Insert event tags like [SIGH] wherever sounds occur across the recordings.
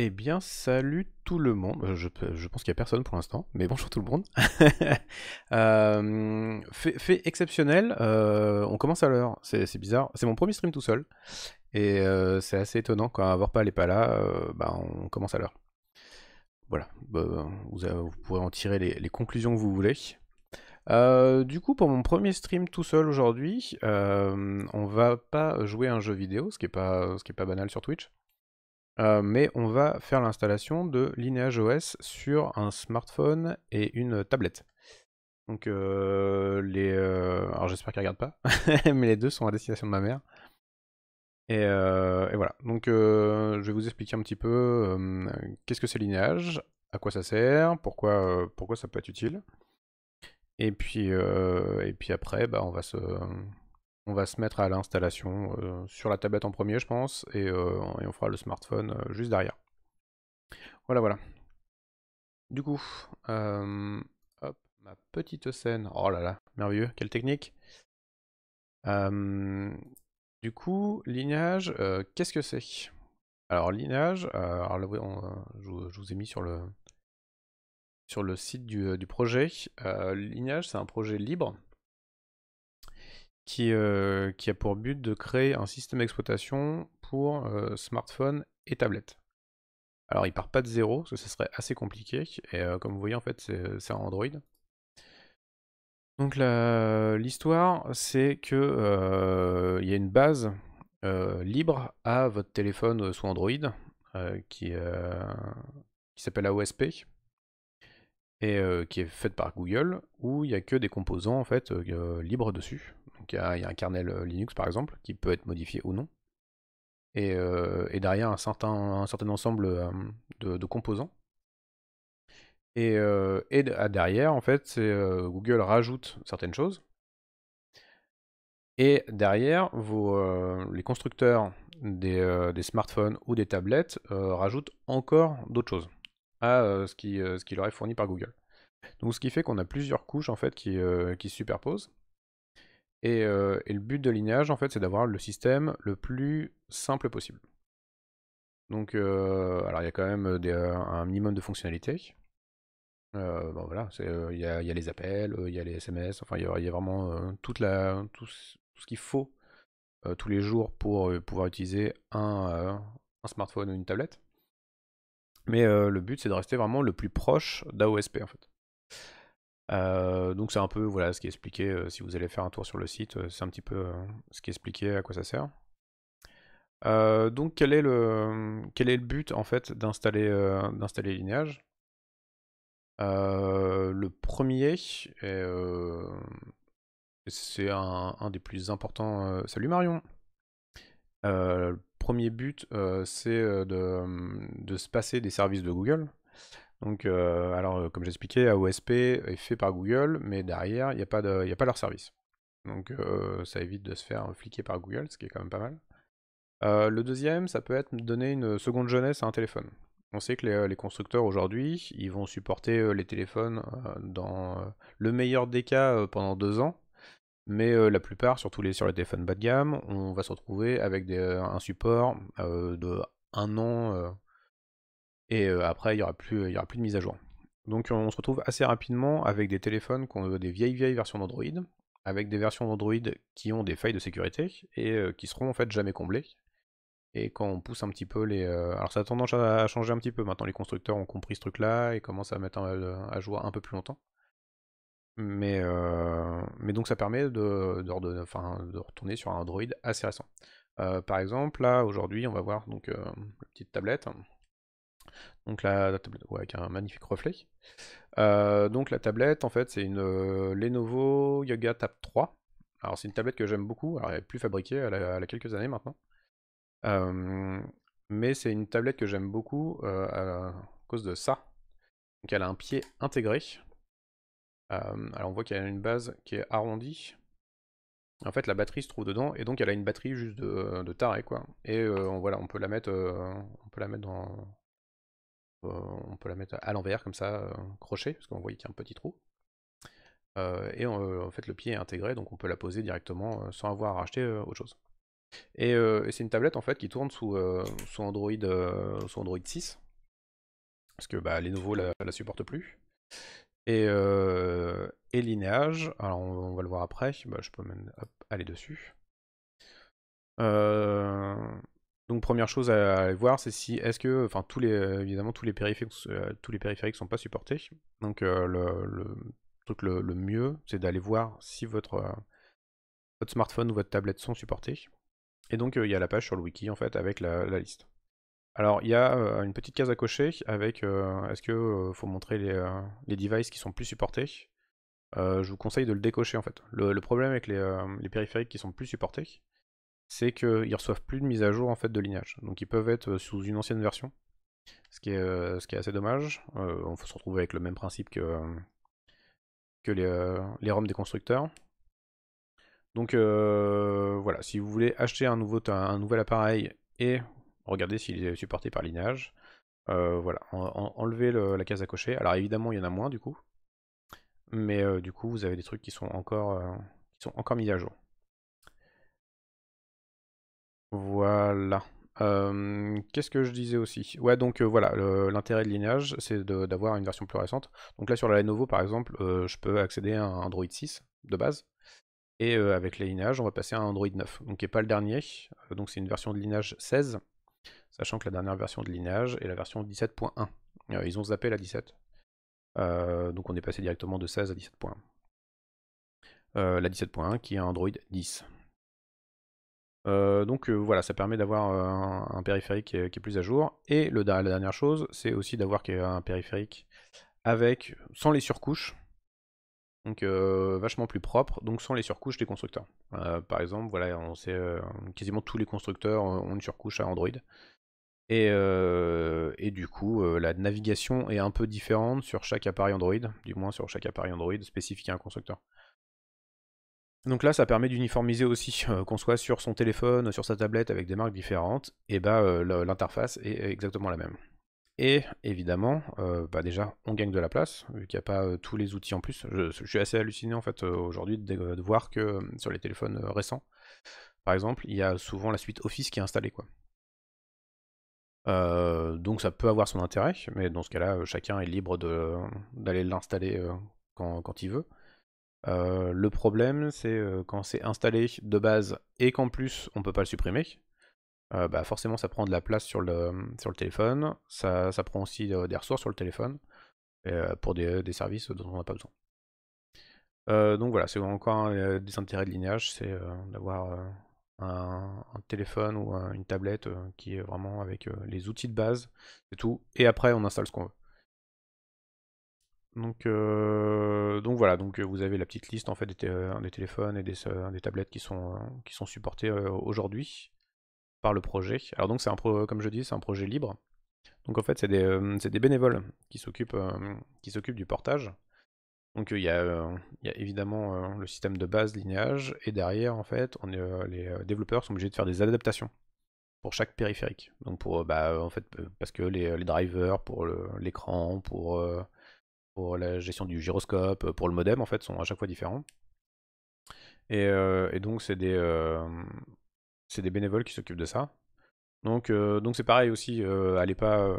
Eh bien, salut tout le monde. Euh, je, pense qu'il n'y a personne pour l'instant, mais bonjour tout le monde. [LAUGHS] Euh, fait, exceptionnel, euh, on commence à l'heure. C'est bizarre. C'est mon premier stream tout seul. Et c'est assez étonnant quand pas n'est pas là, bah, on commence à l'heure. Voilà, bah, vous, pouvez pourrez en tirer les, conclusions que vous voulez. du coup, pour mon premier stream tout seul aujourd'hui, on va pas jouer un jeu vidéo, ce qui est pas, ce qui est pas banal sur Twitch. Euh, mais on va faire l'installation de l'inéage OS sur un smartphone et une tablette. Donc euh, les, euh, alors j'espère qu'elle regarde pas, [LAUGHS] mais les deux sont à destination de ma mère. Et, euh, et voilà. Donc je vais vous expliquer un petit peu qu'est-ce que c'est Lineage, à quoi ça sert, pourquoi, pourquoi ça peut être utile. Et puis, et puis après, bah, on va se on va se mettre à l'installation euh, sur la tablette en premier, je pense, et, euh, on fera le smartphone euh, juste derrière. Voilà, voilà. Du coup, hop, ma petite scène. Oh là là, merveilleux, quelle technique. du coup, lignage, qu'est-ce que c'est Alors, lignage, alors, je, vous ai mis sur le, sur le site du, du projet. lignage, c'est un projet libre euh, qui, a pour but de créer un système d'exploitation pour euh, smartphone et tablette. Alors il part pas de zéro, parce que ce serait assez compliqué, et euh, comme vous voyez en fait c'est un Android. Donc l'histoire c'est que il y a une base libre à votre téléphone sous Android qui, s'appelle AOSP et qui est faite par Google, où il n'y a que des composants en fait libres dessus il y, a, un kernel euh, Linux par exemple qui peut être modifié ou non. Et, euh, derrière un certain, un certain ensemble euh, de, composants. Et, ah, derrière, en fait, Google rajoute certaines choses. Et derrière, les constructeurs des, smartphones ou des tablettes rajoutent encore d'autres choses à ce qui, ce, qui, leur est fourni par Google. Donc ce qui fait qu'on a plusieurs couches en fait qui, qui se superposent. Euh, et, le but de lignage, en fait, c'est d'avoir le système le plus simple possible. Donc, euh, alors il y a quand même euh, un minimum de fonctionnalités. voilà, il y, a les appels, il y a les SMS, enfin, il y, a vraiment tout, ce qu'il faut tous les jours pour pouvoir utiliser un, smartphone ou une tablette. Mais le but, c'est de rester vraiment le plus proche d'AOSP, en fait. Euh, donc c'est un peu voilà ce qui est expliqué euh, si vous allez faire un tour sur le site, euh, c'est un petit peu ce qui est expliqué à quoi ça sert. donc quel est le but en fait d'installer d'installer Le premier c'est un, des plus importants. salut Marion. le premier but c'est de, de se passer des services de Google. Donc, euh, alors, euh, comme j'expliquais, AOSP est fait par Google, mais derrière, il n'y a, pas a pas leur service. Donc, euh, ça évite de se faire fliquer par Google, ce qui est quand même pas mal. le deuxième, ça peut être donner une seconde jeunesse à un téléphone. On sait que les, constructeurs aujourd'hui, ils vont supporter les téléphones dans le meilleur des cas pendant deux ans, mais la plupart, surtout les, sur les téléphones bas de gamme, on va se retrouver avec un support de un an et euh, après, il n'y aura, plus, y aura plus de mise à jour. Donc on se retrouve assez rapidement avec des téléphones qui ont euh, des vieilles vieilles versions d'Android, avec des versions d'Android qui ont des failles de sécurité et euh, qui seront en fait jamais comblées. Et quand on pousse un petit peu les... alors ça a tendance à changer un petit peu maintenant, les constructeurs ont compris ce truc-là et commencent à mettre à jour un peu plus longtemps. Mais, donc ça permet de, de, retourner sur un Android assez récent. par exemple, là aujourd'hui on va voir donc la petite tablette. Donc la, tablette, avec un magnifique reflet. Euh, donc la tablette, en fait, c'est une euh, Lenovo Yoga Tab 3. Alors c'est une tablette que j'aime beaucoup. Alors elle est plus fabriquée, elle a, quelques années maintenant. Euh, mais c'est une tablette que j'aime beaucoup à, cause de ça. Donc elle a un pied intégré. alors on voit qu'elle a une base qui est arrondie. En fait, la batterie se trouve dedans, et donc elle a une batterie juste de, de taré, quoi. Et voilà, on peut la mettre, on peut la mettre dans, euh, on peut la mettre à l'envers comme ça, euh, crochet, parce qu'on voit qu'il y a un petit trou. Euh, et en fait le pied est intégré, donc on peut la poser directement sans avoir à racheter autre chose. Et, c'est une tablette en fait qui tourne sous, sous Android, sous Android 6, parce que bah, nouveaux la, la supporte plus. Et, et, linéage. Alors on, va le voir après. Bah, je peux même aller dessus. Donc première chose à aller voir, c'est si est-ce que, enfin tous les, évidemment tous les périphériques, euh, tous sont pas supportés. Donc euh, le, le, mieux, c'est d'aller voir si votre, euh, smartphone ou votre tablette sont supportés. Et donc il y a la page sur le wiki en fait avec la, liste. Alors il y a une petite case à cocher avec est-ce que faut montrer les, devices qui sont plus supportés. je vous conseille de le décocher en fait. Le, problème avec les, les périphériques qui sont plus supportés, c'est qu'ils reçoivent plus de mise à jour en fait de lignage. Donc ils peuvent être euh, sous une ancienne version, ce qui est, euh, assez dommage. Euh, on se retrouver avec le même principe que, les, les ROM des constructeurs. Donc voilà, si vous voulez acheter un, nouveau, un nouvel appareil et regarder s'il est supporté par lignage, voilà, la case à cocher. Alors évidemment, il y en a moins du coup, mais du coup, vous avez des trucs qui sont encore, qui sont encore mis à jour. Voilà. Qu'est-ce que je disais aussi Ouais, donc euh, voilà, l'intérêt de Lineage, c'est d'avoir une version plus récente. Donc là, sur la Lenovo, par exemple, euh, je peux accéder à un Android 6 de base. Et euh, avec les Lineage, on va passer à un Android 9, donc qui n'est pas le dernier. donc c'est une version de Lineage 16, sachant que la dernière version de Lineage est la version 17.1. ils ont zappé la 17. donc on est passé directement de 16 à 17.1. la 17.1 qui est un Android 10. Euh, donc euh, voilà, ça permet d'avoir euh, un, périphérique qui est, plus à jour. Et la dernière chose, c'est aussi d'avoir un périphérique avec sans les surcouches. Donc vachement plus propre, donc sans les surcouches des constructeurs. par exemple, voilà, on sait quasiment tous les constructeurs ont une surcouche à Android. et du coup, la navigation est un peu différente sur chaque appareil Android, du moins sur chaque appareil Android spécifique à un constructeur. Donc là, ça permet d'uniformiser aussi [LAUGHS] euh, qu'on soit sur son téléphone, sur sa tablette avec des marques différentes, et bah euh, l'interface est exactement la même. Et évidemment, euh, bah, déjà, on gagne de la place, vu qu'il n'y a pas tous les outils en plus. Je, suis assez halluciné en fait aujourd'hui de, voir que sur les téléphones récents, par exemple, il y a souvent la suite Office qui est installée. Quoi. donc ça peut avoir son intérêt, mais dans ce cas-là, chacun est libre d'aller l'installer quand il veut. Euh, le problème, c'est euh, quand c'est installé de base et qu'en plus on ne peut pas le supprimer, euh, bah forcément ça prend de la place sur le, sur le téléphone, ça, ça prend aussi des ressources sur le téléphone pour des, services dont on n'a pas besoin. donc voilà, c'est encore un des intérêts de lignage, c'est d'avoir un, téléphone ou une tablette qui est vraiment avec les outils de base, tout, et après on installe ce qu'on veut. Donc, euh, donc voilà, donc euh, vous avez la petite liste en fait des, euh, téléphones et des, tablettes qui sont, qui sont supportés aujourd'hui par le projet. Alors donc c'est un comme je dis, c'est un projet libre. Donc en fait c'est des, des, bénévoles qui s'occupent, qui s'occupent du portage. Donc il y, a, il y a évidemment le système de base linéage et derrière en fait on, les développeurs sont obligés de faire des adaptations pour chaque périphérique. Donc pour bah en fait parce que les, les drivers, pour l'écran, pour pour la gestion du gyroscope, euh, pour le modem en fait, sont à chaque fois différents. Et, euh, donc euh, c'est des, bénévoles qui s'occupent de ça. Donc donc c'est pareil aussi, allez pas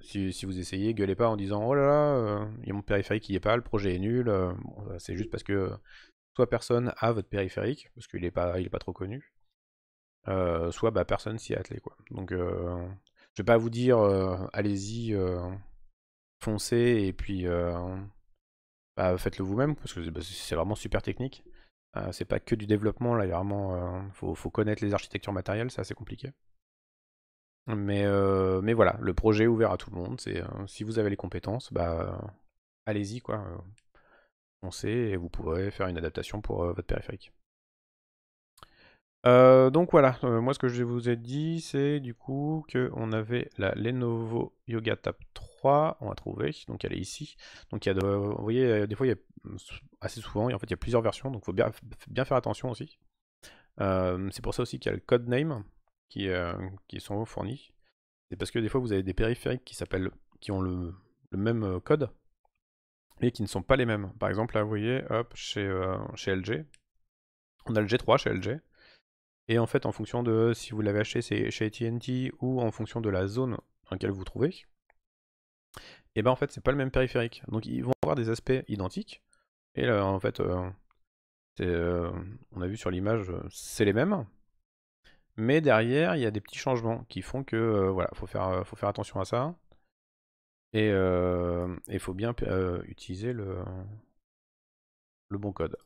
si, vous essayez, gueulez pas en disant oh là là, il y a mon périphérique qui est pas, le projet est nul. Bah, c'est juste parce que soit personne a votre périphérique parce qu'il est pas il est pas trop connu, soit bah personne s'y est attelé quoi. Donc je vais pas vous dire allez-y foncez et puis euh, bah, faites-le vous-même parce que c'est bah, vraiment super technique. Euh, c'est pas que du développement, là, il y a vraiment. Euh, faut, connaître les architectures matérielles, c'est assez compliqué. Mais, mais voilà, le projet est ouvert à tout le monde. C'est si vous avez les compétences, bah allez-y quoi. et vous pourrez faire une adaptation pour votre périphérique. Euh, donc voilà, euh, moi ce que je vous ai dit, c'est du coup qu'on avait la Lenovo Yoga Tab 3, on va trouver, donc elle est ici. Donc il y a vous voyez, des fois, il y a, mm, assez souvent, en fait, il y a plusieurs versions, donc il faut bien, faire attention aussi. Euh, c'est pour ça aussi qu'il y a le code name qui, qui sont fournis. C'est parce que des fois, vous avez des périphériques qui s'appellent, qui ont le, même code, mais qui ne sont pas les mêmes. Par exemple, là, vous voyez, hop, chez, chez LG, on a le G3 chez LG. Et en fait, en fonction de si vous l'avez acheté chez AT&T ou en fonction de la zone dans laquelle vous trouvez, et eh ben en fait, c'est pas le même périphérique. Donc ils vont avoir des aspects identiques. Et là, en fait, euh, euh, on a vu sur l'image, c'est les mêmes. Mais derrière, il y a des petits changements qui font que euh, voilà, faut faire, faut faire attention à ça. Et il faut bien utiliser le bon code.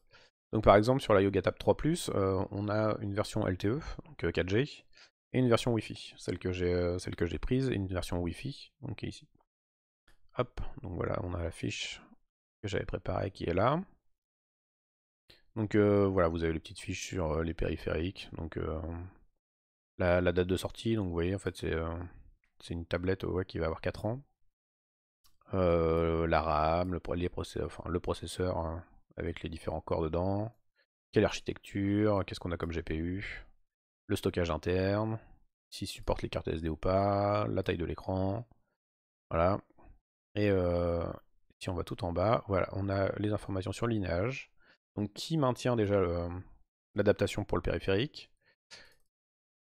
Donc par exemple sur la Yoga Tab 3 Plus, euh, on a une version LTE, donc 4G, euh, et une version Wi-Fi, celle que j'ai euh, celle prise, et une version Wi-Fi, donc qui est ici. Hop, donc voilà, on a la fiche que j'avais préparée qui est là. Donc voilà, vous avez les petites fiches sur les périphériques, donc la, date de sortie, donc vous voyez en fait c'est une tablette qui va avoir 4 ans. la RAM, le processeur, hein avec les différents corps dedans, quelle architecture, qu'est-ce qu'on a comme GPU, le stockage interne, si supporte les cartes SD ou pas, la taille de l'écran, voilà. Et euh, si on va tout en bas, voilà, on a les informations sur lignage. donc qui maintient déjà l'adaptation pour le périphérique,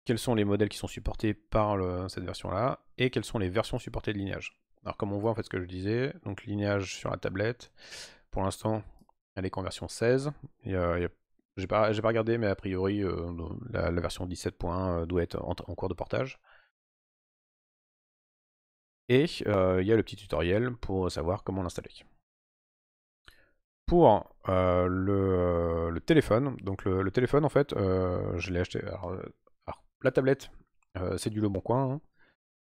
quels sont les modèles qui sont supportés par cette version-là, et quelles sont les versions supportées de lignage. Alors comme on voit en fait ce que je disais, donc lignage sur la tablette, pour l'instant elle est qu'en version 16. Et, euh, j'ai pas, regardé, mais a priori, euh, la, version 17.1 euh, doit être en, cours de portage. Et il y a le petit tutoriel pour savoir comment l'installer. Pour le, téléphone, donc le, téléphone en fait, je l'ai acheté. Alors, la tablette, c'est du Le Coin,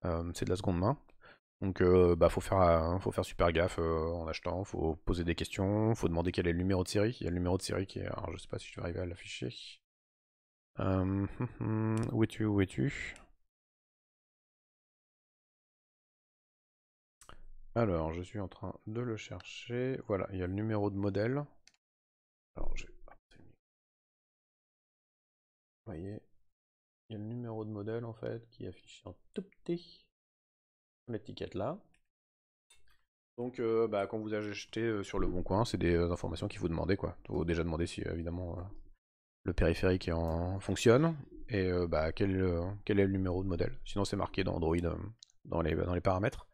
hein. c'est de la seconde main. Donc, euh, bah, faut faire, hein, faut faire super gaffe euh, en achetant, faut poser des questions, faut demander quel est le numéro de série. Il y a le numéro de série qui est. Alors, je sais pas si je vais arriver à l'afficher. Euh, [LAUGHS] où es-tu Où es-tu Alors, je suis en train de le chercher. Voilà, il y a le numéro de modèle. Alors, j'ai. Vous voyez, il y a le numéro de modèle en fait qui est affiché en tout petit l'étiquette là. Donc, euh, bah, quand vous achetez euh, sur le bon coin, c'est des euh, informations qu'il faut demander. Quoi. déjà demander si, évidemment, le périphérique en... fonctionne et bah, quel, quel, est le numéro de modèle. Sinon, c'est marqué dans Android, dans, les, dans les paramètres.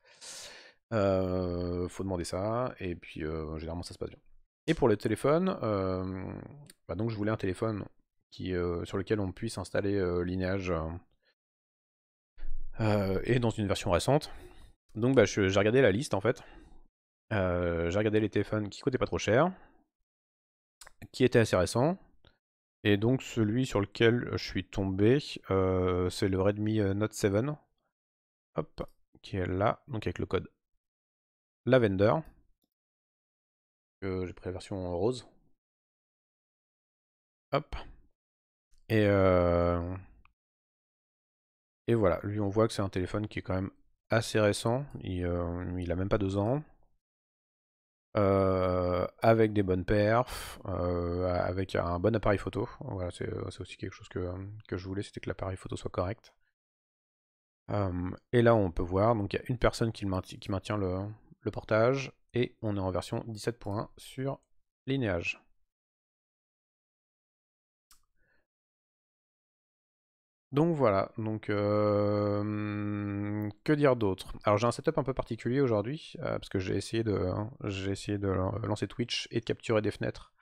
faut demander ça et puis généralement ça se passe bien. Et pour le téléphone, bah, donc je voulais un téléphone qui, sur lequel on puisse installer Lineage et dans une version récente. Donc bah, j'ai regardé la liste en fait. Euh, j'ai regardé les téléphones qui coûtaient pas trop cher, qui étaient assez récents. Et donc celui sur lequel je suis tombé, euh, c'est le Redmi euh, Note 7. Hop, qui est là, donc avec le code Lavender. j'ai pris la version rose. Hop. Et, et voilà, lui on voit que c'est un téléphone qui est quand même assez récent, euh, il, a même pas deux ans. Euh, avec des bonnes perfs, euh, avec un bon appareil photo. Voilà, c'est aussi quelque chose que, je voulais, c'était que l'appareil photo soit correct. et là, on peut voir, donc il y a une personne qui, maintient, le, le portage, et on est en version 17.1 sur linéage. Donc voilà, donc euh, que dire d'autre Alors j'ai un setup un peu particulier aujourd'hui, euh, parce que j'ai essayé, de, hein, essayé de lancer Twitch et de capturer des fenêtres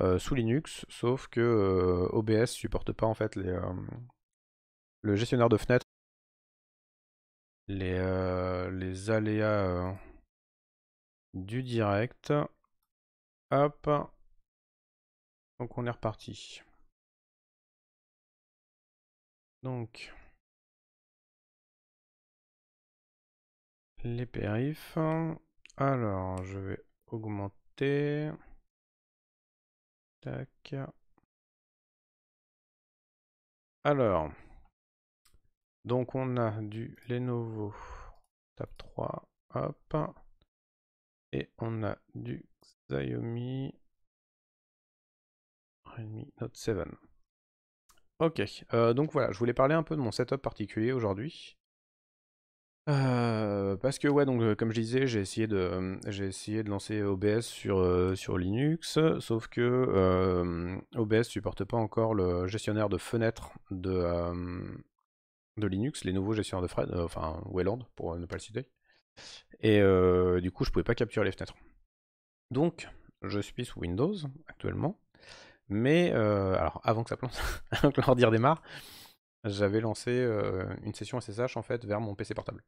euh, sous Linux, sauf que OBS supporte pas en fait les, le gestionnaire de fenêtres, les, les aléas du direct. Hop. Donc on est reparti. Donc, les périphes. Alors, je vais augmenter. Tac. Alors, donc on a du Lenovo Tab 3, hop, et on a du Xiaomi Redmi Note 7. Ok, euh, donc voilà, je voulais parler un peu de mon setup particulier aujourd'hui. Euh, parce que ouais, donc euh, comme je disais, j'ai essayé de, essayé de lancer OBS sur, sur Linux, sauf que OBS supporte pas encore le gestionnaire de fenêtres de, de Linux, les nouveaux gestionnaires de fred enfin Wayland pour ne pas le citer. Et du coup, je pouvais pas capturer les fenêtres. Donc, je suis sous Windows actuellement. Mais euh, alors avant que ça plante, [LAUGHS] avant que l'ordi redémarre, j'avais lancé euh, une session SSH en fait vers mon PC portable.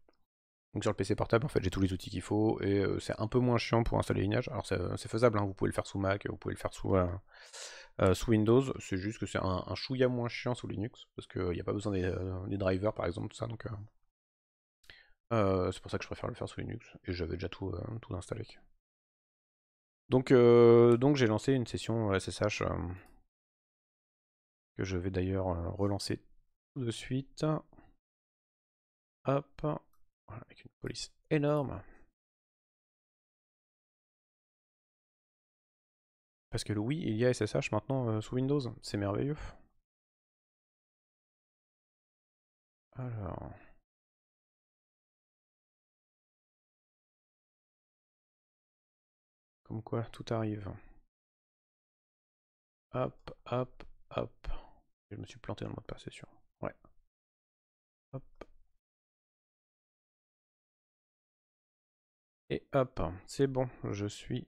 Donc sur le PC portable, en fait, j'ai tous les outils qu'il faut et euh, c'est un peu moins chiant pour installer Lineage. Alors c'est faisable, hein. vous pouvez le faire sous Mac, vous pouvez le faire sous, Windows. C'est juste que c'est un, chouïa moins chiant sous Linux parce qu'il n'y a pas besoin des, drivers par exemple, ça. Donc c'est pour ça que je préfère le faire sous Linux et j'avais déjà tout installé. Donc, euh, donc j'ai lancé une session SSH euh, euh, que je vais d'ailleurs relancer tout de suite. Hop, voilà, avec une police énorme. Parce que oui, il y a SSH maintenant sous Windows, c'est merveilleux. Alors. Comme quoi, tout arrive. Hop, hop, hop. Je me suis planté dans le mode passé Ouais. Hop. Et hop, c'est bon, je suis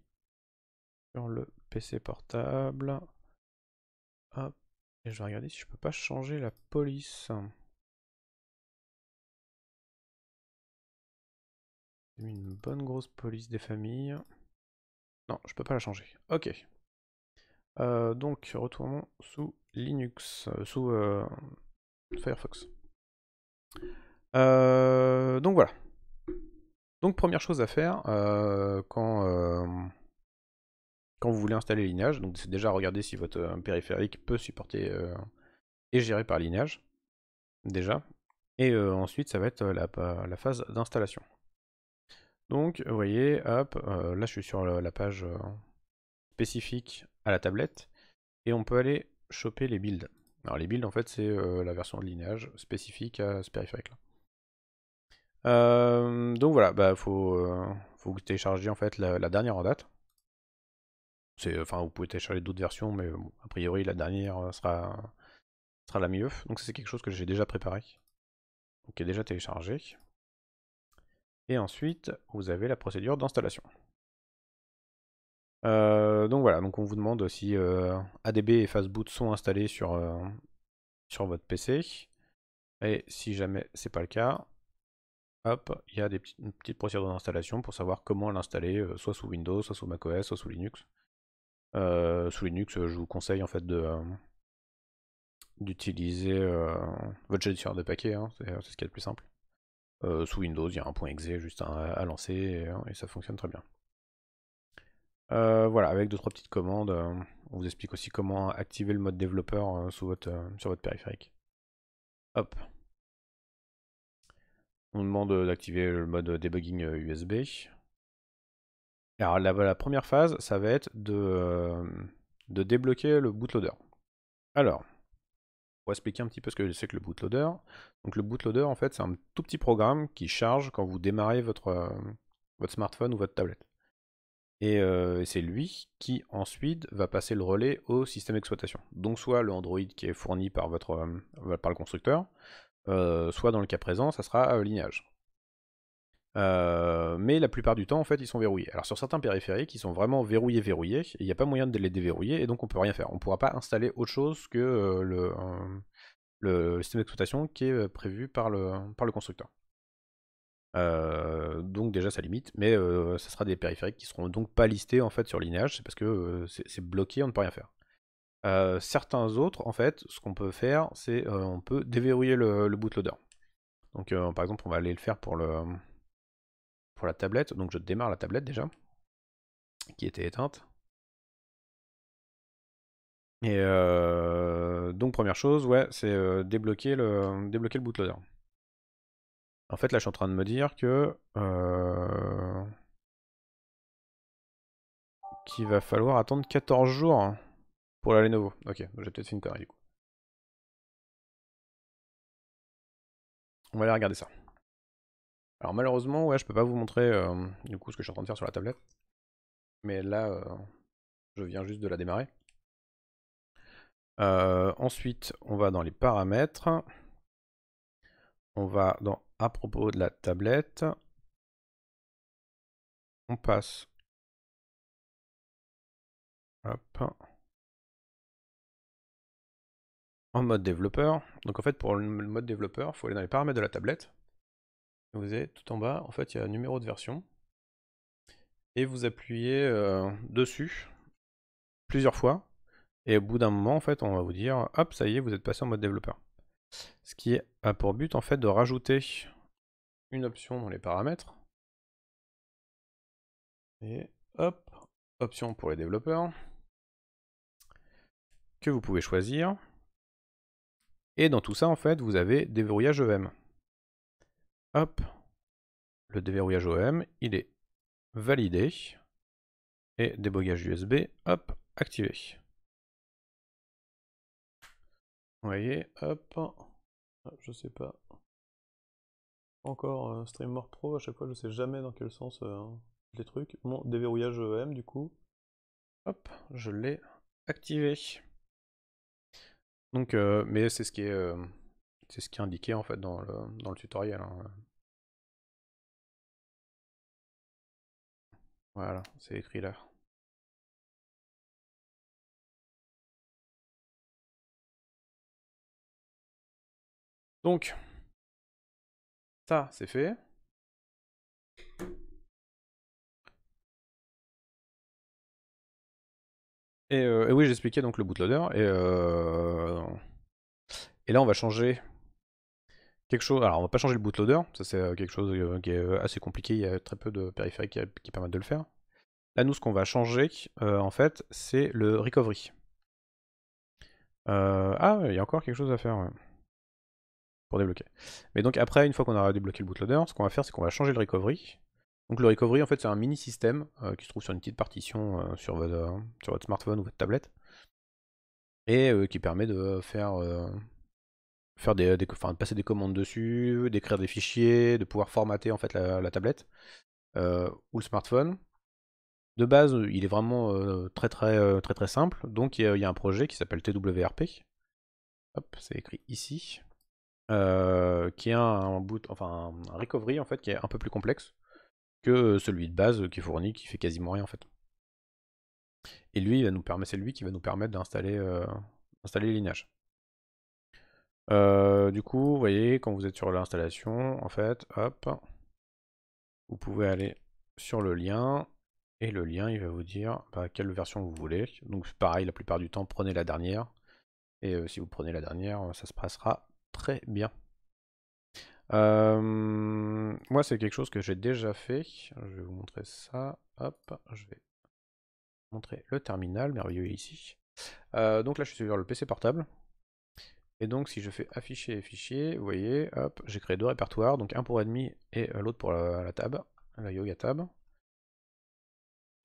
sur le PC portable. Hop. Et je vais regarder si je peux pas changer la police. une bonne grosse police des familles. Non, je peux pas la changer. Ok. Euh, donc, retournons sous Linux, euh, sous euh, Firefox. donc voilà. Donc première chose à faire quand, quand vous voulez installer Lineage, donc c'est déjà regarder si votre périphérique peut supporter et gérer par Lineage déjà. Et ensuite ça va être la phase d'installation. Donc, vous voyez, hop, euh, là je suis sur la, page euh, spécifique à la tablette, et on peut aller choper les builds. Alors les builds, en fait, c'est euh, la version de lignage spécifique à ce périphérique-là. donc voilà, bah faut, faut télécharger en fait la, dernière en date. Enfin, vous pouvez télécharger d'autres versions, mais a priori la dernière sera, la mieux. Donc c'est quelque chose que j'ai déjà préparé, donc qui est déjà téléchargé. Et ensuite, vous avez la procédure d'installation. Euh, donc voilà, donc on vous demande si euh, ADB et Fastboot sont installés sur, euh, sur votre PC. Et si jamais c'est pas le cas, hop, il y a des petites, une petite procédure d'installation pour savoir comment l'installer, soit sous Windows, soit sous macOS, soit sous Linux. sous Linux, je vous conseille en fait de d'utiliser votre gestionnaire de paquets, hein, c'est ce qui est le plus simple. Euh, sous Windows, il y a un point .exe juste à, lancer hein, et, ça fonctionne très bien. Euh, voilà, avec deux trois petites commandes, euh, on vous explique aussi comment activer le mode développeur sous votre, sur votre périphérique. Hop. On demande d'activer le mode debugging USB. Alors la, la, première phase, ça va être de, de débloquer le bootloader. Alors, pour expliquer un petit peu ce que c'est que le bootloader. Donc le bootloader, en fait, c'est un tout petit programme qui charge quand vous démarrez votre, euh, votre smartphone ou votre tablette. Euh, et, c'est lui qui ensuite va passer le relais au système d'exploitation. Donc soit le Android qui est fourni par, votre, euh, par le constructeur, soit dans le cas présent, ça sera lignage. Euh, mais la plupart du temps, en fait, ils sont verrouillés. Alors sur certains périphériques, ils sont vraiment verrouillés, verrouillés. Il n'y a pas moyen de les déverrouiller et donc on ne peut rien faire. On ne pourra pas installer autre chose que euh, le, système d'exploitation qui est euh, prévu par le, constructeur. donc déjà ça limite, mais ça sera des périphériques qui ne seront donc pas listés en fait sur linéage, c'est parce que c'est bloqué, on ne peut rien faire. certains autres, en fait, ce qu'on peut faire, c'est on peut déverrouiller le, le bootloader. Donc par exemple, on va aller le faire pour le, pour la tablette. Donc je démarre la tablette déjà, qui était éteinte. Et euh, donc première chose, ouais, c'est euh, débloquer, le, débloquer le bootloader. En fait là je suis en train de me dire que... Euh, qu'il va falloir attendre 14 jours pour la Lenovo. Ok, j'ai peut-être fait une connerie du coup. On va aller regarder ça. Alors malheureusement, ouais, je peux pas vous montrer euh, du coup ce que je suis en train de faire sur la tablette. Mais là, euh, je viens juste de la démarrer. Euh, ensuite, on va dans les paramètres. On va dans à propos de la tablette. On passe. Hop. En mode développeur. Donc en fait, pour le mode développeur, il faut aller dans les paramètres de la tablette. Vous avez tout en bas, en fait, il y a un numéro de version. Et vous appuyez euh, dessus plusieurs fois. Et au bout d'un moment, en fait, on va vous dire, hop, ça y est, vous êtes passé en mode développeur. Ce qui a pour but, en fait, de rajouter une option dans les paramètres. Et hop, option pour les développeurs. Que vous pouvez choisir. Et dans tout ça, en fait, vous avez déverrouillage EM. Hop, le déverrouillage OEM, il est validé. Et débogage USB, hop, activé. Vous voyez, hop, ah, je sais pas. Encore euh, Pro, à chaque fois je sais jamais dans quel sens euh, les trucs. Mon déverrouillage OEM, du coup. Hop, je l'ai activé. Donc, euh, mais c'est ce qui est, euh, c'est ce qui est indiqué en fait dans le, dans le tutoriel. Hein. Voilà, c'est écrit là. Donc, ça, c'est fait. Et, euh, oui, j'expliquais donc le bootloader. Et, euh, et là, on va changer Quelque chose, alors on va pas changer le bootloader, ça c'est euh, quelque chose euh, qui est euh, assez compliqué, il y a très peu de périphériques qui permettent de le faire. Là nous ce qu'on va changer en fait c'est le recovery. ah il y a encore quelque chose à faire pour débloquer. Mais donc après une fois qu'on aura débloqué le bootloader, ce qu'on va faire c'est qu'on va changer le recovery. Donc le recovery en fait c'est un mini système qui se trouve sur une petite partition sur votre, sur, votre, smartphone ou votre tablette et qui permet de faire faire des, passer des commandes dessus, d'écrire des fichiers, de pouvoir formater en fait la, tablette euh, ou le smartphone. De base, il est vraiment euh, très, très euh, très très simple. Donc il y, a, un projet qui s'appelle TWRP. Hop, c'est écrit ici. qui est un, enfin un recovery en fait qui est un peu plus complexe que celui de base qui est fourni, qui fait quasiment rien en fait. Et lui, va nous permettre, c'est lui qui va nous permettre d'installer installer les euh, du coup, vous voyez, quand vous êtes sur l'installation, en fait, hop, vous pouvez aller sur le lien, et le lien, il va vous dire bah, quelle version vous voulez. Donc pareil, la plupart du temps, prenez la dernière. Et euh, si vous prenez la dernière, euh, ça se passera très bien. moi, c'est quelque chose que j'ai déjà fait. Je vais vous montrer ça. Hop, je vais montrer le terminal merveilleux ici. donc là, je suis sur le PC portable. Et donc si je fais afficher fichier, vous voyez, hop, j'ai créé deux répertoires, donc un pour Admi et euh, l'autre pour la, tab, la yoga tab.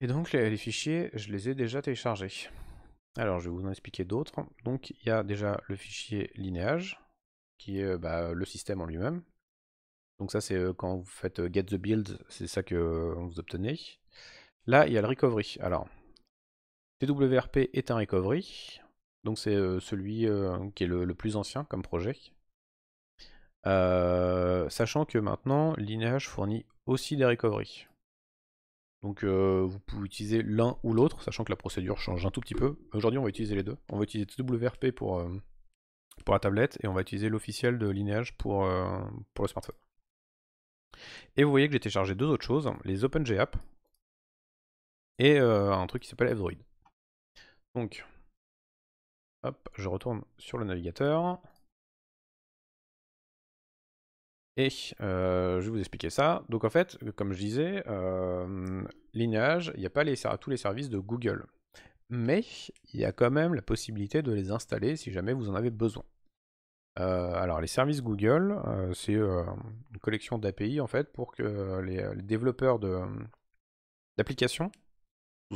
Et donc les, fichiers, je les ai déjà téléchargés. Alors je vais vous en expliquer d'autres. Donc il y a déjà le fichier linéage, qui est euh, bah, le système en lui-même. Donc ça c'est euh, quand vous faites get the build, c'est ça que vous obtenez. Là il y a le recovery. Alors TWRP est un recovery, donc c'est euh, celui euh, qui est le, plus ancien comme projet. Euh, sachant que maintenant, Lineage fournit aussi des recoveries. Donc vous pouvez utiliser l'un ou l'autre, sachant que la procédure change un tout petit peu. Aujourd'hui on va utiliser les deux. On va utiliser WRP pour, pour la tablette et on va utiliser l'officiel de Lineage pour, pour le smartphone. Et vous voyez que j'ai téléchargé deux autres choses, les OpenGApp et un truc qui s'appelle F-Droid. Donc Hop, je retourne sur le navigateur. Et euh, je vais vous expliquer ça. Donc en fait, comme je disais, euh, il n'y a pas les, tous les services de Google. Mais il y a quand même la possibilité de les installer si jamais vous en avez besoin. Euh, alors les services Google, euh, c'est une collection d'API en fait pour que les, les développeurs d'applications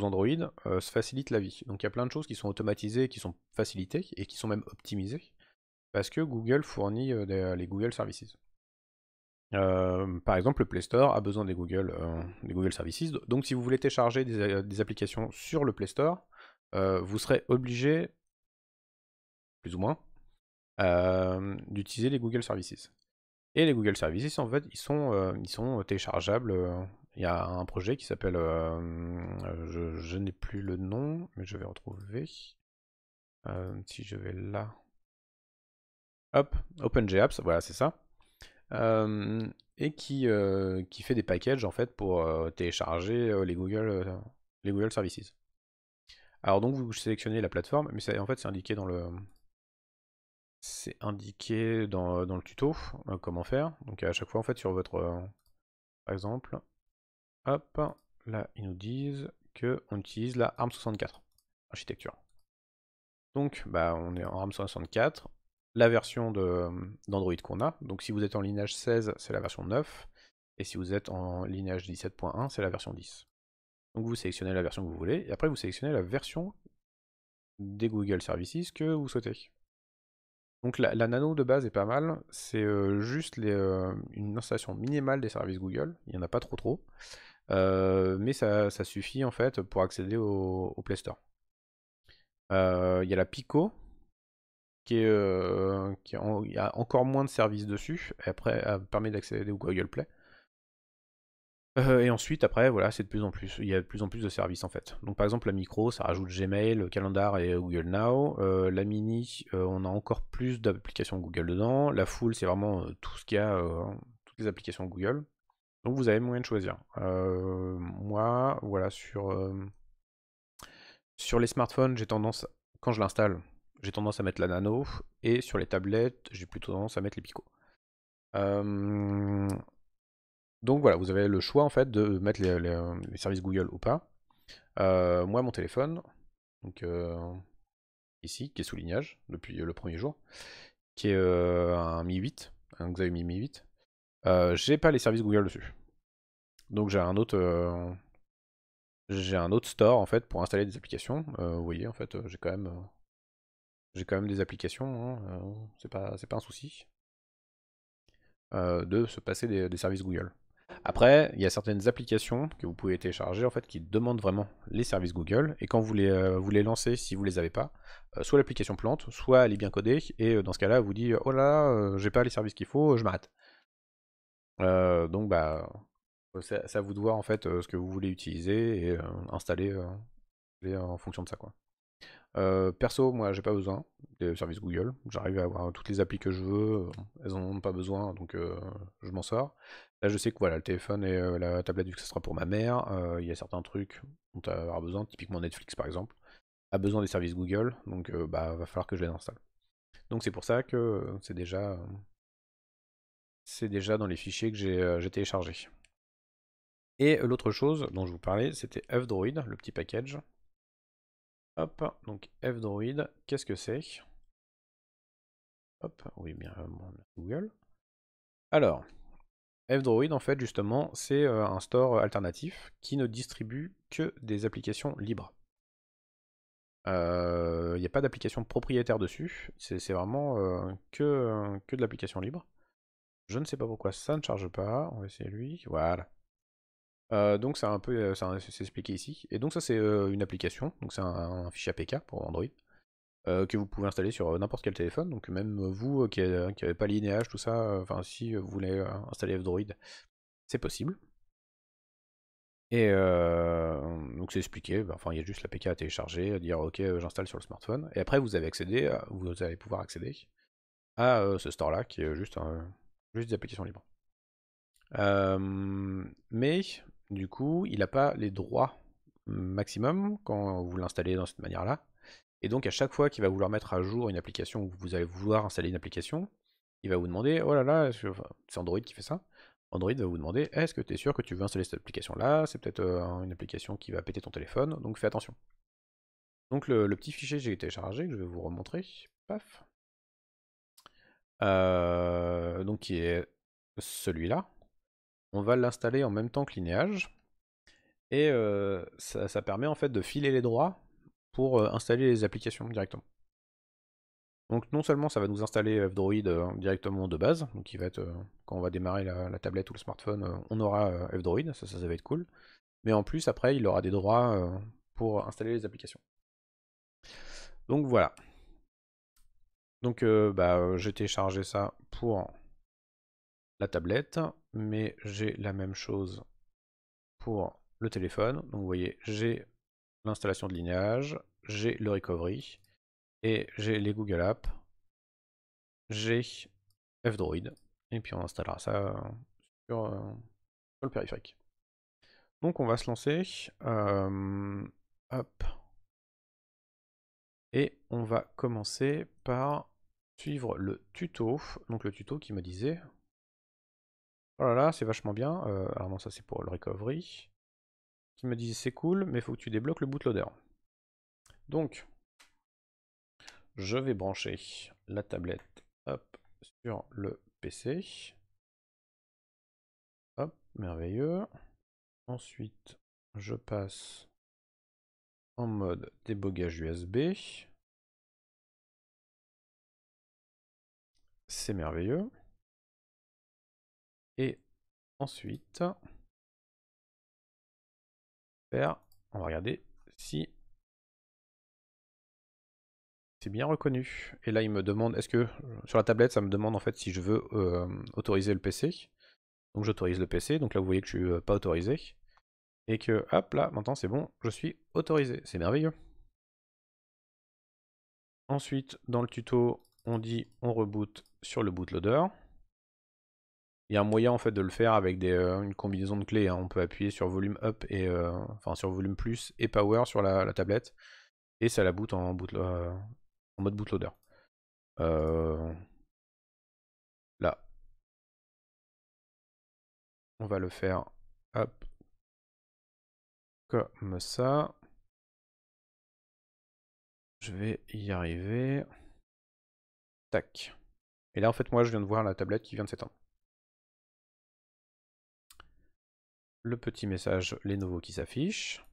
Android euh, se facilite la vie. Donc il y a plein de choses qui sont automatisées, qui sont facilitées et qui sont même optimisées parce que Google fournit euh, euh, les Google Services. par exemple, le Play Store a besoin des Google, des Google Services. Donc, si vous voulez télécharger des, applications sur le Play Store, vous serez obligé, plus ou moins, d'utiliser les Google Services. Et les Google Services, en fait, ils sont, ils sont téléchargeables il y a un projet qui s'appelle, euh, euh, je, n'ai plus le nom, mais je vais retrouver. Euh, si je vais là, hop, OpenJApps, voilà, c'est ça. et qui, qui fait des packages en fait pour télécharger les Google, les Google Services. Alors donc vous sélectionnez la plateforme, mais en fait c'est indiqué dans le, c'est indiqué dans, dans, le tuto comment faire. Donc à chaque fois en fait sur votre par exemple Hop, là ils nous disent qu'on utilise la ARM64 architecture. Donc bah on est en ARM64, la version d'Android qu'on a. Donc si vous êtes en lignage 16, c'est la version 9 et si vous êtes en lignage 17.1, c'est la version 10. Donc vous sélectionnez la version que vous voulez et après vous sélectionnez la version des Google Services que vous souhaitez. Donc la, nano de base est pas mal, c'est euh, juste euh, une installation minimale des services Google, il n'y en a pas trop trop. Euh, mais ça, suffit en fait pour accéder au, Play Store. Euh, il y a la Pico, qui, euh, a encore moins de services dessus. Et après, permet d'accéder au Google Play. et ensuite, après, voilà, c'est de plus en plus. Il y a de plus en plus de services en fait. Donc, par exemple, la micro, ça rajoute Gmail, Calendar et Google Now. la mini, on a encore plus d'applications Google dedans. La full, c'est vraiment tout ce qu'il y a, toutes les applications Google. Donc vous avez moyen de choisir. Euh, moi, voilà, sur, euh, sur les smartphones, j'ai tendance, quand je l'installe, j'ai tendance à mettre la nano, et sur les tablettes, j'ai plutôt tendance à mettre les picots. Euh, donc voilà, vous avez le choix en fait de mettre les, services Google ou pas. moi, mon téléphone, donc ici, qui est soulignage depuis le premier jour, qui est un Mi 8, un Xiaomi Mi 8, euh, j'ai pas les services Google dessus. Donc j'ai un autre. Euh, j'ai un autre store en fait pour installer des applications. Euh, vous voyez en fait j'ai quand même. j'ai quand même des applications, hein, c'est pas, pas un souci. de se passer des, services Google. Après, il y a certaines applications que vous pouvez télécharger en fait qui demandent vraiment les services Google et quand vous les, vous les lancez, si vous les avez pas, soit l'application plante, soit elle est bien codée et dans ce cas-là, elle vous dit oh là j'ai pas les services qu'il faut, je m'arrête. Euh, donc bah ça, euh, ça vous doit en fait euh, ce que vous voulez utiliser et installer, en fonction de ça quoi. perso, moi j'ai pas besoin des services Google. J'arrive à avoir toutes les applis que je veux, elles en ont pas besoin donc je m'en sors. Là je sais que voilà, le téléphone et la tablette, vu que ça sera pour ma mère, il y a certains trucs dont tu auras besoin, typiquement Netflix par exemple, a besoin des services Google donc bah va falloir que je les installe. Donc c'est pour ça que c'est déjà c'est déjà dans les fichiers que j'ai euh, téléchargés. Et euh, l'autre chose dont je vous parlais, c'était F-Droid, le petit package. Hop, donc F-Droid, qu'est-ce que c'est Hop, oui, bien, euh, Google. Alors, F-Droid, en fait, justement, c'est un store alternatif qui ne distribue que des applications libres. Il n'y a pas d'application propriétaire dessus, c'est vraiment que, que de l'application libre. Je ne sais pas pourquoi ça ne charge pas. On va essayer lui. Voilà. Euh, donc c'est un peu, euh, ça c'est expliqué ici. Et donc ça c'est euh, une application, donc c'est un, fichier APK pour Android que vous pouvez installer sur n'importe quel téléphone. Donc même vous qui n'avez pas linéage tout ça, enfin si vous voulez installer Android, c'est possible. Et donc c'est expliqué. Ben, enfin il y a juste l'APK à télécharger, dire ok j'installe sur le smartphone. Et après vous avez accédé, vous allez pouvoir accéder à ce store là qui est juste un Juste des applications libres. Euh, mais du coup, il n'a pas les droits maximum quand vous l'installez dans cette manière-là. Et donc à chaque fois qu'il va vouloir mettre à jour une application vous allez vouloir installer une application, il va vous demander, oh là là, c'est Android qui fait ça. Android va vous demander, est-ce que tu es sûr que tu veux installer cette application-là C'est peut-être euh, une application qui va péter ton téléphone, donc fais attention. Donc le, petit fichier que j'ai téléchargé, que je vais vous remontrer, paf, euh, donc qui est celui-là. On va l'installer en même temps que linéage. Et euh, ça, permet en fait de filer les droits pour euh, installer les applications directement. Donc non seulement ça va nous installer F-Droid directement de base, donc il va être quand on va démarrer la, tablette ou le smartphone, on aura F-Droid, ça, ça, va être cool. Mais en plus après il aura des droits pour installer les applications. Donc voilà, donc bah, j'ai téléchargé ça pour la tablette, mais j'ai la même chose pour le téléphone. Donc vous voyez, j'ai l'installation de lignage, j'ai le recovery, et j'ai les Google Apps, j'ai F-Droid, et puis on installera ça sur, le périphérique. Donc on va se lancer. hop. Et on va commencer par suivre le tuto, donc le tuto qui me disait Oh c'est vachement bien. Euh, alors non, ça c'est pour le recovery. Qui me disait c'est cool, mais faut que tu débloques le bootloader. Donc, je vais brancher la tablette sur le PC. Hop, merveilleux. Ensuite, je passe en mode débogage USB. C'est merveilleux. Et ensuite, on va regarder si c'est bien reconnu. Et là, il me demande, est-ce que euh, sur la tablette, ça me demande en fait si je veux euh, autoriser le PC. Donc j'autorise le PC, donc là vous voyez que je suis euh, pas autorisé. Et que, hop là, maintenant c'est bon, je suis autorisé. C'est merveilleux. Ensuite, dans le tuto, on dit on reboot sur le bootloader. Il y a un moyen en fait de le faire avec des, euh, une combinaison de clés. Hein. On peut appuyer sur volume up et euh, enfin sur volume plus et power sur la, tablette et ça la boot en, boot, euh, en mode bootloader. là, on va le faire hop, comme ça. Je vais y arriver. Tac. Et là, en fait, moi, je viens de voir la tablette qui vient de s'éteindre. Le petit message les nouveaux qui s'affichent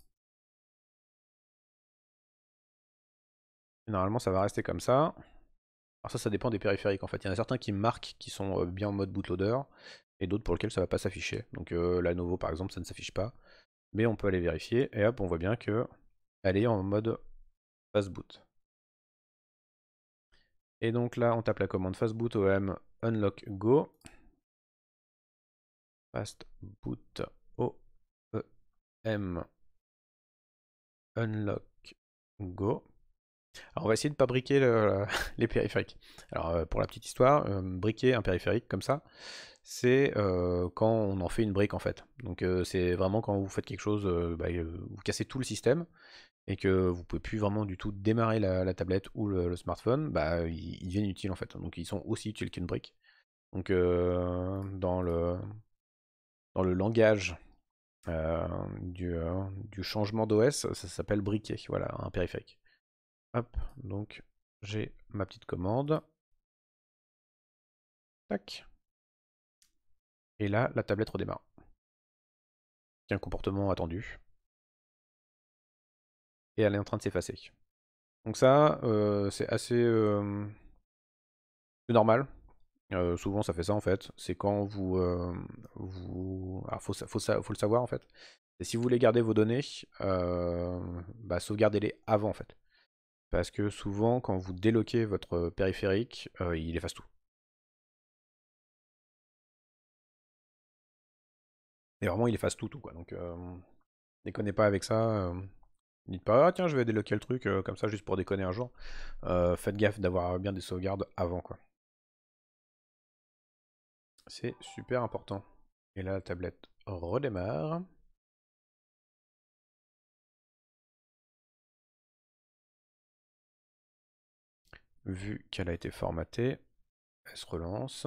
Normalement, ça va rester comme ça. Alors ça, ça dépend des périphériques en fait. Il y en a certains qui marquent qui sont euh, bien en mode bootloader et d'autres pour lesquels ça ne va pas s'afficher. Donc euh, la nouveau par exemple, ça ne s'affiche pas. Mais on peut aller vérifier et hop, on voit bien que elle est en mode fast boot. Et donc là, on tape la commande fastboot om unlock go. Fastboot om e unlock go. Alors on va essayer de ne pas briquer [LAUGHS] les périphériques. Alors euh, pour la petite histoire, euh, briquer un périphérique comme ça, c'est euh, quand on en fait une brique en fait. Donc c'est vraiment quand vous faites quelque chose, bah, vous cassez tout le système et que vous pouvez plus vraiment du tout démarrer la, tablette ou le, smartphone, bah ils, viennent deviennent utiles en fait. Donc ils sont aussi utiles qu'une brique. Donc euh, dans le dans le langage euh, du, euh, du, changement d'OS, ça s'appelle briquet, voilà, un périphérique. Hop, donc j'ai ma petite commande. Tac. Et là, la tablette redémarre. C'est un comportement attendu et elle est en train de s'effacer. Donc ça, euh, c'est assez euh, normal. Euh, souvent, ça fait ça en fait. C'est quand vous, vous... Alors, ah, faut, faut, le savoir en fait. Et si vous voulez garder vos données, bah, sauvegardez-les avant en fait. Parce que souvent, quand vous déloquez votre périphérique, il efface tout. Et vraiment, il efface tout, tout quoi. Donc, déconnez pas avec ça. Dites pas, ah tiens, je vais déloquer le truc euh, comme ça juste pour déconner un jour. Euh, faites gaffe d'avoir bien des sauvegardes avant, quoi. C'est super important. Et là, la tablette redémarre. Vu qu'elle a été formatée, elle se relance.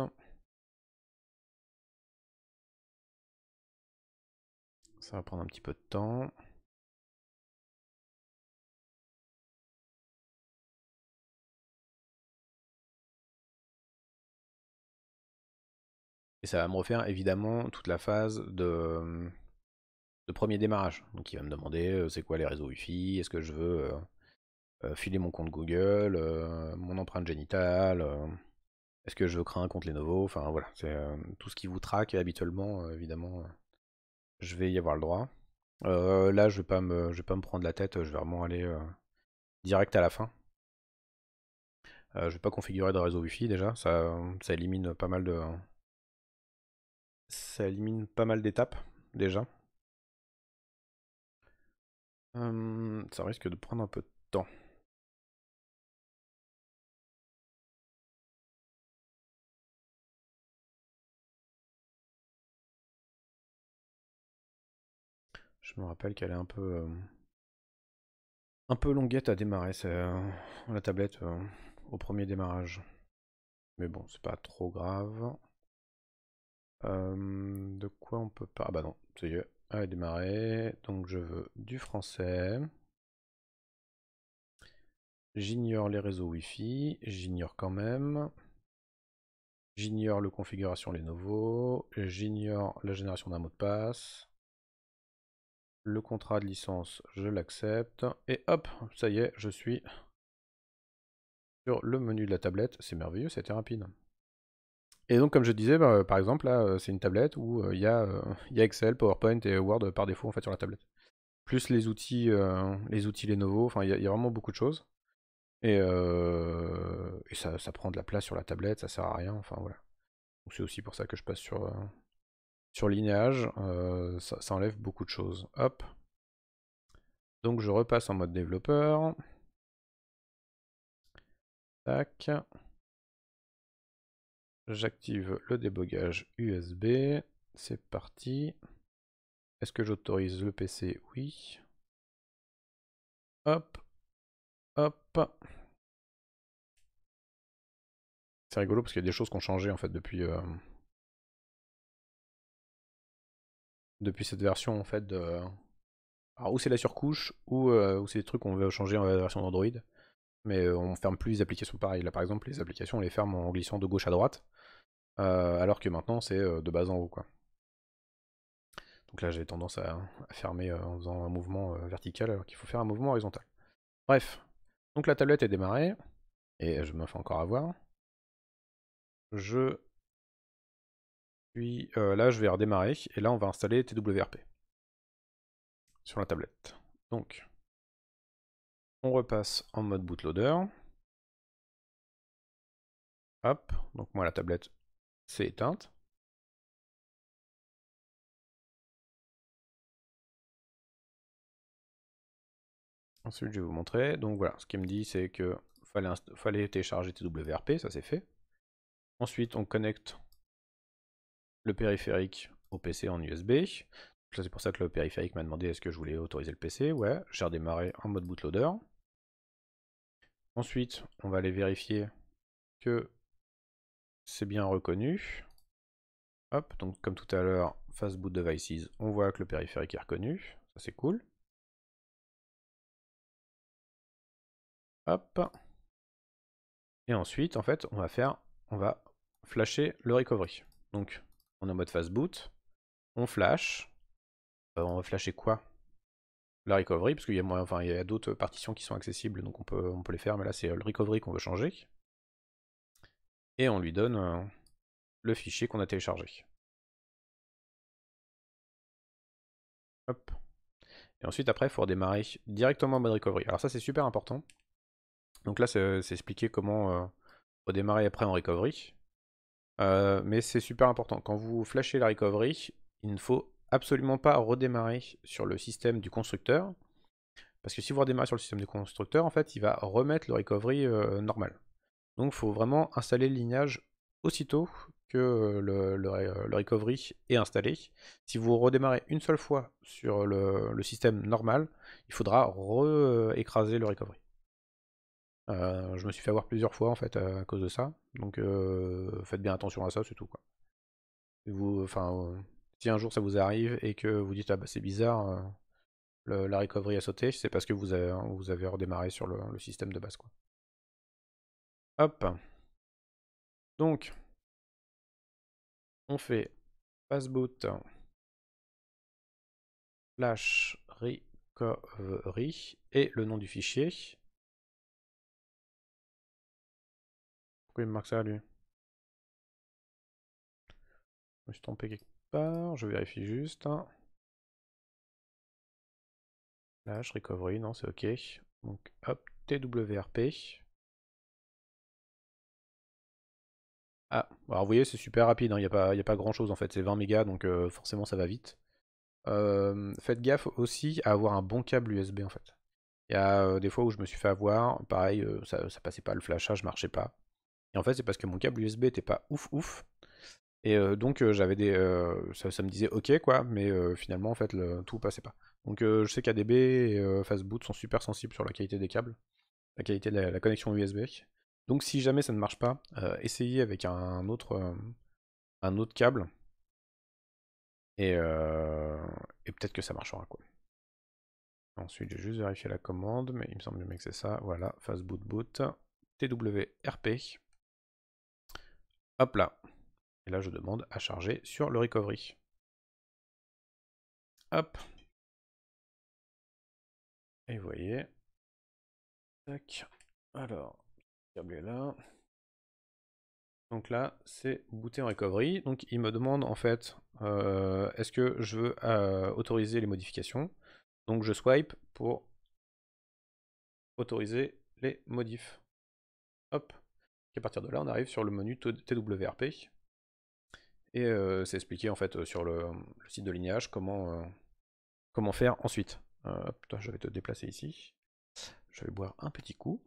Ça va prendre un petit peu de temps. Et ça va me refaire évidemment toute la phase de, premier démarrage. Donc il va me demander c'est quoi les réseaux Wi-Fi, est-ce que je veux filer mon compte Google, mon empreinte génitale, est-ce que je veux créer un compte Lenovo, enfin voilà, c'est tout ce qui vous traque habituellement évidemment je vais y avoir le droit. là je vais pas me vais pas me prendre la tête, je vais vraiment aller direct à la fin. je vais pas configurer de réseau Wi-Fi déjà, ça élimine pas mal de, ça élimine pas mal d'étapes déjà. Hum, ça risque de prendre un peu de temps. Je me rappelle qu'elle est un peu euh, un peu longuette à démarrer la tablette euh, au premier démarrage. Mais bon, c'est pas trop grave. Euh, de quoi on peut pas... Ah bah non, ça y est, allez ah, démarrer. Donc je veux du français. J'ignore les réseaux Wi-Fi, j'ignore quand même. J'ignore le configuration Lenovo, j'ignore la génération d'un mot de passe. Le contrat de licence, je l'accepte. Et hop, ça y est, je suis sur le menu de la tablette. C'est merveilleux, c'était rapide. Et donc, comme je disais, bah, par exemple, là, euh, c'est une tablette où euh, euh, il y, a Excel, PowerPoint et Word par défaut en fait sur la tablette. Plus les outils, les outils Lenovo, enfin, il y, a vraiment beaucoup de choses. Et, ça, prend de la place sur la tablette, ça sert à rien, enfin voilà. C'est aussi pour ça que je passe sur, sur linéage, ça, ça, enlève beaucoup de choses. Hop. Donc je repasse en mode développeur. Tac. J'active le débogage USB. C'est parti. Est-ce que j'autorise le PC Oui. Hop. Hop. C'est rigolo parce qu'il y a des choses qui ont changé en fait depuis... Euh, depuis cette version en fait de... Alors ah, ou c'est la surcouche ou, euh, ou c'est des trucs qu'on veut changer en version d'Android mais euh, on ferme plus les applications pareil. Là, par exemple, les applications, on les ferme en glissant de gauche à droite, euh, alors que maintenant, c'est euh, de bas en haut, quoi. Donc là, j'ai tendance à, fermer en faisant un mouvement vertical, alors qu'il faut faire un mouvement horizontal. Bref, donc la tablette est démarrée, et je me fais encore avoir. Je puis là, je vais redémarrer, et là, on va installer TWRP sur la tablette. Donc, on repasse en mode bootloader. Hop, donc moi la tablette c'est éteinte. Ensuite, je vais vous montrer. Donc voilà, ce qu'il me dit, c'est que fallait, fallait télécharger TWRP, ça c'est fait. Ensuite, on connecte le périphérique au PC en USB. Donc c'est pour ça que le périphérique m'a demandé est-ce que je voulais autoriser le PC. Ouais, j'ai redémarré en mode bootloader. Ensuite, on va aller vérifier que c'est bien reconnu. Hop, donc comme tout à l'heure, Fastboot Devices, on voit que le périphérique est reconnu. Ça, c'est cool. Hop. Et ensuite, en fait, on va faire, on va flasher le recovery. Donc, on est en mode Fastboot. on flash. Euh, on va flasher quoi la recovery, parce qu'il y a, a d'autres partitions qui sont accessibles, donc on peut, les faire, mais là c'est euh, le recovery qu'on veut changer. Et on lui donne euh, le fichier qu'on a téléchargé. Et ensuite, après, il faut redémarrer directement en mode recovery. Alors ça, c'est super important. Donc là, c'est euh, expliquer comment redémarrer après en recovery. mais c'est super important. Quand vous flashez la recovery, il ne faut absolument pas redémarrer sur le système du constructeur. Parce que si vous redémarrez sur le système du constructeur, en fait, il va remettre le recovery euh, normal. Donc il faut vraiment installer le lignage aussitôt que le, euh, le, recovery est installé. Si vous redémarrez une seule fois sur le, le système normal, il faudra re-écraser le recovery. Euh, je me suis fait avoir plusieurs fois en fait à cause de ça. Donc faites bien attention à ça, c'est tout quoi. Vous, enfin, si un jour ça vous arrive et que vous dites ah bah c'est bizarre, euh, la recovery a sauté, c'est parce que vous avez, hein, vous avez redémarré sur le, système de base. Quoi. Hop. Donc, on fait passboot flash recovery et le nom du fichier. Pourquoi il me marque ça lui Je me suis trompé je vérifie juste. Hein. Là, je recovery, non, c'est OK. Donc, hop, TWRP. Ah, alors vous voyez, c'est super rapide, hein, il n'y a, pas, a pas grand chose en fait, c'est 20 mégas, donc euh, forcément ça va vite. faites gaffe aussi à avoir un bon câble USB en fait. Il y a euh, des fois où je me suis fait avoir, pareil, euh, ça, ça passait pas, le flashage marchais pas. Et en fait, c'est parce que mon câble USB était pas ouf ouf. Et euh, donc euh, j'avais des, euh, ça, me disait ok quoi, mais finalement en fait le, tout passait pas. Donc je sais qu'ADB et Fastboot sont super sensibles sur la qualité des câbles, la qualité de la, connexion USB. Donc si jamais ça ne marche pas, essayez avec un autre, câble. Et, peut-être que ça marchera quoi. Ensuite j'ai juste vérifié la commande, mais il me semble que c'est ça. Voilà, Fastboot boot, TWRP. Hop là, et là, je demande à charger sur le recovery. Hop. Et vous voyez. Tac. Alors, câble est là. Donc là, c'est booté en recovery. Donc il me demande en fait, euh, est-ce que je veux euh, autoriser les modifications Donc je swipe pour autoriser les modifs. Hop. Et à partir de là, on arrive sur le menu TWRP et c'est euh, expliqué en fait euh, sur le, site de lignage comment, euh, comment faire ensuite. je vais te déplacer ici. Je vais boire un petit coup.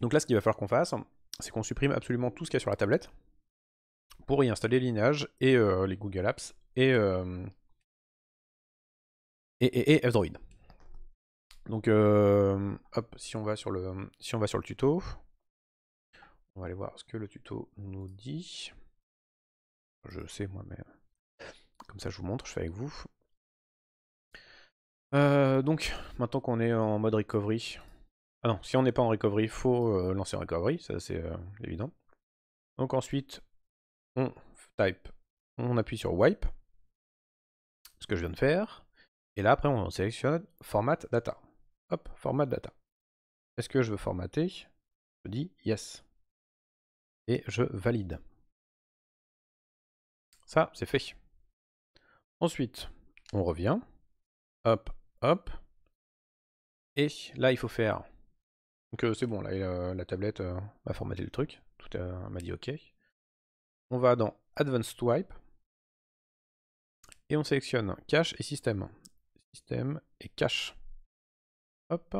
Donc là, ce qu'il va falloir qu'on fasse, c'est qu'on supprime absolument tout ce qu'il y a sur la tablette pour y installer Lineage et les Google Apps et, et, et, Donc, hop, si on, va sur le, si on va sur le tuto, on va aller voir ce que le tuto nous dit. Je sais moi, mais euh, comme ça je vous montre, je fais avec vous. Euh, donc, maintenant qu'on est en mode recovery, ah non, si on n'est pas en recovery, il faut euh, lancer en recovery, ça c'est évident. Donc ensuite, on type, on appuie sur wipe, ce que je viens de faire, et là après on sélectionne format data. Hop, format data. Est-ce que je veux formater Je dis yes. Et je valide. Ça, c'est fait. Ensuite, on revient. Hop, hop. Et là, il faut faire... Donc c'est bon, là, la tablette euh, m'a formaté le truc. Tout euh, m'a dit OK. On va dans Advanced Wipe. Et on sélectionne cache et système. Système et cache. Hop.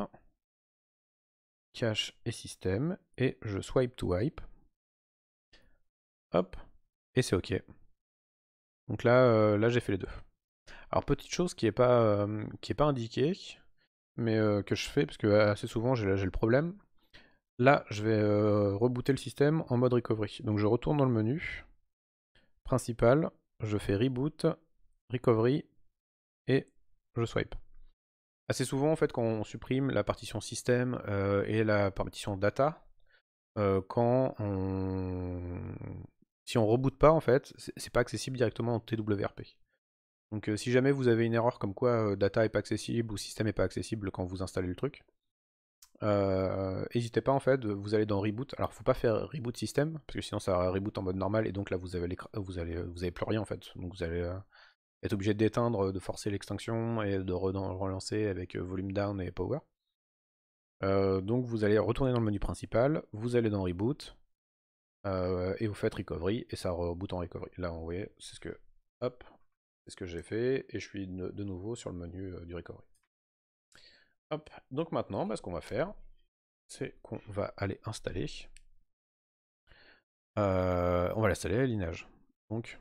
Cache et système. Et je swipe to wipe et c'est OK. Donc là, euh, là j'ai fait les deux. Alors petite chose qui n'est pas, euh, qui est pas indiquée, mais euh, que je fais, parce que assez souvent j'ai le problème. Là, je vais rebooter le système en mode recovery. Donc je retourne dans le menu principal, je fais reboot, recovery, et je swipe. Assez souvent, en fait, quand on supprime la partition système et la partition data, quand on si on reboot pas en fait, c'est pas accessible directement en TWRP. Donc euh, si jamais vous avez une erreur comme quoi euh, data est pas accessible ou système est pas accessible quand vous installez le truc, n'hésitez euh, pas en fait, vous allez dans reboot. Alors faut pas faire reboot système parce que sinon ça reboot en mode normal et donc là vous avez vous allez vous avez plus rien en fait. Donc vous allez être obligé d'éteindre, de forcer l'extinction et de relancer avec volume down et power. donc vous allez retourner dans le menu principal, vous allez dans reboot, euh, et vous faites recovery, et ça reboot en recovery. Là, vous voyez, c'est ce que, hop, c'est ce que j'ai fait, et je suis de nouveau sur le menu euh, du recovery. Hop, donc maintenant, bah, ce qu'on va faire, c'est qu'on va aller installer, euh, on va l'installer à l'inage. Donc,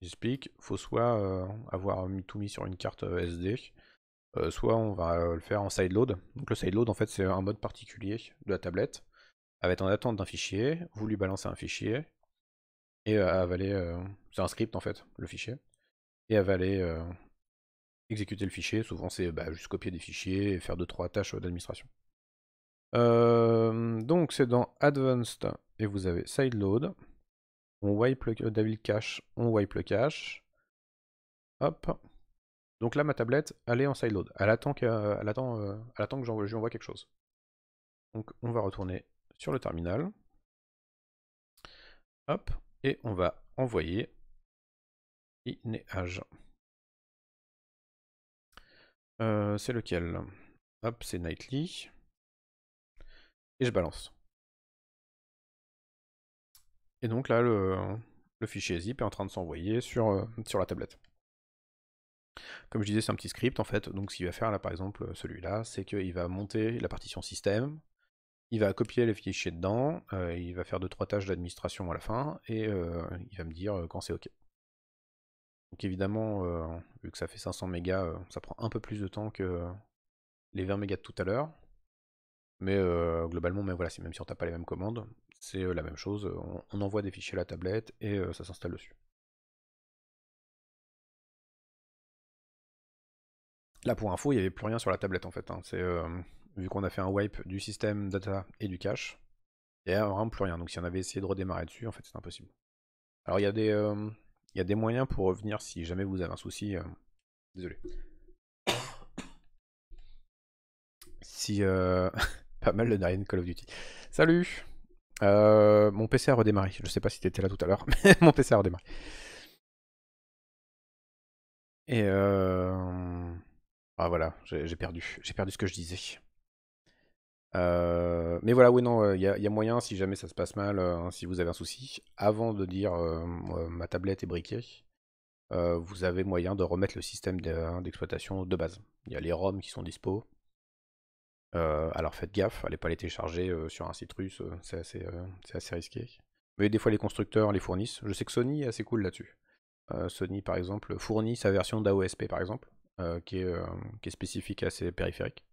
j'explique, faut soit avoir tout mis sur une carte SD, soit on va le faire en sideload. Donc le side load, en fait, c'est un mode particulier de la tablette être en attente d'un fichier, vous lui balancez un fichier, et avaler euh, euh, c'est un script en fait, le fichier, et avaler euh, exécuter le fichier, souvent c'est bah, juste copier des fichiers et faire 2-3 tâches d'administration. donc c'est dans Advanced et vous avez Sideload. On wipe le Cache, on wipe le cache. Hop. Donc là ma tablette, elle est en sideload. Elle attend que, elle elle que je quelque chose. Donc on va retourner sur le terminal. Hop, et on va envoyer INEAGE euh, c'est lequel Hop, c'est nightly. Et je balance. Et donc là, le, le fichier zip est en train de s'envoyer sur, euh, sur la tablette. Comme je disais, c'est un petit script en fait. Donc ce qu'il va faire là, par exemple, euh, celui-là, c'est qu'il va monter la partition système, il va copier les fichiers dedans, euh, il va faire 2-3 tâches d'administration à la fin, et euh, il va me dire euh, quand c'est OK. Donc évidemment, vu que ça fait 500 mégas, ça prend un peu plus de temps que les 20 mégas de tout à l'heure. Mais globalement, mais voilà, même si on n'a pas les mêmes commandes, c'est la même chose. On, envoie des fichiers à la tablette et ça s'installe dessus. Là, pour info, il n'y avait plus rien sur la tablette en fait. Hein vu qu'on a fait un wipe du système data et du cache. et on a vraiment plus rien. Donc si on avait essayé de redémarrer dessus, en fait, c'est impossible. Alors euh, il y, a des, moyens pour revenir si jamais vous avez un souci. Euh, désolé. si... Euh, [LAUGHS] pas mal de Darien Call of Duty. Salut euh, Mon PC a redémarré. Je sais pas si tu étais là tout à l'heure, [LAUGHS] mais mon PC a redémarré. Et... Ah voilà, j'ai perdu. J'ai perdu ce que je disais. Euh, mais voilà, oui, non, euh, il y, a moyen, si jamais ça se passe mal, euh, hein, si vous avez un souci, avant de dire ma tablette est briquée, vous avez moyen de remettre le système hein, d'exploitation de base. Il y a les ROM qui sont dispo. alors faites gaffe, allez pas les télécharger sur un site russe, c'est assez, risqué. Mais des fois les constructeurs les fournissent. Je sais que Sony est assez cool là-dessus. Sony par exemple fournit sa version d'AOSP par exemple, qui, est, spécifique à ses périphériques.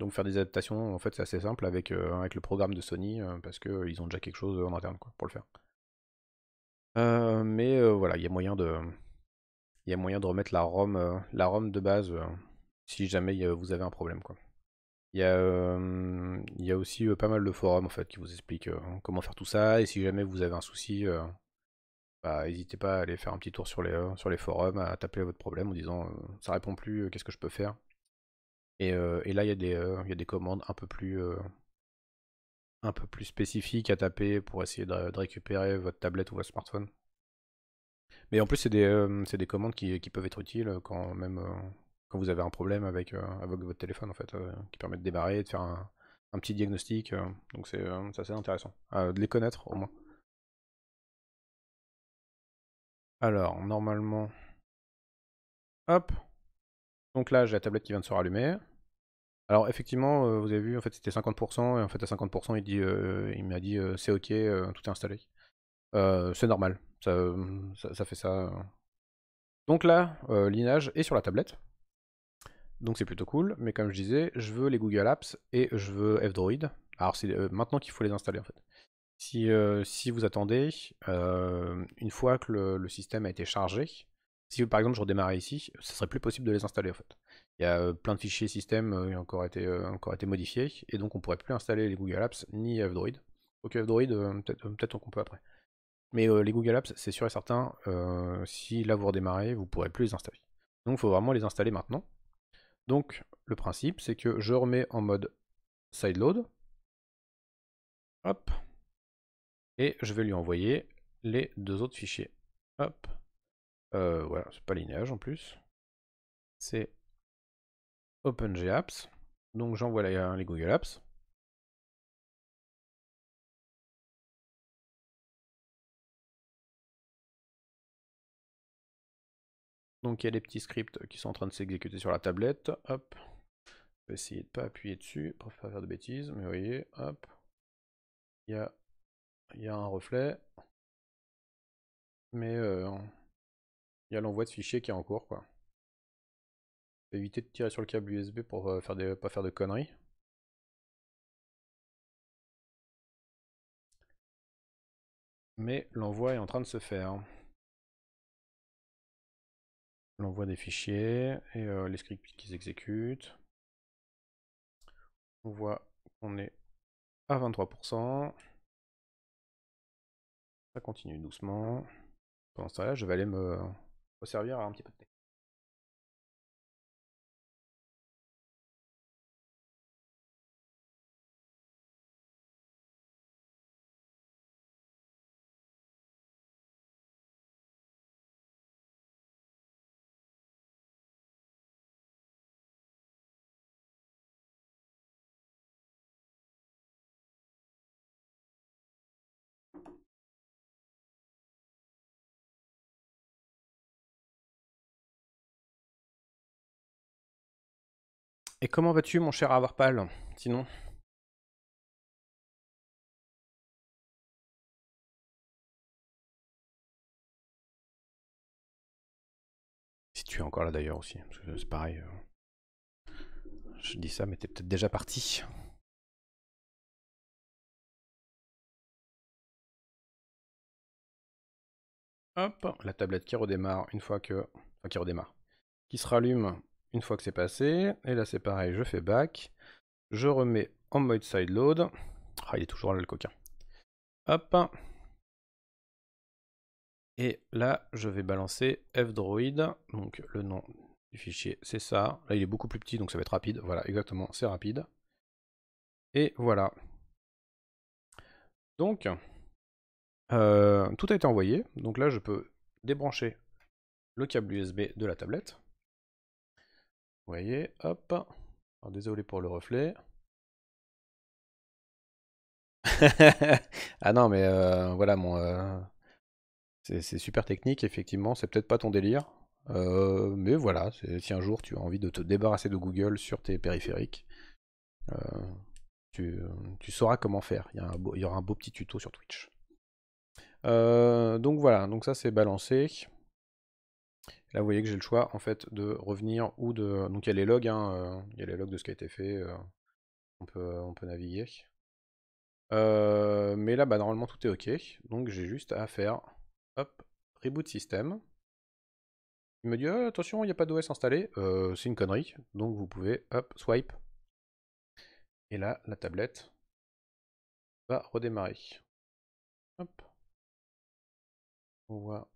Donc faire des adaptations, en fait, c'est assez simple avec, euh, avec le programme de Sony, euh, parce qu'ils euh, ont déjà quelque chose en interne quoi, pour le faire. mais voilà, il y a moyen de. y a moyen de remettre la ROM, la de base si jamais vous avez un problème. Quoi. Il, y a, y a aussi pas mal de forums en fait qui vous expliquent comment faire tout ça. Et si jamais vous avez un souci, bah, n'hésitez pas à aller faire un petit tour sur les, sur les forums, à taper votre problème en disant ça répond plus, qu'est-ce que je peux faire euh, et, là, il y, a des, euh, y a des commandes un peu plus euh, un peu plus spécifiques à taper pour essayer de, récupérer votre tablette ou votre smartphone. Mais en plus, c'est des, commandes qui, peuvent être utiles quand même quand vous avez un problème avec, avec votre téléphone, en fait, qui permet de débarrer, de faire un, un petit diagnostic. donc c'est assez intéressant. de les connaître, au moins. Alors, normalement... Hop Donc là, j'ai la tablette qui vient de se rallumer. Alors effectivement, euh, vous avez vu, en fait c'était 50%, et en fait à 50% il, dit, euh, il m'a dit euh, c'est ok, tout est installé. c'est normal, ça, fait ça. Donc là, l'inage est sur la tablette. Donc c'est plutôt cool, mais comme je disais, je veux les Google Apps et je veux F-Droid. Alors c'est maintenant qu'il faut les installer en fait. Si, si vous attendez, une fois que le, système a été chargé, si par exemple je redémarrais ici, ce serait plus possible de les installer en fait il y a euh, plein de fichiers système qui euh, ont encore été, euh, encore été modifiés, et donc on ne pourrait plus installer les Google Apps ni F-Droid. Ok, f peut-être qu'on peut après. Mais les Google Apps, c'est sûr et certain, si là vous redémarrez, vous ne pourrez plus les installer. Donc il faut vraiment les installer maintenant. Donc le principe, c'est que je remets en mode sideload. Hop. Et je vais lui envoyer les deux autres fichiers. Hop. voilà, c'est pas linéage en plus. C'est OpenG Apps. Donc j'envoie les Google Apps. Donc il y a des petits scripts qui sont en train de s'exécuter sur la tablette. Hop. Je vais essayer de ne pas appuyer dessus pour pas faire de bêtises. Mais vous voyez, hop. Il y a, un reflet. Mais euh, il y a l'envoi de fichier qui est en cours. quoi éviter de tirer sur le câble USB pour euh, faire des, pas faire de conneries. Mais l'envoi est en train de se faire. L'envoi des fichiers et euh, les scripts qui s'exécutent On voit qu'on est à 23%. Ça continue doucement. Pendant ce temps-là, je vais aller me, resservir servir à un petit peu de thé. Et comment vas-tu, mon cher Avarpal Sinon Si tu es encore là d'ailleurs aussi, parce que c'est pareil. Euh. Je dis ça, mais t'es peut-être déjà parti. Hop, la tablette qui redémarre une fois que. Enfin, qui redémarre. Qui se rallume une fois que c'est passé. Et là, c'est pareil, je fais back. Je remets en mode side load. Ah, il est toujours là le coquin. Hop. Et là, je vais balancer fdroid. Donc, le nom du fichier, c'est ça. Là, il est beaucoup plus petit, donc ça va être rapide. Voilà, exactement, c'est rapide. Et voilà. Donc, euh, tout a été envoyé. Donc là, je peux débrancher le câble USB de la tablette. Vous voyez, hop. désolé pour le reflet. [LAUGHS] ah non, mais euh, voilà, euh, c'est super technique, effectivement. C'est peut-être pas ton délire. Euh, mais voilà, si un jour tu as envie de te débarrasser de Google sur tes périphériques, tu, sauras comment faire. Il y, y, aura un beau petit tuto sur Twitch. donc voilà, donc ça c'est balancé. Là, vous voyez que j'ai le choix en fait de revenir ou de. Donc il y a les logs, hein, euh, il y a les logs de ce qui a été fait. Euh, on, peut, euh, on peut naviguer. mais là, bah, normalement, tout est OK. Donc, j'ai juste à faire hop, reboot système. Il me dit «Ah, attention, il n'y a pas d'OS installé. C'est une connerie. Donc, vous pouvez hop, swipe. Et là, la tablette va redémarrer. Hop. On voit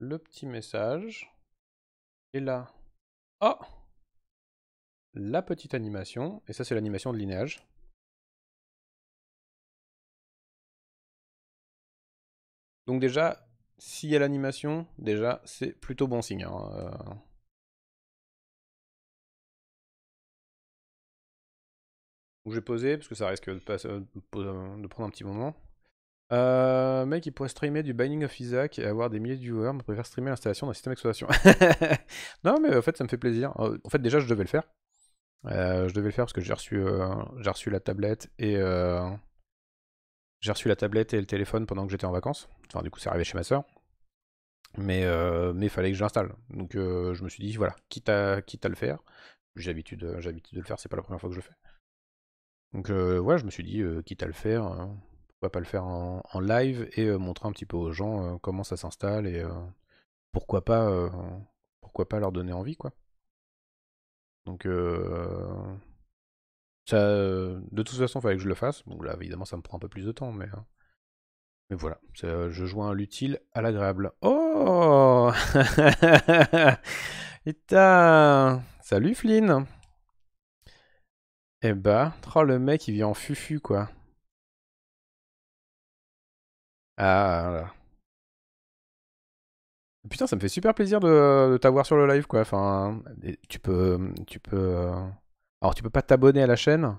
le petit message. Et là, oh La petite animation. Et ça, c'est l'animation de linéage. Donc déjà, s'il y a l'animation, déjà, c'est plutôt bon signe. Hein. Euh. j'ai posé, parce que ça risque de, euh, euh, de prendre un petit moment. Euh, mec, il pourrait streamer du Binding of Isaac et avoir des milliers de viewers, mais préfère streamer l'installation d'un système d'exploitation. [LAUGHS] non, mais en fait, ça me fait plaisir. Euh, en fait, déjà, je devais le faire. Euh, je devais le faire parce que j'ai reçu, euh, j'ai reçu la tablette et j'ai reçu la tablette et le téléphone pendant que j'étais en vacances. Enfin, du coup, c'est arrivé chez ma soeur. Mais mais il fallait que je l'installe. Donc, je me suis dit, voilà, quitte à, quitte à le faire, j'ai l'habitude, de le faire, c'est pas la première fois que je le fais. Donc, voilà je me suis dit, quitte à le faire hein pourquoi pas le faire en, live et euh, montrer un petit peu aux gens euh, comment ça s'installe et euh, pourquoi pas pourquoi pas leur donner envie quoi. Donc ça, de toute façon, il fallait que je le fasse. Bon, là, évidemment, ça me prend un peu plus de temps, mais, mais voilà. je joins l'utile à l'agréable. Oh Putain [LAUGHS] Salut, Flynn Eh bah, le mec, il vient en fufu, quoi. Ah là. Putain, ça me fait super plaisir de, t'avoir sur le live, quoi. Enfin, tu peux, tu peux. Euh, alors, tu peux pas t'abonner à la chaîne,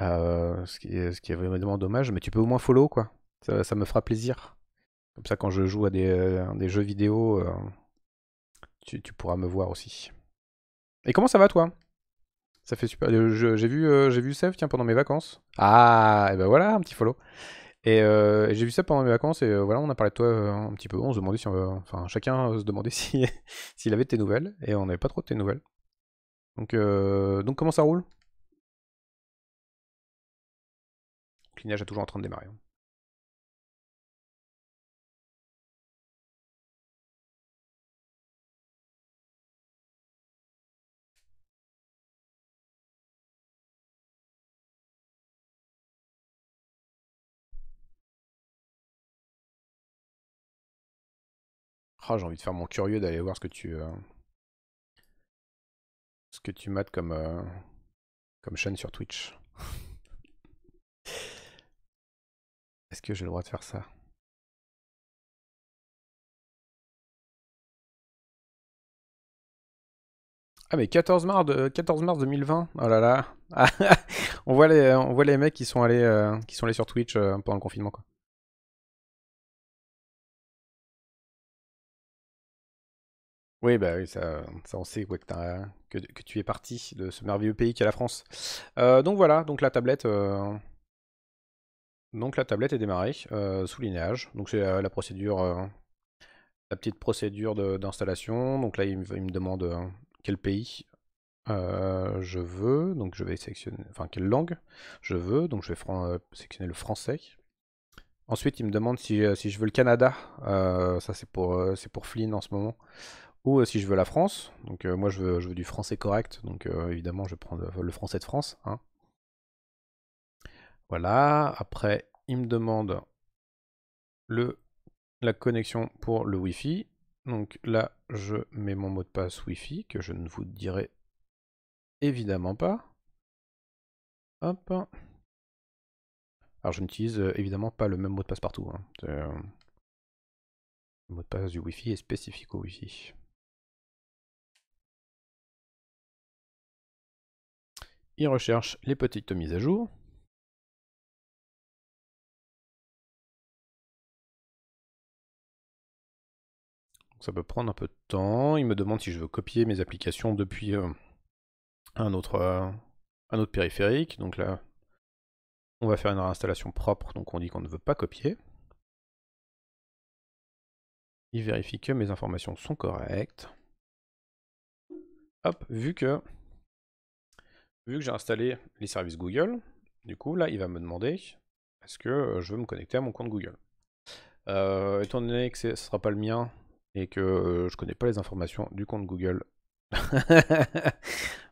euh, ce, qui est, ce, qui est, vraiment dommage, mais tu peux au moins follow, quoi. Ça, me fera plaisir. Comme ça, quand je joue à des, jeux vidéo, euh, tu, pourras me voir aussi. Et comment ça va, toi Ça fait super. J'ai vu, j'ai vu Sev, tiens, pendant mes vacances. Ah, et ben voilà, un petit follow. Euh, et, j'ai vu ça pendant mes vacances et euh, voilà, on a parlé de toi euh, un petit peu. On se demandait si on Enfin, chacun se demandait [LAUGHS] s'il avait tes nouvelles et on n'avait pas trop de tes nouvelles. Donc, comment ça roule Le clignage est toujours en train de démarrer. Hein. Ah, j'ai envie de faire mon curieux d'aller voir ce que tu... Euh, ce que tu mates comme, euh, comme chaîne sur Twitch. [LAUGHS] Est-ce que j'ai le droit de faire ça Ah mais 14 mars, de, 14 mars 2020, oh là là, [LAUGHS] on, voit les, on voit les mecs qui sont allés, euh, qui sont allés sur Twitch pendant le confinement quoi. Bah oui, ça, ça on sait que, tu es parti de ce merveilleux pays qu'est la France. Euh, donc voilà, donc la tablette. Euh, donc la tablette est démarrée euh, sous linéage. Donc c'est euh, la procédure, la petite procédure d'installation. Donc là, il, me demande quel pays je veux. Donc je vais sélectionner, enfin quelle langue je veux. Donc je vais sélectionner le français. Ensuite, il me demande si, si je veux le Canada. ça c'est pour, c'est pour Flynn en ce moment. Ou euh, si je veux la France, donc euh, moi je veux, du français correct, donc euh, évidemment je vais prendre le français de France. Hein. Voilà, après il me demande le, la connexion pour le Wi-Fi. Donc là, je mets mon mot de passe Wi-Fi que je ne vous dirai évidemment pas. Hop. Alors je n'utilise évidemment pas le même mot de passe partout. Hein. Le mot de passe du Wi-Fi est spécifique au Wi-Fi. il recherche les petites mises à jour. ça peut prendre un peu de temps. Il me demande si je veux copier mes applications depuis euh, un, autre, euh, un autre périphérique. Donc là, on va faire une réinstallation propre, donc on dit qu'on ne veut pas copier. Il vérifie que mes informations sont correctes. Hop, vu que vu que j'ai installé les services Google, du coup, là, il va me demander est-ce que euh, je veux me connecter à mon compte Google. Euh, étant donné que ce ne sera pas le mien et que euh, je ne connais pas les informations du compte Google, [LAUGHS]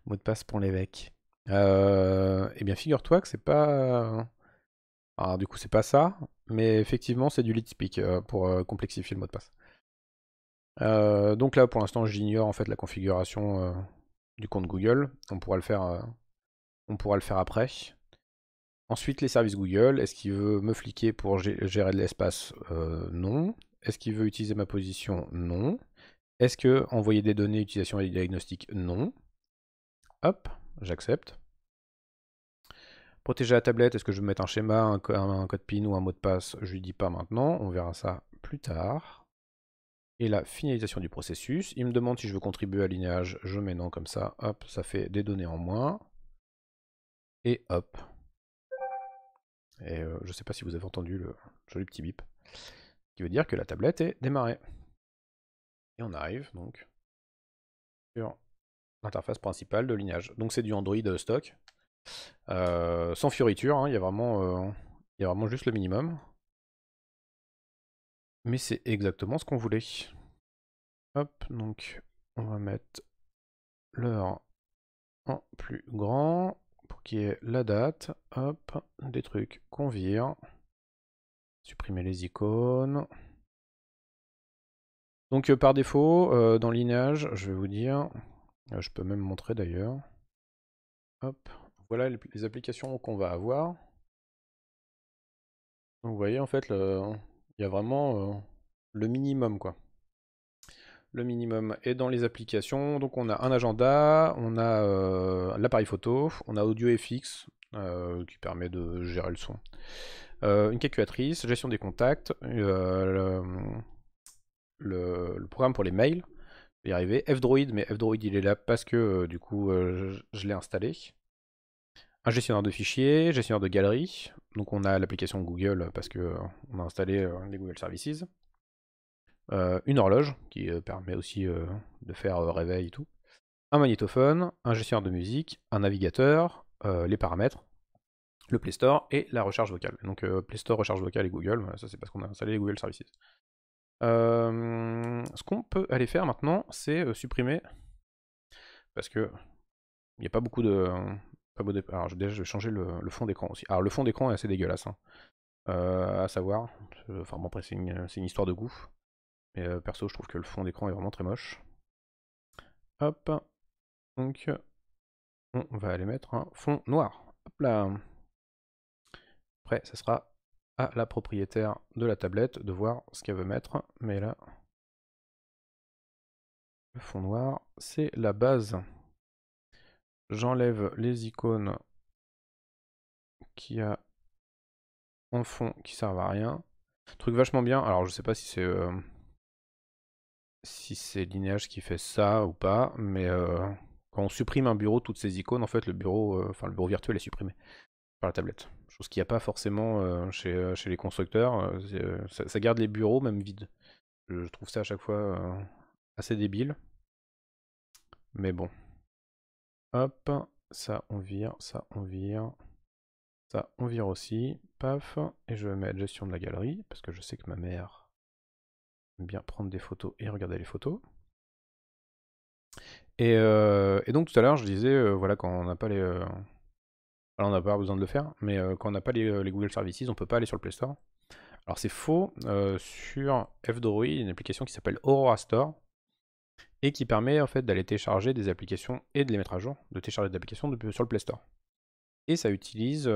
mot de passe pour l'évêque. eh bien, figure-toi que c'est pas. Alors, du coup, c'est pas ça, mais effectivement, c'est du lead pour complexifier le mot de passe. donc là, pour l'instant, j'ignore en fait la configuration du compte Google. On pourra le faire on pourra le faire après. Ensuite, les services Google. Est-ce qu'il veut me fliquer pour gérer de l'espace euh, Non. Est-ce qu'il veut utiliser ma position Non. Est-ce que envoyer des données, utilisation et diagnostic Non. Hop, j'accepte. Protéger la tablette, est-ce que je veux mettre un schéma, un, code PIN ou un mot de passe Je lui dis pas maintenant, on verra ça plus tard. Et la finalisation du processus. Il me demande si je veux contribuer à l'inéage, je mets non comme ça, hop, ça fait des données en moins. Et hop. Et euh, je ne sais pas si vous avez entendu le joli petit bip. Qui veut dire que la tablette est démarrée. Et on arrive donc sur l'interface principale de lignage. Donc c'est du Android euh, stock. Euh, sans fioriture, hein, il y, a vraiment, y a vraiment juste le minimum. Mais c'est exactement ce qu'on voulait. Hop, donc on va mettre l'heure en plus grand qui est la date, hop, des trucs qu'on vire, supprimer les icônes. Donc euh, par défaut, euh, dans l'inéage je vais vous dire, euh, je peux même montrer d'ailleurs, hop, voilà les, applications qu'on va avoir. vous voyez en fait, il y a vraiment le minimum quoi. Le minimum est dans les applications. Donc on a un agenda, on a euh, l'appareil photo, on a audio FX euh, qui permet de gérer le son. Euh, une calculatrice, gestion des contacts, le, programme pour les mails. F-Droid, mais F-Droid il est là parce que du coup je, l'ai installé un gestionnaire de fichiers, gestionnaire de galeries, Donc on a l'application Google parce que on a installé les Google Services. Euh, une horloge qui euh, permet aussi euh, de faire réveil et tout, un magnétophone, un gestionnaire de musique, un navigateur, les paramètres, le Play Store et la recherche vocale. Donc Play Store, recherche vocale et Google, ça c'est parce qu'on a installé les Google Services. ce qu'on peut aller faire maintenant, c'est supprimer. Parce que il n'y a pas beaucoup de. Pas beau Alors déjà je vais changer le, fond d'écran aussi. Alors le fond d'écran est assez dégueulasse. Hein. à savoir. Enfin bon après c'est une, histoire de goût. Mais euh, perso, je trouve que le fond d'écran est vraiment très moche. Hop. Donc, on va aller mettre un fond noir. Hop là. Après, ça sera à la propriétaire de la tablette de voir ce qu'elle veut mettre. Mais là, le fond noir, c'est la base. J'enlève les icônes qui a en fond qui servent à rien. Truc vachement bien. Alors, je ne sais pas si c'est... Euh, si c'est linéage qui fait ça ou pas, mais euh, quand on supprime un bureau, toutes ces icônes, en fait, le bureau, euh, enfin le bureau virtuel est supprimé par la tablette. Chose qu'il n'y a pas forcément euh, chez, les constructeurs. Ça, garde les bureaux même vides. Je, je trouve ça à chaque fois assez débile. Mais bon. Hop, ça on vire, ça on vire. Ça on vire aussi. Paf. Et je vais mettre gestion de la galerie, parce que je sais que ma mère bien prendre des photos et regarder les photos. Et, euh, donc tout à l'heure, je disais, euh, voilà, quand on n'a pas les. Euh, alors on n'a pas besoin de le faire, mais quand on n'a pas les, Google Services, on peut pas aller sur le Play Store. Alors c'est faux. sur f il y a une application qui s'appelle Aurora Store et qui permet en fait d'aller télécharger des applications et de les mettre à jour, de télécharger des applications depuis, sur le Play Store. Et ça utilise,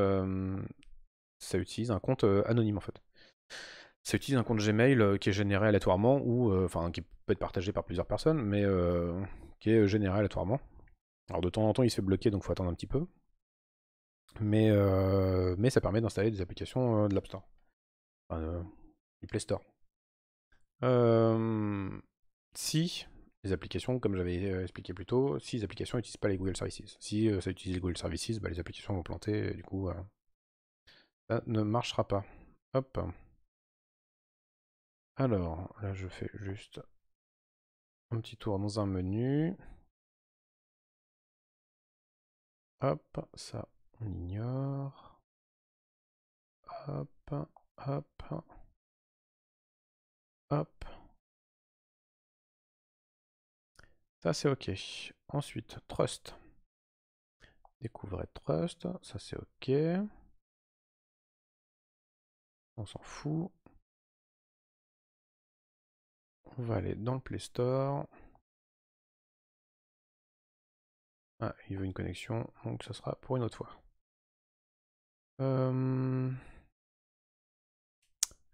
ça utilise un compte anonyme en fait ça utilise un compte Gmail euh, qui est généré aléatoirement ou euh, enfin qui peut être partagé par plusieurs personnes, mais euh, qui est généré aléatoirement. Alors de temps en temps il se fait bloquer donc il faut attendre un petit peu. Mais, mais ça permet d'installer des applications de l'App Store. Enfin, du Play Store. si les applications, comme j'avais expliqué plus tôt, si les applications n'utilisent pas les Google Services. Si ça utilise les Google Services, bah, les applications vont planter et du coup ça ne marchera pas. Hop. Alors, là je fais juste un petit tour dans un menu. Hop, ça on ignore. Hop, hop. Hop. Ça c'est ok. Ensuite, Trust. Découvrez Trust, ça c'est ok. On s'en fout on va aller dans le Play Store. Ah, il veut une connexion, donc ça sera pour une autre fois. Hum.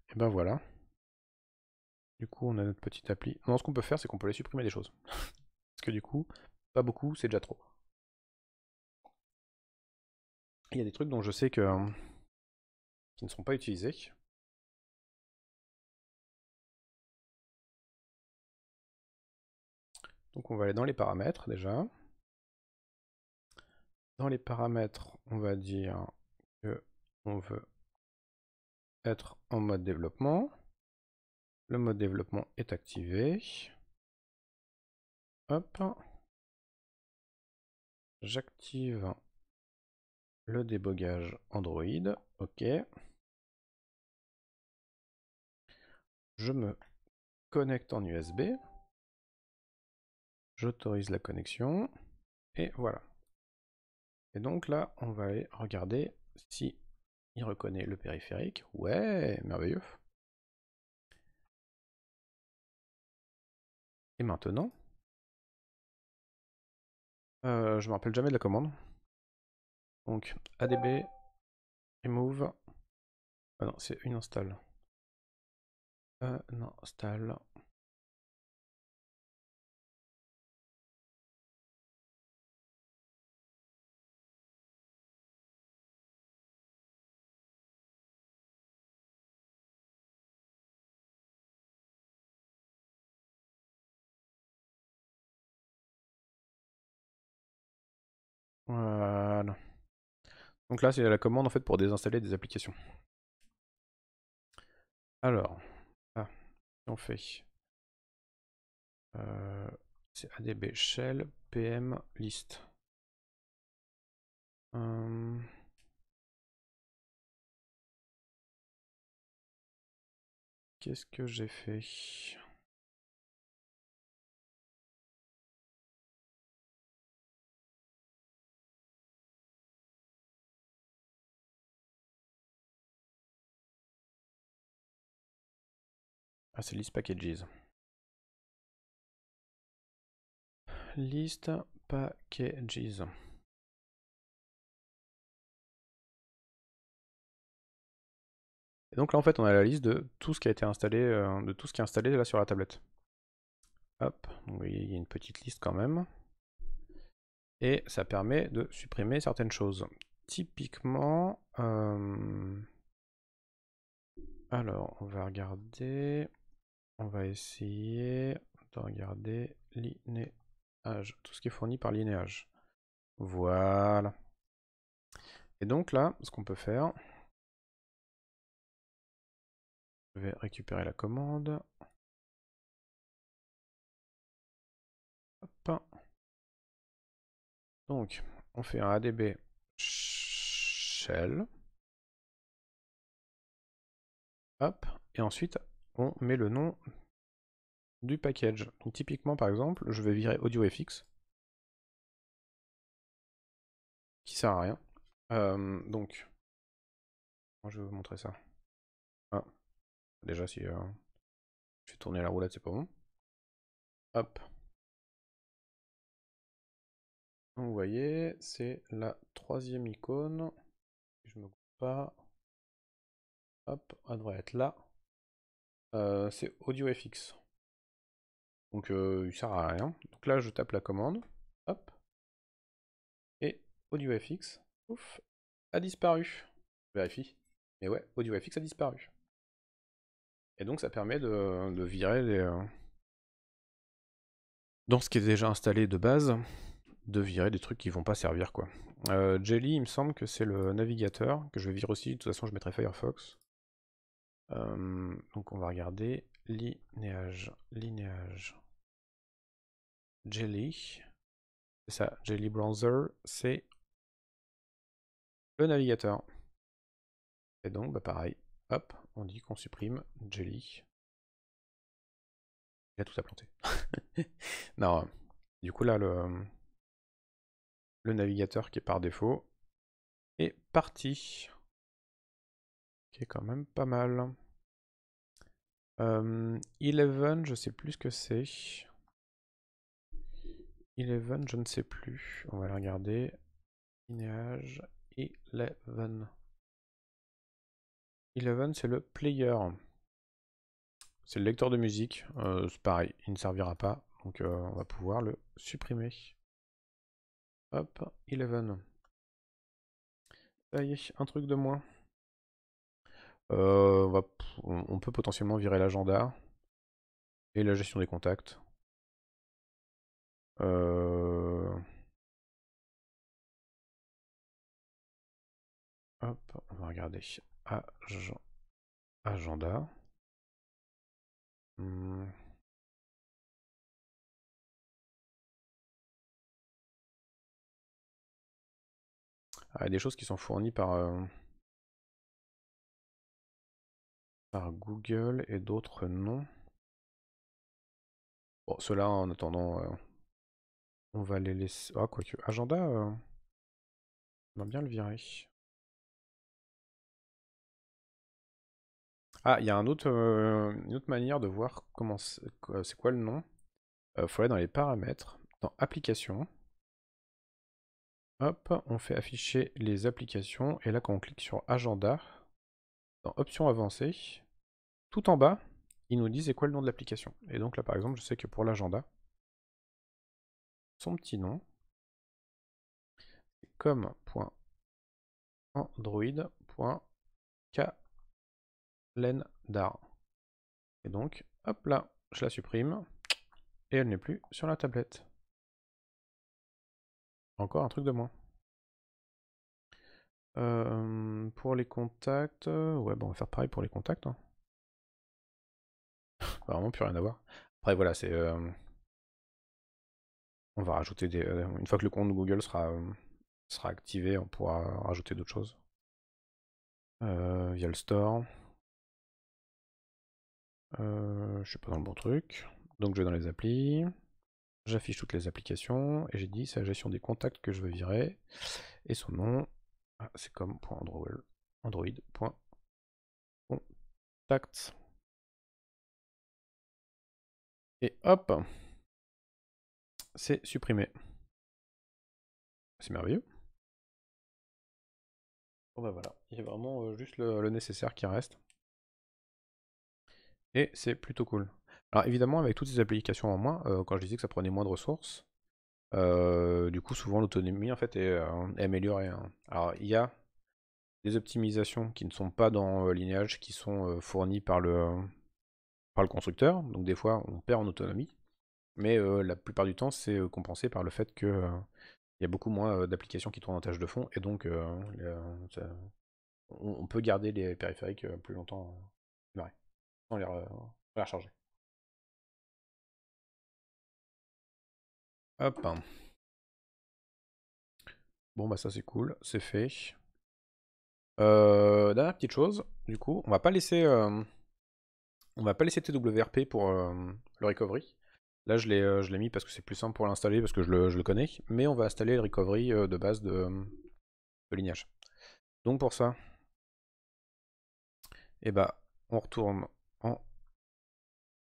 Et ben voilà. Du coup, on a notre petite appli. Non, ce qu'on peut faire, c'est qu'on peut aller supprimer des choses. [LAUGHS] Parce que du coup, pas beaucoup, c'est déjà trop. Il y a des trucs dont je sais que hum, qui ne sont pas utilisés. Donc on va aller dans les paramètres déjà. Dans les paramètres, on va dire que on veut être en mode développement. Le mode développement est activé. Hop. J'active le débogage Android. OK. Je me connecte en USB. J'autorise la connexion. Et voilà. Et donc là, on va aller regarder si il reconnaît le périphérique. Ouais, merveilleux. Et maintenant, euh, je me rappelle jamais de la commande. Donc adb remove. Ah non, c'est une install. Euh, install. Donc là, c'est la commande en fait pour désinstaller des applications. Alors, ah, on fait euh, c'est adb shell pm list. Hum. Qu'est-ce que j'ai fait Ah, c'est list packages. List packages. Et donc là, en fait, on a la liste de tout ce qui a été installé, euh, de tout ce qui est installé là sur la tablette. Hop, vous voyez, il y a une petite liste quand même. Et ça permet de supprimer certaines choses. Typiquement, euh, alors, on va regarder. On va essayer de regarder linéage, tout ce qui est fourni par linéage. Voilà. Et donc là, ce qu'on peut faire, je vais récupérer la commande. Hop. Donc, on fait un ADB shell. Hop. Et ensuite, on met le nom du package. typiquement par exemple, je vais virer AudioFX, qui sert à rien. Euh, donc, je vais vous montrer ça. Ah, déjà si euh, je fais tourner la roulette, c'est pas bon. Hop. vous voyez, c'est la troisième icône. Je me coupe pas. Hop, elle devrait être là. Euh, c'est c'est fx Donc euh, il sert à rien. Donc là je tape la commande. Hop. Et AudioFX, ouf, a disparu. vérifie. Mais ouais, AudioFX a disparu. Et donc ça permet de, virer les. Euh, dans ce qui est déjà installé de base, de virer des trucs qui vont pas servir quoi. Jelly, il me semble que c'est le navigateur, que je vais virer aussi, de toute façon je mettrai Firefox. Euh, donc on va regarder linéage, linéage Jelly. C'est ça, Jelly Browser, c'est le navigateur. Et donc, bah pareil, hop, on dit qu'on supprime Jelly. Il a tout à planter. [LAUGHS] non, du coup là, le, le navigateur qui est par défaut est parti qui est quand même pas mal. Euh, Eleven, je sais plus ce que c'est. 11 je ne sais plus. On va le regarder. et 11 11 c'est le player. C'est le lecteur de musique. Euh, c'est pareil, il ne servira pas. Donc euh, on va pouvoir le supprimer. Hop, 11 Ça y est, un truc de moins. Euh, on, peut potentiellement virer l'agenda et la gestion des contacts. Euh, hop, on va regarder. Agenda. Hmm. Ah, y a des choses qui sont fournies par... Euh, Google et d'autres noms Bon, ceux en attendant, euh, on va les laisser... Ah, que, agenda, euh, on va bien le virer. Ah, il y a un autre, euh, une autre manière de voir comment c'est quoi, le nom. Il faut aller dans les paramètres, dans applications. Hop, on fait afficher les applications. Et là, quand on clique sur agenda, dans options avancées, tout en bas, ils nous disent c'est quoi le nom de l'application. Et donc là, par exemple, je sais que pour l'agenda, son petit nom, comme c'est com.android.calendar. Et donc, hop là, je la supprime, et elle n'est plus sur la tablette. Encore un truc de moins. Euh, pour les contacts, ouais, bon, on va faire pareil pour les contacts. Hein vraiment plus rien à voir. Après voilà, c'est... Euh, on va rajouter des... Euh, une fois que le compte Google sera, euh, sera activé, on pourra rajouter d'autres choses. via le store. je suis pas dans le bon truc. Donc je vais dans les applis. J'affiche toutes les applications. Et j'ai dit c'est la gestion des contacts que je veux virer. Et son nom, ah, c'est comme point Android. Android. Contact. Et hop, c'est supprimé. C'est merveilleux. Ben voilà, il y a vraiment euh, juste le, nécessaire qui reste. Et c'est plutôt cool. Alors évidemment, avec toutes ces applications en moins, euh, quand je disais que ça prenait moins de ressources, euh, du coup souvent l'autonomie en fait est, améliorée. Hein. Alors il y a des optimisations qui ne sont pas dans Lineage, qui sont fournies par le, par le constructeur, donc des fois on perd en autonomie, mais euh, la plupart du temps c'est euh, compensé par le fait que euh, il y a beaucoup moins d'applications qui tournent en tâche de fond, et donc on, peut garder les périphériques plus longtemps sans les, recharger. Hop. Bon bah ça c'est cool, c'est fait. dernière petite chose, du coup, on va pas laisser on va pas laisser TWRP pour euh, le recovery. Là, euh, je l'ai mis parce que c'est plus simple pour l'installer, parce que je le, connais. Mais on va installer le recovery euh, de base de, lignage. Donc pour ça, et eh bah, ben, on retourne en,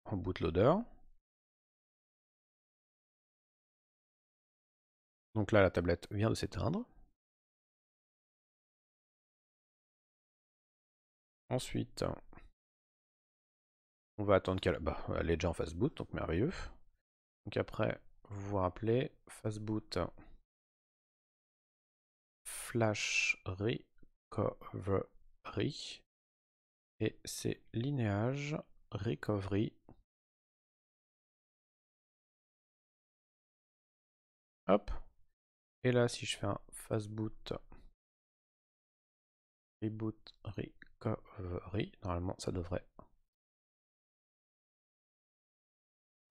en bootloader. Donc là, la tablette vient de s'éteindre. Ensuite, on va attendre qu'elle bah, elle est déjà en boot, donc merveilleux. Donc après, vous vous rappelez, boot, flash recovery et c'est linéage recovery. Hop. Et là, si je fais un boot, reboot recovery, normalement ça devrait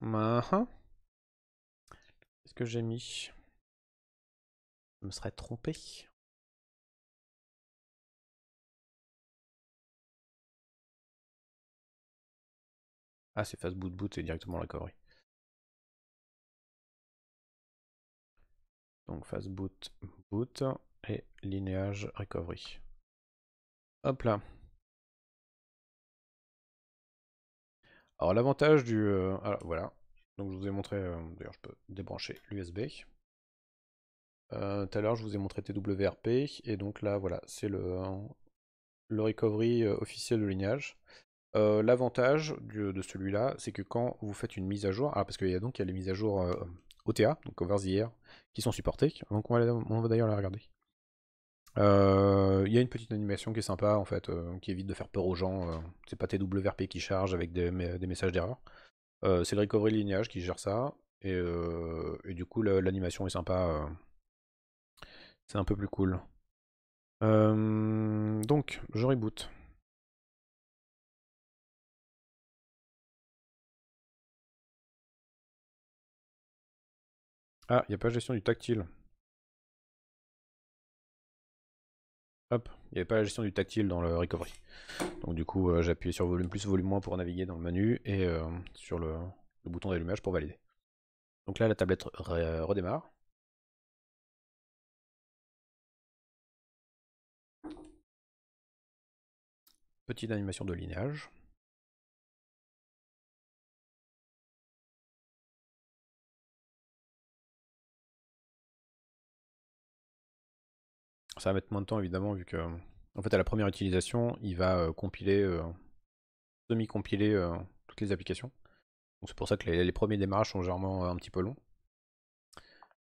Qu'est-ce que j'ai mis Je me serais trompé. Ah, c'est fastboot boot et directement recovery. Donc face boot boot et linéage recovery. Hop là. Alors l'avantage du... Euh, alors, voilà. Donc je vous ai montré... Euh, d'ailleurs je peux débrancher l'USB. Euh, tout à l'heure je vous ai montré TWRP. Et donc là voilà, c'est le, le recovery officiel de lignage. L'avantage de celui-là, c'est que quand vous faites une mise à jour, alors ah, parce qu'il y a donc il y a les mises à jour OTA, donc over the air, qui sont supportées. Donc on va d'ailleurs la regarder. Euh, il y a une petite animation qui est sympa en fait, euh, qui évite de faire peur aux gens. Euh. c'est pas TWRP qui charge avec des, messages d'erreur. c'est le recovery lignage qui gère ça. Et, du coup, l'animation est sympa. c'est un peu plus cool. donc, je reboot. Ah, il n'y a pas gestion du tactile. Hop, il n'y avait pas la gestion du tactile dans le recovery. Donc du coup, euh, j'appuie sur volume plus, volume moins pour naviguer dans le menu et euh, sur le, bouton d'allumage pour valider. Donc là, la tablette euh, redémarre. Petite animation de lignage. Ça va mettre moins de temps évidemment vu que en fait à la première utilisation il va euh, compiler euh, semi-compiler euh, toutes les applications. Donc c'est pour ça que les, premiers démarrages sont généralement un petit peu longs.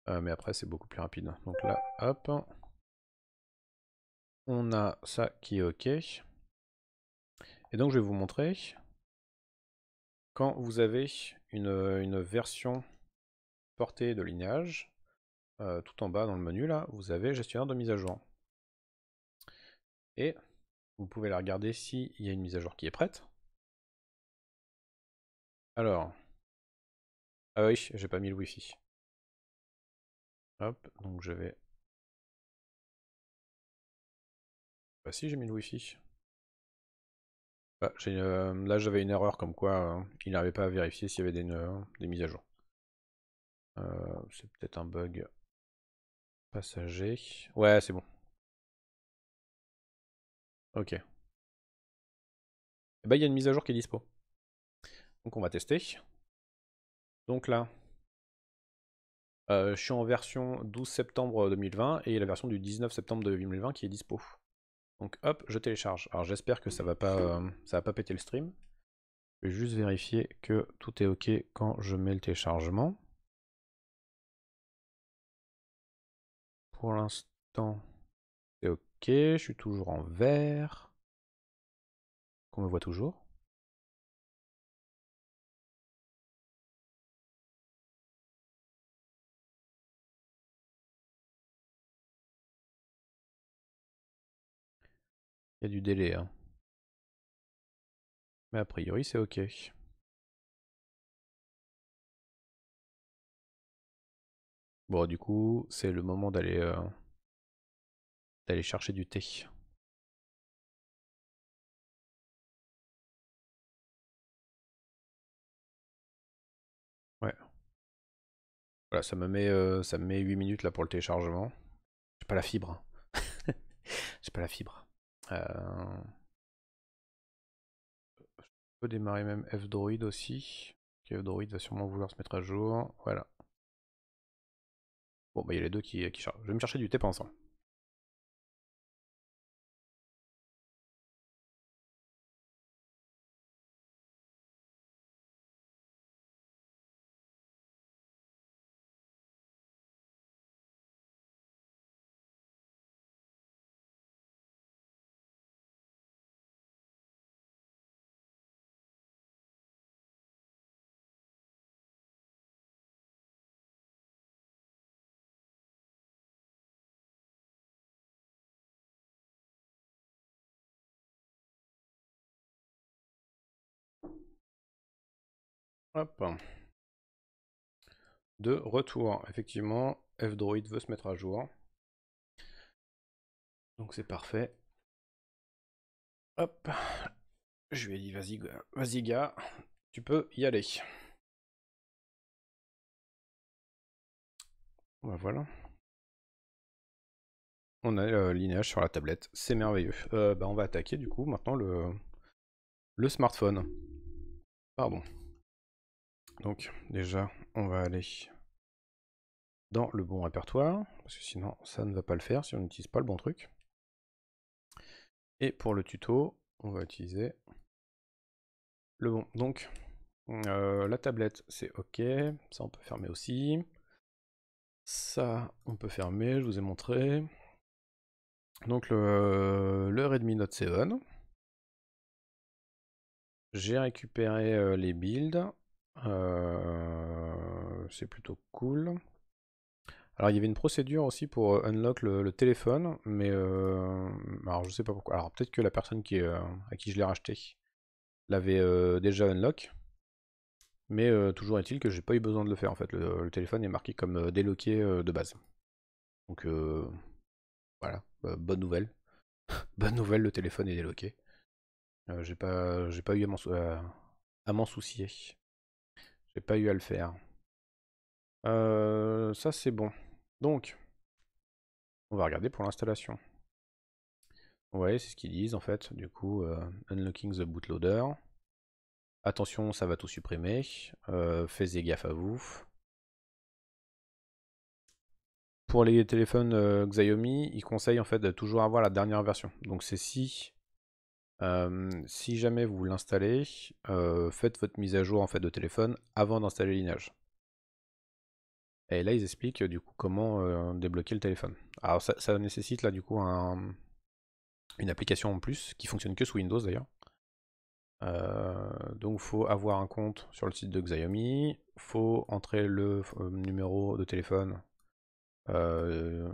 mais après c'est beaucoup plus rapide. Donc là, hop. On a ça qui est OK. Et donc je vais vous montrer quand vous avez une, version portée de lignage, tout en bas dans le menu là, vous avez gestionnaire de mise à jour. Et vous pouvez la regarder s'il y a une mise à jour qui est prête. Alors. Ah oui, j'ai pas mis le wifi. Hop, donc je vais... Bah, si, j'ai mis le wifi. Bah, euh, là, j'avais une erreur comme quoi hein, il n'arrivait pas à vérifier s'il y avait des, hein, des, mises à jour. Euh, c'est peut-être un bug passager. Ouais, c'est bon. Ok. Et eh ben, il y a une mise à jour qui est dispo. Donc, on va tester. Donc là, euh, je suis en version 12 septembre 2020 et la version du 19 septembre 2020 qui est dispo. Donc hop, je télécharge. Alors j'espère que ça va pas ça va pas péter le stream. Je vais juste vérifier que tout est ok quand je mets le téléchargement. Pour l'instant, Ok, je suis toujours en vert. Qu'on me voit toujours. Il y a du délai. Hein. Mais a priori, c'est OK. Bon, du coup, c'est le moment d'aller... Euh, aller chercher du thé. Ouais. Voilà, ça me met, euh, ça me met 8 minutes là pour le téléchargement. J'ai pas la fibre. [LAUGHS] J'ai pas la fibre. Euh, je peux démarrer même F-Droid aussi. F-Droid va sûrement vouloir se mettre à jour. Voilà. Bon, bah il y a les deux qui, qui chargent. Je vais me chercher du thé pensant. De retour. Effectivement, F-Droid veut se mettre à jour. Donc c'est parfait. Hop. Je lui ai dit, vas-y, vas-y gars, tu peux y aller. Bah, voilà. On a le euh, linéage sur la tablette, c'est merveilleux. Euh, bah on va attaquer du coup maintenant le, le smartphone. Pardon. Donc déjà, on va aller dans le bon répertoire, parce que sinon ça ne va pas le faire si on n'utilise pas le bon truc. Et pour le tuto, on va utiliser le bon. Donc euh, la tablette, c'est OK, ça on peut fermer aussi. Ça, on peut fermer, je vous ai montré. Donc le, le Redmi Note 7. J'ai récupéré euh, les builds. Euh, c'est plutôt cool. Alors il y avait une procédure aussi pour euh, unlock le, téléphone, mais euh, alors je sais pas pourquoi. Alors peut-être que la personne qui, à qui je l'ai racheté l'avait déjà unlock, mais toujours est-il que j'ai pas eu besoin de le faire en fait. Le, téléphone est marqué comme déloqué de base. Donc voilà, bah, bonne nouvelle. [LAUGHS] bonne nouvelle, le téléphone est déloqué. j'ai pas, j'ai pas eu à m'en soucier pas eu à le faire. Euh, ça c'est bon. Donc, on va regarder pour l'installation. Ouais, c'est ce qu'ils disent en fait. Du coup, euh, unlocking the bootloader. Attention, ça va tout supprimer. Euh, faites gaffe à vous. Pour les téléphones euh, Xiaomi, ils conseillent en fait de toujours avoir la dernière version. Donc c'est si si jamais vous l'installez, euh, faites votre mise à jour en fait de téléphone avant d'installer l'image. Et là, ils expliquent du coup comment débloquer le téléphone. Alors ça, nécessite là du coup une application en plus qui fonctionne que sous Windows d'ailleurs. donc faut avoir un compte sur le site de Xiaomi, faut entrer le euh, numéro de téléphone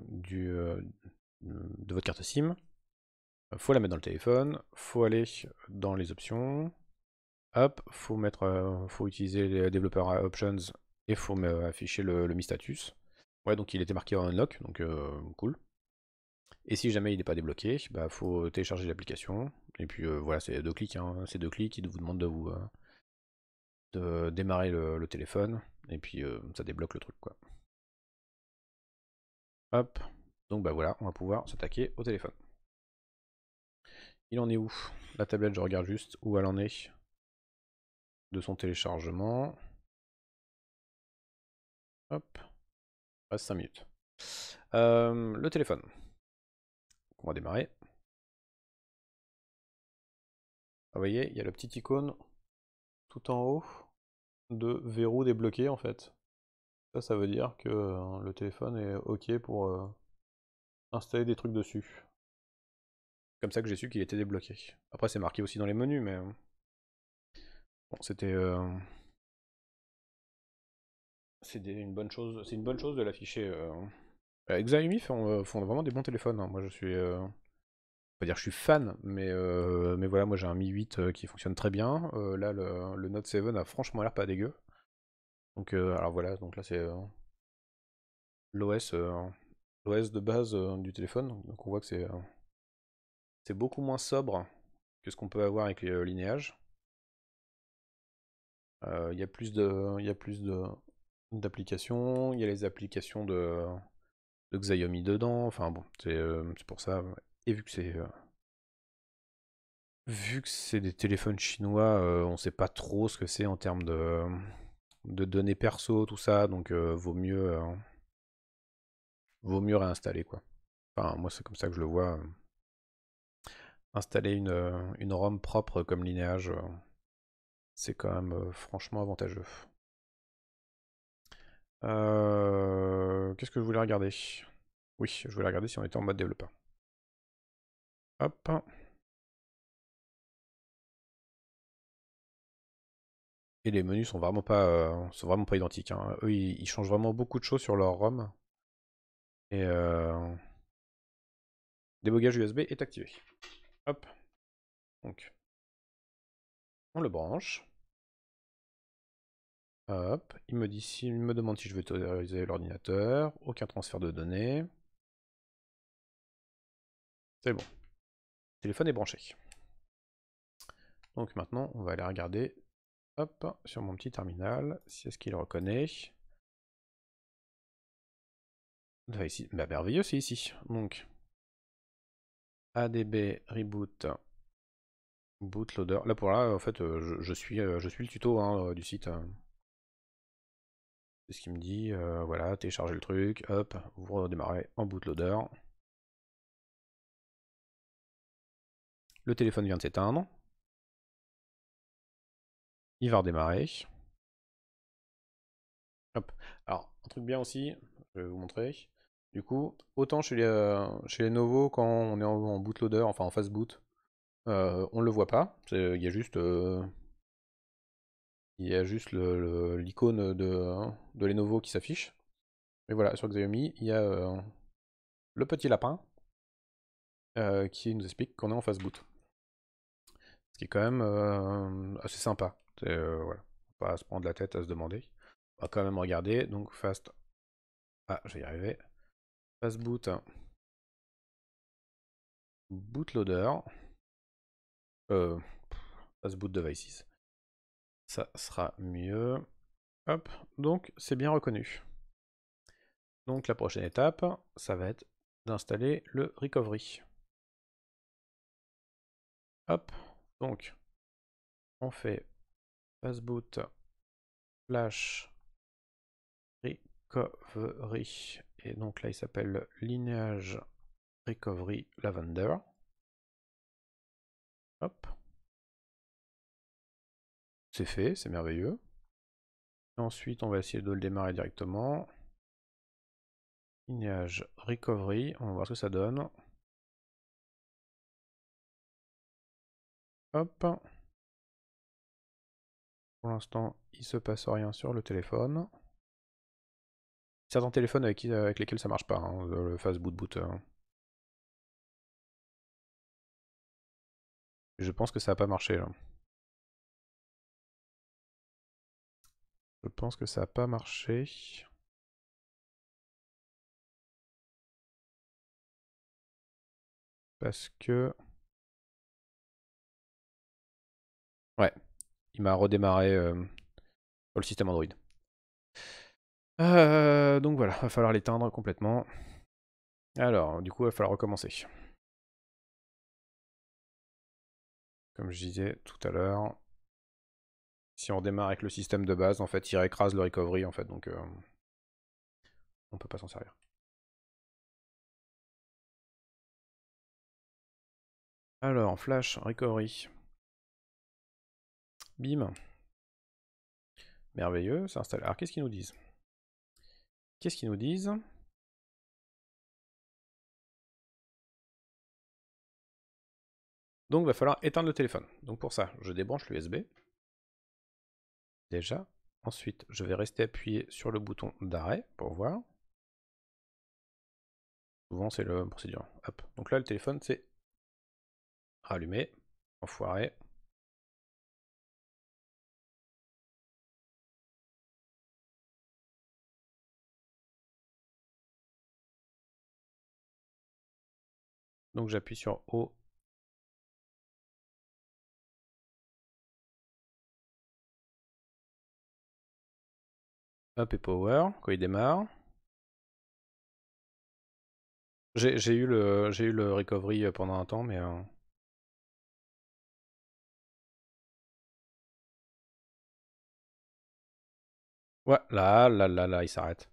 du, de votre carte SIM, faut la mettre dans le téléphone, faut aller dans les options, hop, faut mettre, euh, faut utiliser les développeurs options et faut afficher le, mi-status. Ouais, donc il était marqué en unlock, donc euh, cool. Et si jamais il n'est pas débloqué, bah faut télécharger l'application. Et puis euh, voilà, c'est deux clics, hein. c'est deux clics, il vous demande de vous de démarrer le, le, téléphone, et puis ça débloque le truc quoi. Hop, donc bah voilà, on va pouvoir s'attaquer au téléphone. Il en est où La tablette, je regarde juste où elle en est de son téléchargement. Hop, reste 5 minutes. Euh, le téléphone. On va démarrer. Ah, vous voyez, il y a la petite icône tout en haut de verrou débloqué en fait. Ça, ça veut dire que hein, le téléphone est OK pour euh, installer des trucs dessus comme ça que j'ai su qu'il était débloqué. Après, c'est marqué aussi dans les menus, mais... Euh, bon, c'était... Euh, c'est une bonne chose c'est une bonne chose de l'afficher. Euh... Xiaomi euh, font, vraiment des bons téléphones. Hein. Moi, je suis... Euh... Pas dire je suis fan, mais, mais voilà, moi j'ai un Mi 8 qui fonctionne très bien. là, le, le, Note 7 a franchement l'air pas dégueu. Donc, alors voilà, donc là c'est l'OS l'OS de base du téléphone. Donc on voit que c'est c'est beaucoup moins sobre que ce qu'on peut avoir avec le euh, linéage. Euh, il y a plus de, d'applications. Il y a les applications de, de Xiaomi dedans. Enfin bon, c'est euh, pour ça. Et vu que c'est vu que c'est des téléphones chinois, on ne sait pas trop ce que c'est en termes de de données perso, tout ça. Donc vaut mieux vaut mieux réinstaller quoi. Enfin moi c'est comme ça que je le vois installer euh, une, ROM propre comme linéage, euh, c'est quand même euh, franchement avantageux. Qu'est-ce que je voulais regarder Oui, je voulais regarder si on était en mode développeur. Hop. Et les menus sont vraiment pas, sont vraiment pas identiques. Hein. Eux, ils, changent vraiment beaucoup de choses sur leur ROM. Et débogage USB est activé. Hop. Donc, on le branche. Hop. Il me, dit si, il me demande si je veux autoriser l'ordinateur. Aucun transfert de données. C'est bon. téléphone est branché. Donc maintenant, on va aller regarder hop, sur mon petit terminal si est-ce qu'il reconnaît. bah, merveilleux, c'est ici. Donc, ADB Reboot Bootloader. Là pour là, en fait, euh, je, suis, euh, je suis le tuto hein, euh, du site. Hein. C'est ce qu'il me dit. voilà, téléchargez le truc, hop, vous redémarrez en bootloader. Le téléphone vient de s'éteindre. Il va redémarrer. Hop. Alors, un truc bien aussi, je vais vous montrer. Du coup, autant chez les, euh, quand on est en, bootloader, enfin en fast boot, euh, on ne le voit pas. Il y a juste, euh, l'icône de, de Lenovo qui s'affiche. Et voilà, sur Xiaomi, il y a le petit lapin qui nous explique qu'on est en fast boot. Ce qui est quand même assez sympa. va Pas se prendre la tête à se demander. On va quand même regarder. Donc fast. Ah, je vais y arriver passe boot bootloader euh, devices ça sera mieux hop donc c'est bien reconnu donc la prochaine étape ça va être d'installer le recovery hop donc on fait boot flash recovery et donc là, il s'appelle Lineage Recovery Lavender. Hop. C'est fait, c'est merveilleux. ensuite, on va essayer de le démarrer directement. Lineage Recovery, on va voir ce que ça donne. Hop. Pour l'instant, il se passe rien sur le téléphone certains téléphones avec, euh, avec lesquels ça marche pas, hein, euh, le fast boot boot. Je pense que ça n'a pas marché là. Je pense que ça n'a pas marché. Parce que... Ouais, il m'a redémarré euh, le système Android. Euh, donc voilà, va falloir l'éteindre complètement. Alors, du coup, il va falloir recommencer. Comme je disais tout à l'heure, si on démarre avec le système de base, en fait, il réécrase le recovery, en fait, donc euh, on peut pas s'en servir. Alors, flash, recovery. Bim. Merveilleux, c'est installé. Alors, qu'est-ce qu'ils nous disent Qu'est-ce qu'ils nous disent Donc, il va falloir éteindre le téléphone. Donc, pour ça, je débranche l'USB. Déjà. Ensuite, je vais rester appuyé sur le bouton d'arrêt pour voir. Souvent, c'est le procédure. Hop. Donc là, le téléphone, c'est rallumé, enfoiré. Donc j'appuie sur O. Up et power quand il démarre. J'ai eu le j'ai eu le recovery euh, pendant un temps, mais euh, ouais là là là là il s'arrête.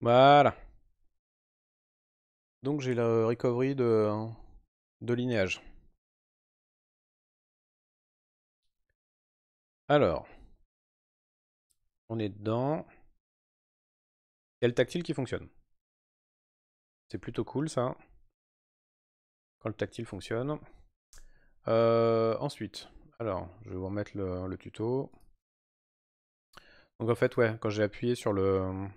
Voilà. Donc j'ai la recovery de, hein, de linéage. Alors, on est dedans. Il y a le tactile qui fonctionne. C'est plutôt cool ça. Quand le tactile fonctionne. Euh, ensuite, alors, je vais vous remettre le, le tuto. Donc en fait, ouais, quand j'ai appuyé sur le,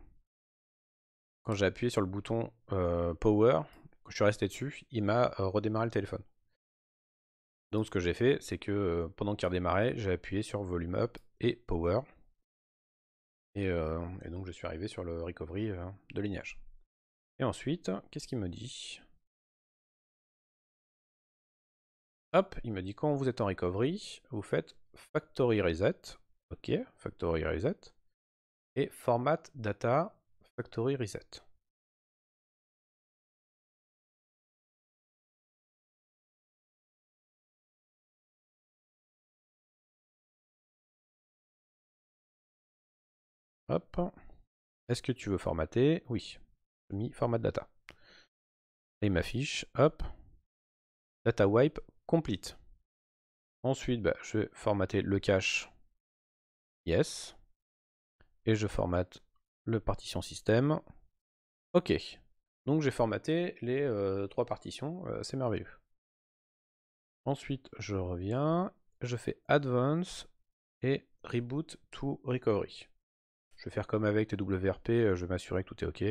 quand j'ai appuyé sur le bouton euh, Power, quand je suis resté dessus, il m'a euh, redémarré le téléphone. Donc ce que j'ai fait, c'est que euh, pendant qu'il redémarrait, j'ai appuyé sur Volume Up et Power. Et, et, donc je suis arrivé sur le recovery de lignage. Et ensuite, qu'est-ce qu'il me dit Hop, il me dit quand vous êtes en recovery, vous faites Factory Reset. Ok, Factory Reset. Et Format Data factory reset Hop. Est-ce que tu veux formater Oui. mi format data. Et il m'affiche. Hop. Data wipe complete. Ensuite, bah, je vais formater le cache. Yes. Et je formate partition système. Ok. Donc j'ai formaté les euh, trois partitions, euh, c'est merveilleux. Ensuite, je reviens, je fais Advance et Reboot to Recovery. Je vais faire comme avec WRP, euh, je vais m'assurer que tout est OK.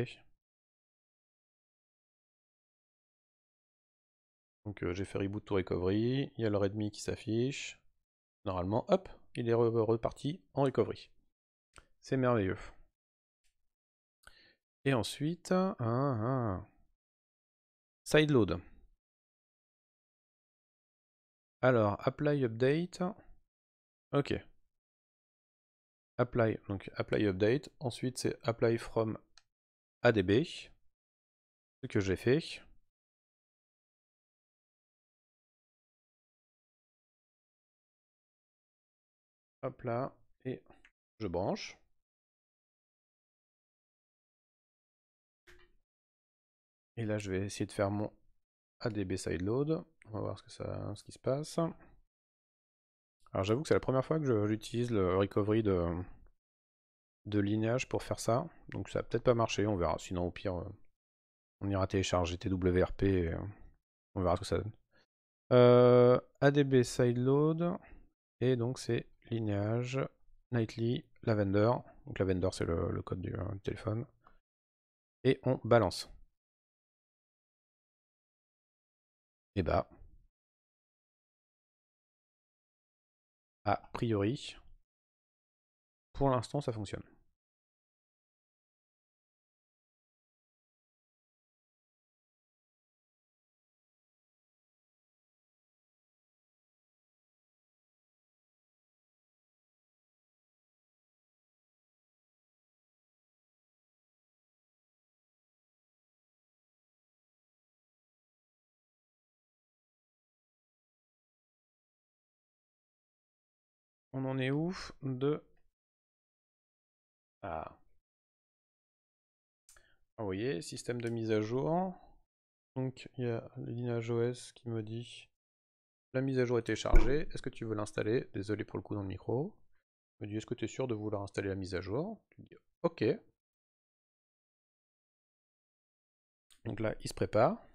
Donc j'ai fait Reboot to Recovery, il y a le Redmi qui s'affiche. Normalement, hop, il est reparti en Recovery. C'est merveilleux. Et ensuite, un, load. sideload. Alors, apply update. Ok. Apply, donc apply update. Ensuite, c'est apply from ADB. Ce que j'ai fait. Hop là. Et je branche. Et là, je vais essayer de faire mon ADB sideload. On va voir ce, que ce qui se passe. Alors j'avoue que c'est la première fois que j'utilise le recovery de, de lignage pour faire ça. Donc ça va peut-être pas marcher, on verra. Sinon au pire, euh, on ira télécharger TWRP et euh, on verra ce que ça donne. Euh, ADB sideload. Et donc c'est lignage nightly lavender. Donc lavender c'est le, code du téléphone. Et on balance. Et eh bah, a priori, pour l'instant, ça fonctionne. On en est ouf de... Ah. vous voyez, système de mise à jour. Donc, il y a le qui me dit la mise à jour été chargée. Est-ce que tu veux l'installer Désolé pour le coup dans le micro. Il me dit est-ce que tu es sûr de vouloir installer la mise à jour Tu dis ok. Donc là, il se prépare.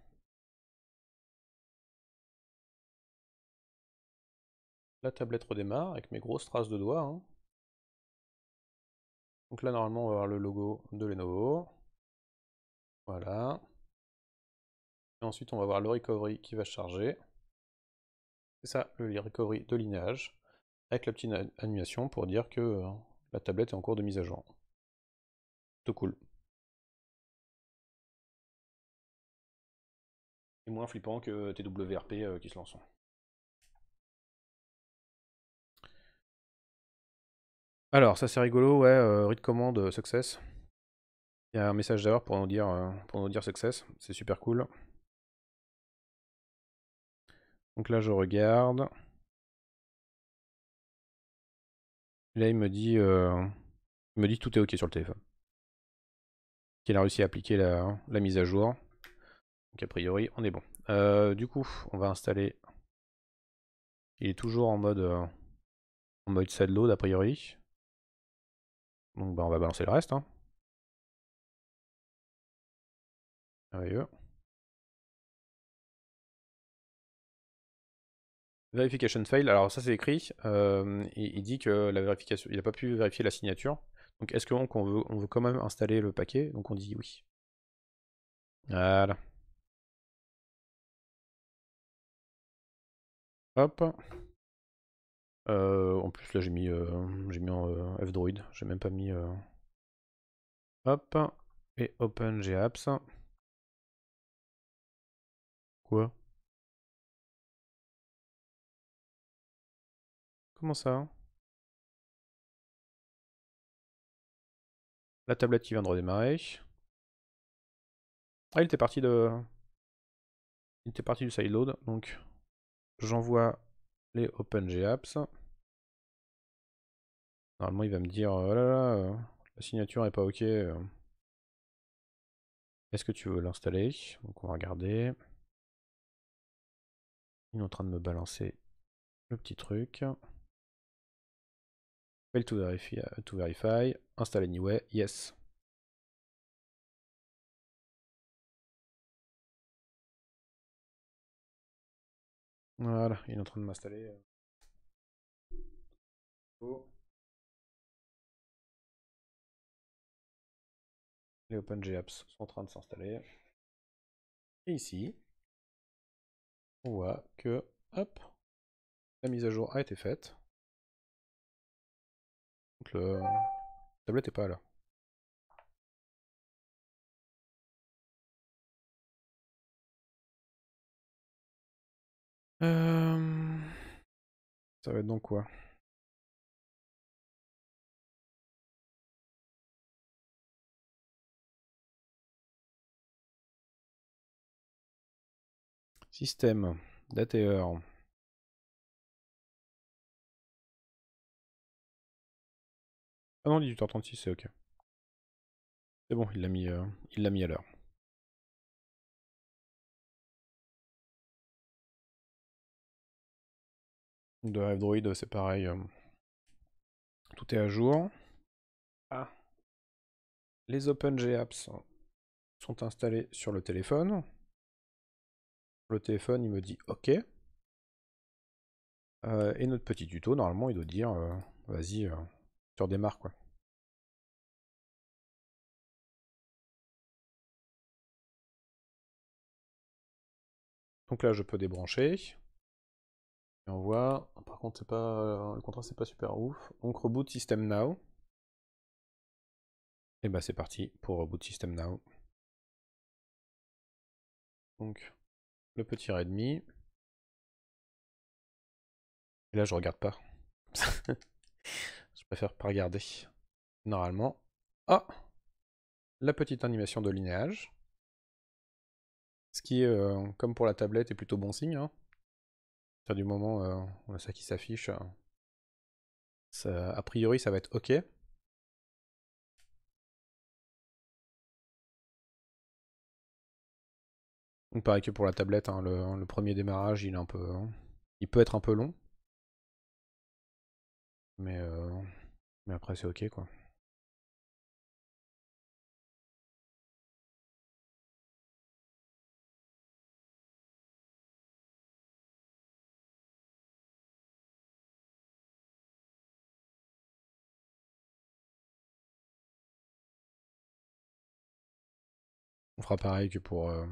La tablette redémarre avec mes grosses traces de doigts. Hein. Donc là, normalement, on va avoir le logo de Lenovo. Voilà. Et ensuite, on va voir le recovery qui va charger. C'est ça, le recovery de lignage, avec la petite animation pour dire que euh, la tablette est en cours de mise à jour. Tout cool. Et moins flippant que TWRP euh, qui se lance. Alors, ça c'est rigolo, ouais, euh, read command euh, success. Il y a un message d'erreur pour nous dire euh, pour nous dire success, c'est super cool. Donc là je regarde. Là il me dit euh, me tout est ok sur le téléphone. Qu'il a réussi à appliquer la, mise à jour. Donc a priori on est bon. du coup, on va installer. Il est toujours en mode en mode a priori. Donc bah, on va balancer le reste. Hein. Verification fail, alors ça c'est écrit, euh, il, dit que la vérification, il n'a pas pu vérifier la signature. Donc est-ce qu'on veut, on veut quand même installer le paquet Donc on dit oui. Voilà. Hop. Euh, en plus, là, j'ai mis, euh, j'ai mis en euh, F-Droid. J'ai même pas mis. Hop. Et Open GApps. Quoi Comment ça La tablette qui vient de redémarrer. Ah, il était parti de. Il était parti du sideload, donc j'envoie les OpenGApps. Normalement, il va me dire Oh là la signature n'est pas OK. Est-ce que tu veux l'installer Donc, on va regarder. Il est en train de me balancer le petit truc. Fail to verify, to verify. Install anyway. Yes. Voilà, il est en train de m'installer. Euh. Oh. Les OpenJApps sont en train de s'installer. Et ici, on voit que hop, la mise à jour a été faite. Donc le... Euh, la tablette n'est pas là. Euh... Ça va être dans quoi Système, date et heure. Ah non, 18h36, c'est ok. C'est bon, il l'a mis, euh, il l'a mis à l'heure. de Android, c'est pareil. Euh, tout est à jour. Ah. Les apps sont installés sur le téléphone. Le téléphone, il me dit OK. Euh, et notre petit tuto, normalement, il doit dire euh, vas-y, sur tu quoi. Donc là, je peux débrancher on voit, par contre, c'est pas, euh, le contrat c'est pas super ouf. Donc reboot system now. Et bah c'est parti pour reboot system now. Donc le petit Redmi. Et là je regarde pas. [LAUGHS] je préfère pas regarder. Normalement. Ah La petite animation de linéage. Ce qui, euh, comme pour la tablette, est plutôt bon signe. Hein du moment où on a ça qui s'affiche, a priori ça va être OK. Il pareil que pour la tablette, hein, le, premier démarrage il est un peu. Hein, il peut être un peu long. Mais, euh, mais après c'est ok quoi. pareil que pour, euh,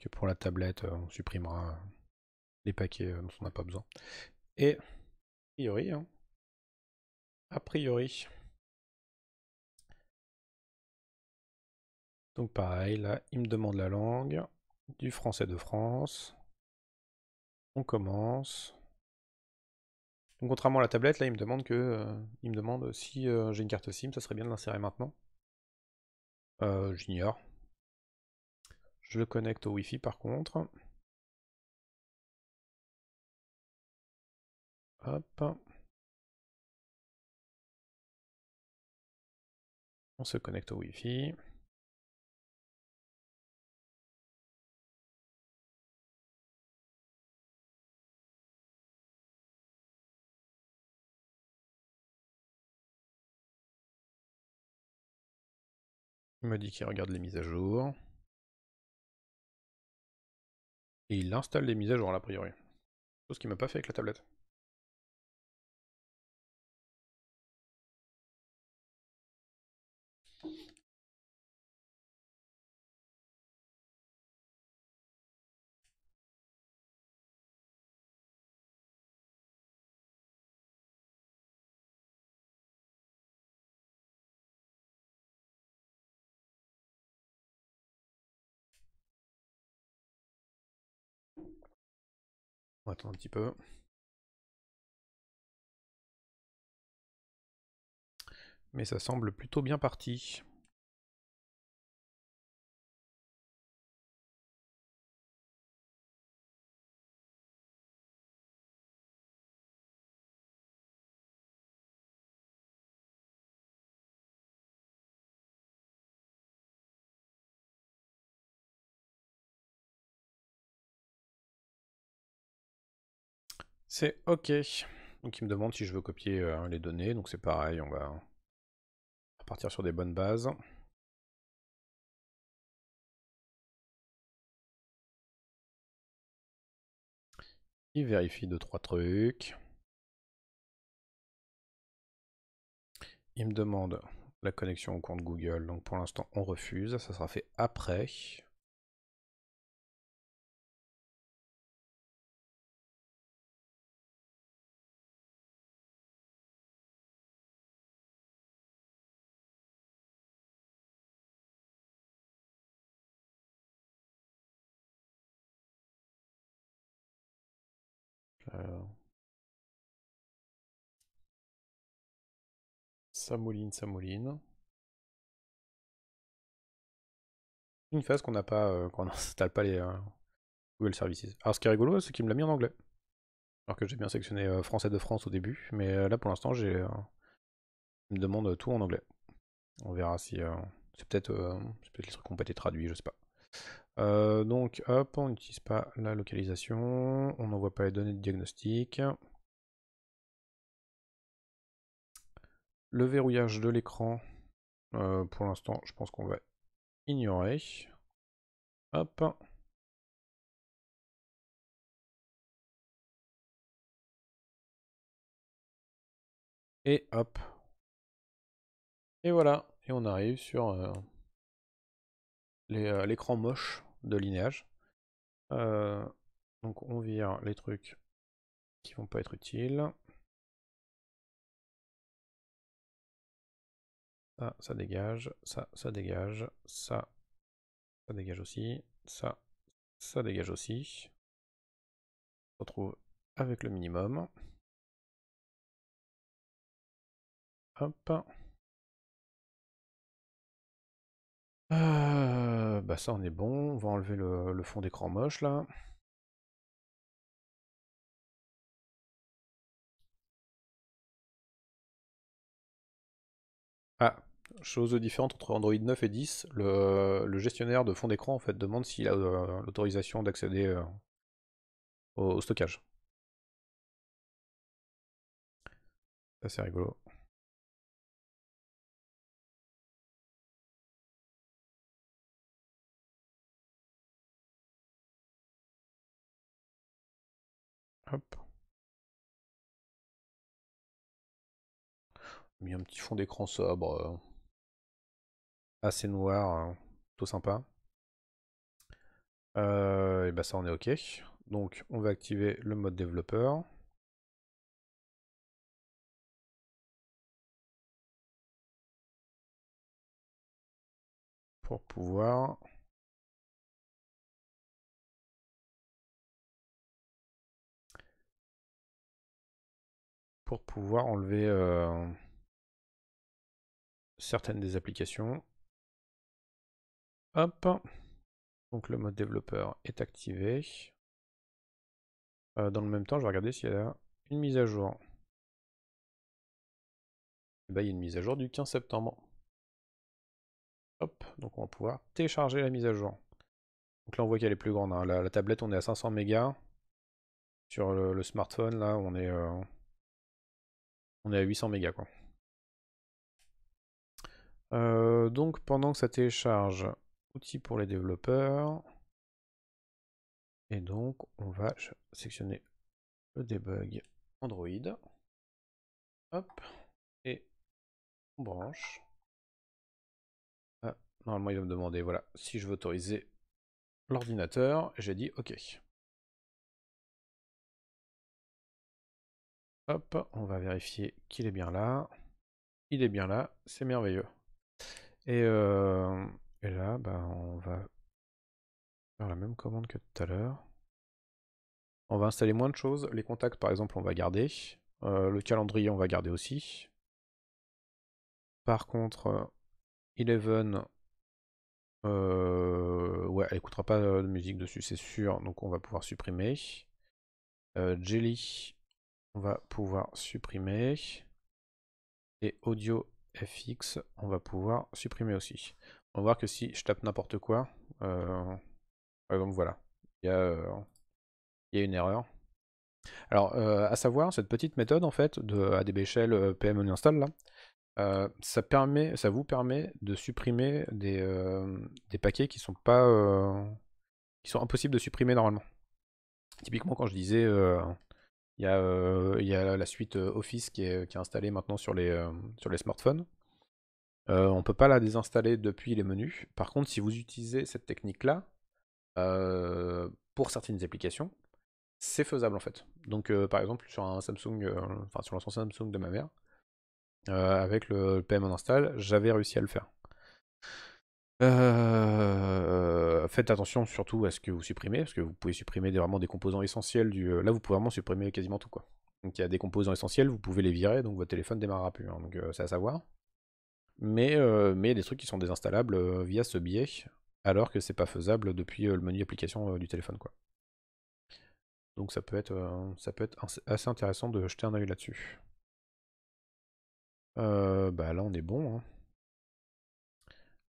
que pour la tablette, euh, on supprimera euh, les paquets dont on n'a pas besoin. Et, a priori, hein. a priori. Donc pareil, là, il me demande la langue, du français de France. On commence. Donc contrairement à la tablette, là, il me demande que il me demande si j'ai une carte SIM, ça serait bien de l'insérer maintenant. J'ignore. Je le connecte au wifi par contre. Hop. On se connecte au Wi-Fi. Il me dit qu'il regarde les mises à jour. Et il installe des mises à jour, à l'a priori. Chose qu'il m'a pas fait avec la tablette. Attends un petit peu. Mais ça semble plutôt bien parti. C'est OK. Donc il me demande si je veux copier euh, les données, donc c'est pareil, on va partir sur des bonnes bases. Il vérifie 2 trois trucs. Il me demande la connexion au compte Google, donc pour l'instant on refuse, ça sera fait après. ça euh, Samoline Une phase qu'on n'a pas, euh, qu'on [LAUGHS] n'installe pas les euh, Google Services. Alors ce qui est rigolo, c'est qu'il me l'a mis en anglais. Alors que j'ai bien sélectionné euh, français de France au début, mais là pour l'instant, j'ai, me demande tout en anglais. On verra si c'est peut-être, peut trucs qui qu'on peut être traduit, je sais pas. Euh, donc, hop, on n'utilise pas la localisation, on n'envoie pas les données de diagnostic. Le verrouillage de l'écran, euh, pour l'instant, je pense qu'on va ignorer. Hop. Et hop. Et voilà. Et on arrive sur... Euh, euh, l'écran moche de linéage. Euh, donc on vire les trucs qui vont pas être utiles. Ça, ça dégage, ça, ça dégage, ça, ça dégage aussi, ça, ça dégage aussi. On se retrouve avec le minimum. Hop. Euh, bah ça on est bon, on va enlever le, fond d'écran moche là. Ah, chose différente entre Android 9 et 10, le, le gestionnaire de fond d'écran en fait demande s'il a euh, l'autorisation d'accéder euh, au, au stockage. Ça c'est rigolo. Hop. Mis un petit fond d'écran sobre. Euh, assez noir. Tout hein, sympa. Euh, et bah ça on est ok. Donc on va activer le mode développeur. Pour pouvoir pour pouvoir enlever euh, certaines des applications. Hop. Donc le mode développeur est activé. Euh, dans le même temps, je vais regarder s'il y a une mise à jour. Et eh ben, il y a une mise à jour du 15 septembre. Hop, donc on va pouvoir télécharger la mise à jour. Donc là, on voit qu'elle est plus grande. Hein. La, tablette, on est à 500 mégas. Sur le, smartphone, là, on est... Euh, on est à 800 mégas quoi. Euh, donc pendant que ça télécharge, outils pour les développeurs. Et donc on va sectionner le debug Android. Hop. Et on branche. Ah, normalement il va me demander voilà si je veux autoriser l'ordinateur. J'ai dit ok. Hop, on va vérifier qu'il est bien là. Il est bien là, c'est merveilleux. Et, euh, là, bah, on va faire la même commande que tout à l'heure. On va installer moins de choses. Les contacts, par exemple, on va garder. Euh, le calendrier, on va garder aussi. Par contre, Eleven, euh, ouais, elle écoutera pas de musique dessus, c'est sûr. Donc on va pouvoir supprimer. Jelly, on va pouvoir supprimer. Et audio fx, on va pouvoir supprimer aussi. On va voir que si je tape n'importe quoi, euh, par exemple, voilà, il y, a euh, une erreur. Alors, euh, à savoir, cette petite méthode, en fait, de ADB Shell PM install, là, ça, permet, ça vous permet de supprimer des, des paquets qui sont pas... qui sont impossibles de supprimer normalement. Typiquement, quand je disais il y a, la suite Office qui est, installée maintenant sur les, smartphones. on ne peut pas la désinstaller depuis les menus. Par contre, si vous utilisez cette technique-là, pour certaines applications, c'est faisable en fait. Donc par exemple sur un Samsung, enfin sur l'ancien Samsung de ma mère, avec le, pm PM install, j'avais réussi à le faire. Euh, faites attention surtout à ce que vous supprimez, parce que vous pouvez supprimer vraiment des composants essentiels du. Euh, là, vous pouvez vraiment supprimer quasiment tout quoi. Donc il y a des composants essentiels, vous pouvez les virer, donc votre téléphone ne démarrera plus. Hein, donc euh, c'est à savoir. Mais y mais des trucs qui sont désinstallables via ce biais, alors que c'est pas faisable depuis le menu application du téléphone quoi. Donc ça peut être ça peut être assez intéressant de jeter un œil là-dessus. bah là on est bon. Hein.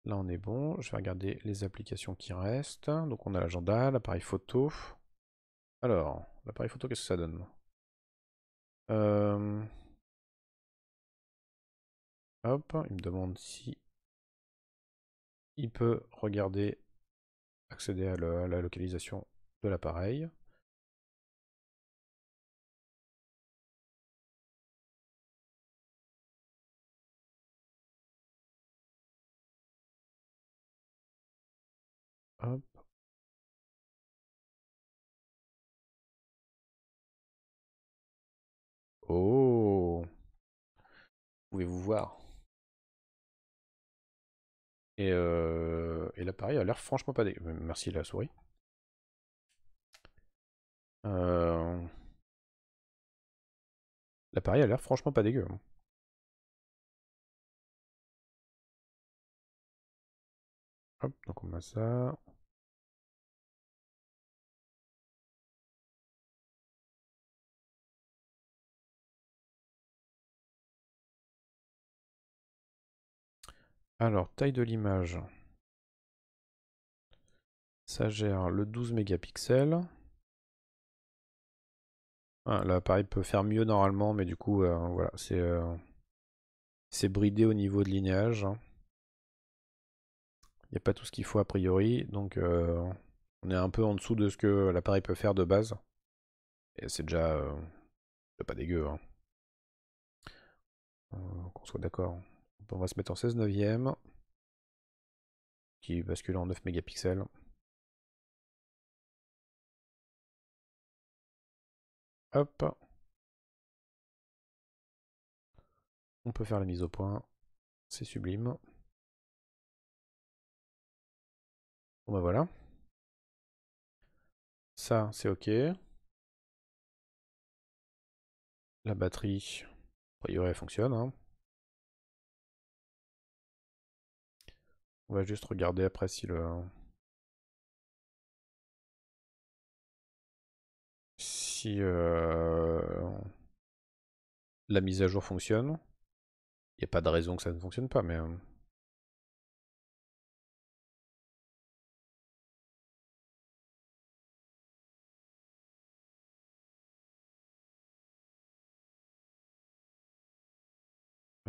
Là, on est bon. Je vais regarder les applications qui restent. Donc, on a l'agenda, l'appareil photo. Alors, l'appareil photo, qu'est-ce que ça donne euh, Hop, il me demande si il peut regarder, accéder à la localisation de l'appareil. Hop. Oh Pouvez-vous voir Et, euh, et l'appareil euh, euh. a l'air franchement pas dégueu. Merci la souris. L'appareil hein. a l'air franchement pas dégueu. Hop, donc on a ça. Alors, taille de l'image. Ça gère le 12 mégapixels. Ah, l'appareil peut faire mieux normalement, mais du coup, euh, voilà, c'est euh, c'est bridé au niveau de lignage. Hein. Il n'y a pas tout ce qu'il faut a priori, donc euh, on est un peu en dessous de ce que l'appareil peut faire de base. Et c'est déjà, euh, pas dégueu. Hein. Euh, qu'on soit d'accord. On va se mettre en 16 neuvième. Qui bascule en 9 mégapixels. Hop. On peut faire la mise au point. C'est sublime. Bon ben, voilà. Ça, c'est ok. La batterie, a priori, elle fonctionne. Hein. On va juste regarder après si le... Si euh, la mise à jour fonctionne. Il n'y a pas de raison que ça ne fonctionne pas, mais... Euh,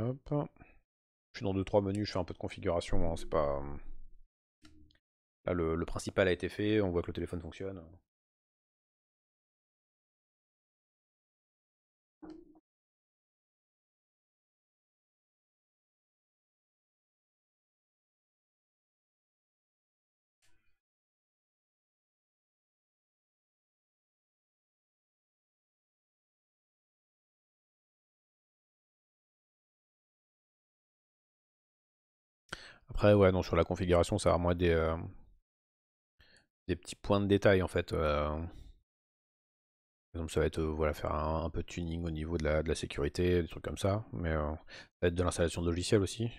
Je suis dans 2-3 menus, je fais un peu de configuration, hein, c'est pas... Euh, là, le, principal a été fait, on voit que le téléphone fonctionne. Après, ouais, non, sur la configuration, ça va moins des, euh, des petits points de détail en fait. Euh. ça va être euh, voilà, faire un, peu de tuning au niveau de la, de la sécurité, des trucs comme ça. Mais ça va être de l'installation de logiciels aussi.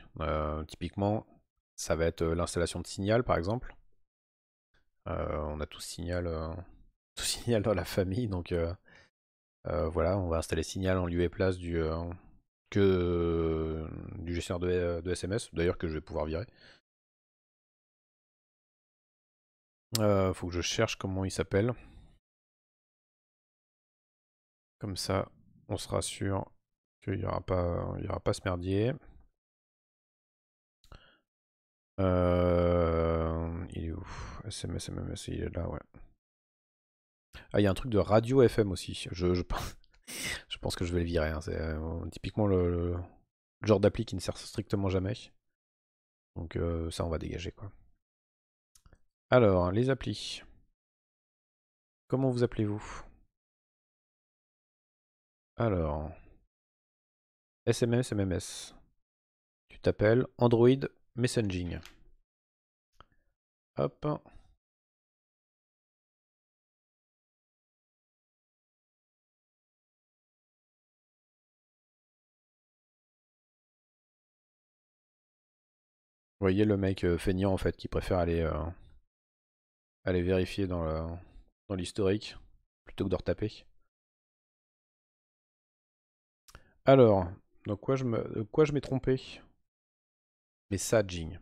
typiquement, ça va être l'installation de signal par exemple. on a tout signal, [LAUGHS] tout signal dans la famille, donc voilà, on va installer signal en lieu et place du, que euh, du gestionnaire de, SMS, euh, d'ailleurs que je vais pouvoir virer. Euh, faut que je cherche comment il s'appelle. Comme ça, on sera sûr qu'il n'y aura, pas, il y aura pas ce merdier. Euh, il est où SMS, MMS, il est là, ouais. Ah, il y a un truc de radio FM aussi. Je, je, je pense que je vais le virer. Hein, c'est euh, typiquement le, genre d'appli qui ne sert strictement jamais. Donc euh, ça, on va dégager quoi. Alors, les applis. Comment vous appelez-vous Alors, SMS, MMS. Tu t'appelles Android Messaging. Hop. Vous voyez le mec euh, feignant en fait qui préfère aller, euh, aller vérifier dans l'historique plutôt que de retaper. Alors, donc quoi je me quoi je m'ai trompé Messaging.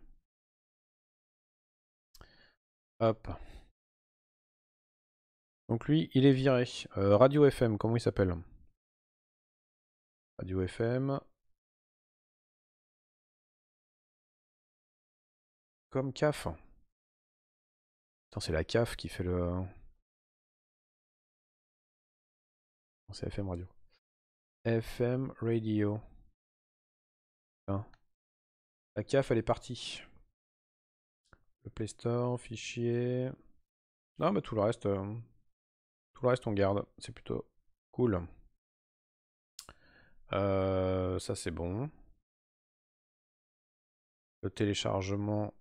Hop. Donc lui, il est viré. Euh, Radio FM, comment il s'appelle Radio FM. Comme CAF. Attends, c'est la CAF qui fait le... C'est FM Radio. FM Radio. Hein. La CAF, elle est partie. Le Play Store, fichier. Non, mais tout le reste, euh, tout le reste, on garde. C'est plutôt cool. Euh, ça, c'est bon. Le téléchargement,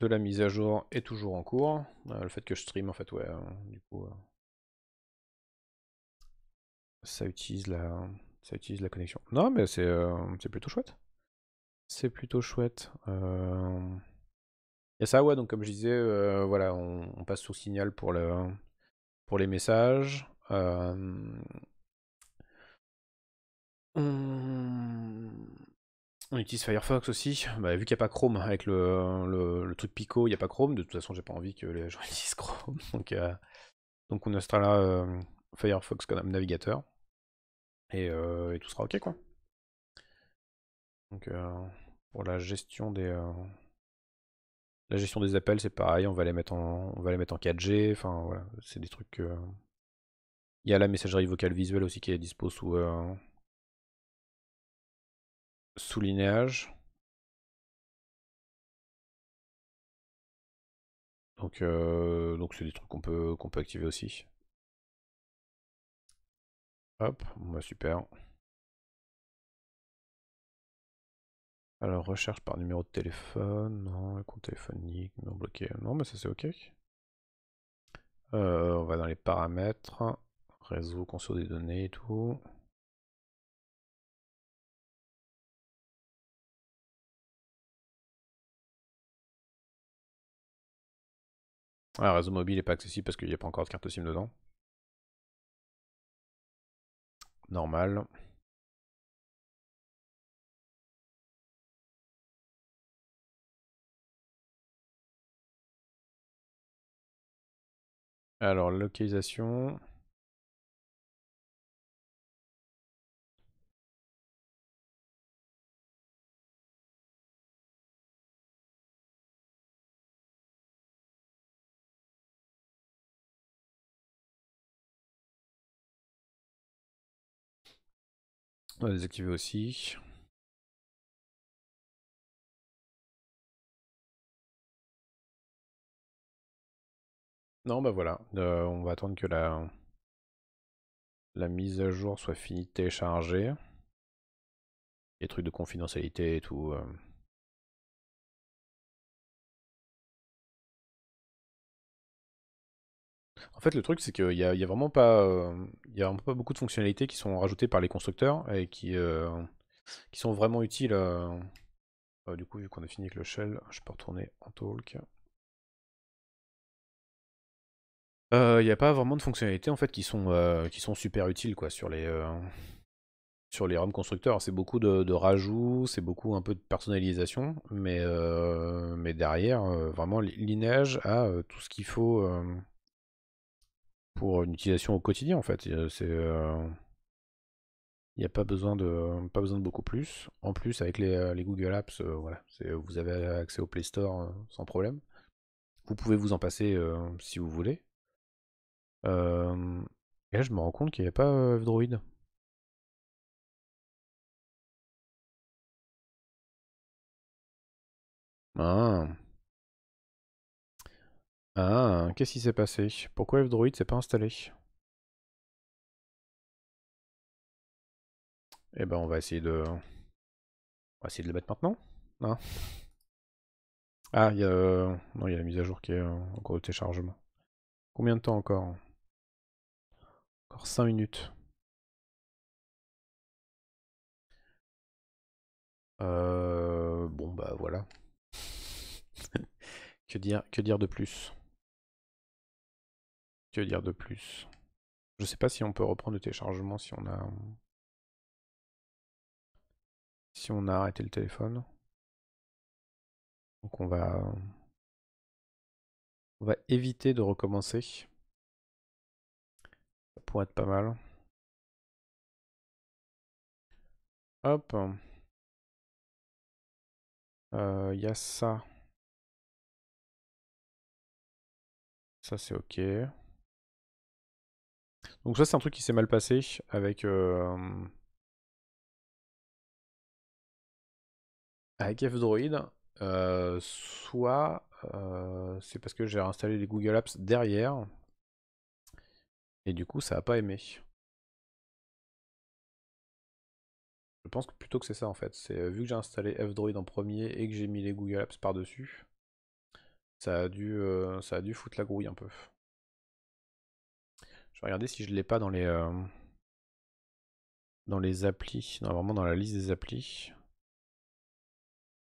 de la mise à jour est toujours en cours. Euh, le fait que je stream, en fait, ouais, hein, du coup, euh, ça utilise la, ça utilise la connexion. Non, mais c'est, euh, plutôt chouette. C'est plutôt chouette. Et ça, ouais. Donc, comme je disais, voilà, on, passe sous signal pour le, pour les messages. On utilise Firefox aussi. Bah, vu qu'il n'y a pas Chrome avec le, truc Pico, il n'y a pas Chrome. De toute façon, j'ai pas envie que les gens [LAUGHS] utilisent Chrome. Donc, euh, donc on restera là euh, Firefox comme navigateur. Euh, et, tout sera OK, quoi. Donc, pour la gestion des. la gestion des appels, c'est pareil, on va les mettre en, on va les mettre en 4G, enfin voilà, c'est des trucs. Il y a la messagerie vocale visuelle aussi qui est dispo sous, soulignage. Donc, euh, donc c'est des trucs qu'on peut, qu'on peut activer aussi. Hop, moi bah, super. Alors, recherche par numéro de téléphone, non, compte téléphonique, non bloqué, non, mais bah, ça c'est ok. Euh, on va dans les paramètres, réseau, conso des données et tout. Un réseau mobile n'est pas accessible parce qu'il n'y a pas encore de carte SIM dedans. Normal. Alors, localisation. On va désactiver aussi. Non, bah voilà. Euh, on va attendre que la, la mise à jour soit finie de télécharger. Les trucs de confidentialité et tout. Euh. En fait, le truc, c'est qu'il n'y a, euh, a, vraiment pas, beaucoup de fonctionnalités qui sont rajoutées par les constructeurs et qui, euh, sont vraiment utiles. Euh, du coup, vu qu'on a fini avec le shell, je peux retourner en talk. Il n'y a pas vraiment de fonctionnalités en fait qui sont, qui sont super utiles quoi, sur les, sur les ROM constructeurs. C'est beaucoup de, rajouts, c'est beaucoup un peu de personnalisation, mais, mais derrière, vraiment, l'inéage a tout ce qu'il faut pour une utilisation au quotidien en fait. C'est euh, il n'y a pas besoin de pas besoin de beaucoup plus. En plus avec les, euh, Google Apps, euh, voilà, vous avez accès au Play Store sans problème. Vous pouvez vous en passer si vous voulez. Et là, je me rends compte qu'il n'y a pas euh, Droid. Ah. Ah, qu'est-ce qui s'est passé Pourquoi F-Droid s'est pas installé Eh ben on va essayer de... On va essayer de le mettre maintenant. Hein ah, il y, a... non, il y a la mise à jour qui est en cours de téléchargement. Combien de temps encore Encore 5 minutes. Euh... Bon bah voilà. [LAUGHS] que, dire, que dire de plus que dire de plus Je sais pas si on peut reprendre le téléchargement si on a... Si on a arrêté le téléphone. Donc on va... On va éviter de recommencer. Ça pourrait être pas mal. Hop. Euh, il y a ça. Ça c'est ok. Donc ça c'est un truc qui s'est mal passé avec... Euh, avec F-Droid. Euh, soit euh, c'est parce que j'ai installé les Google Apps derrière. Et du coup ça n'a pas aimé. Je pense que plutôt que c'est ça en fait. C'est vu que j'ai installé F-Droid en premier et que j'ai mis les Google Apps par-dessus, ça a ça a dû foutre la grouille un peu. Je vais regarder si je l'ai pas dans les euh, dans les applis. Non, vraiment dans la liste des applis.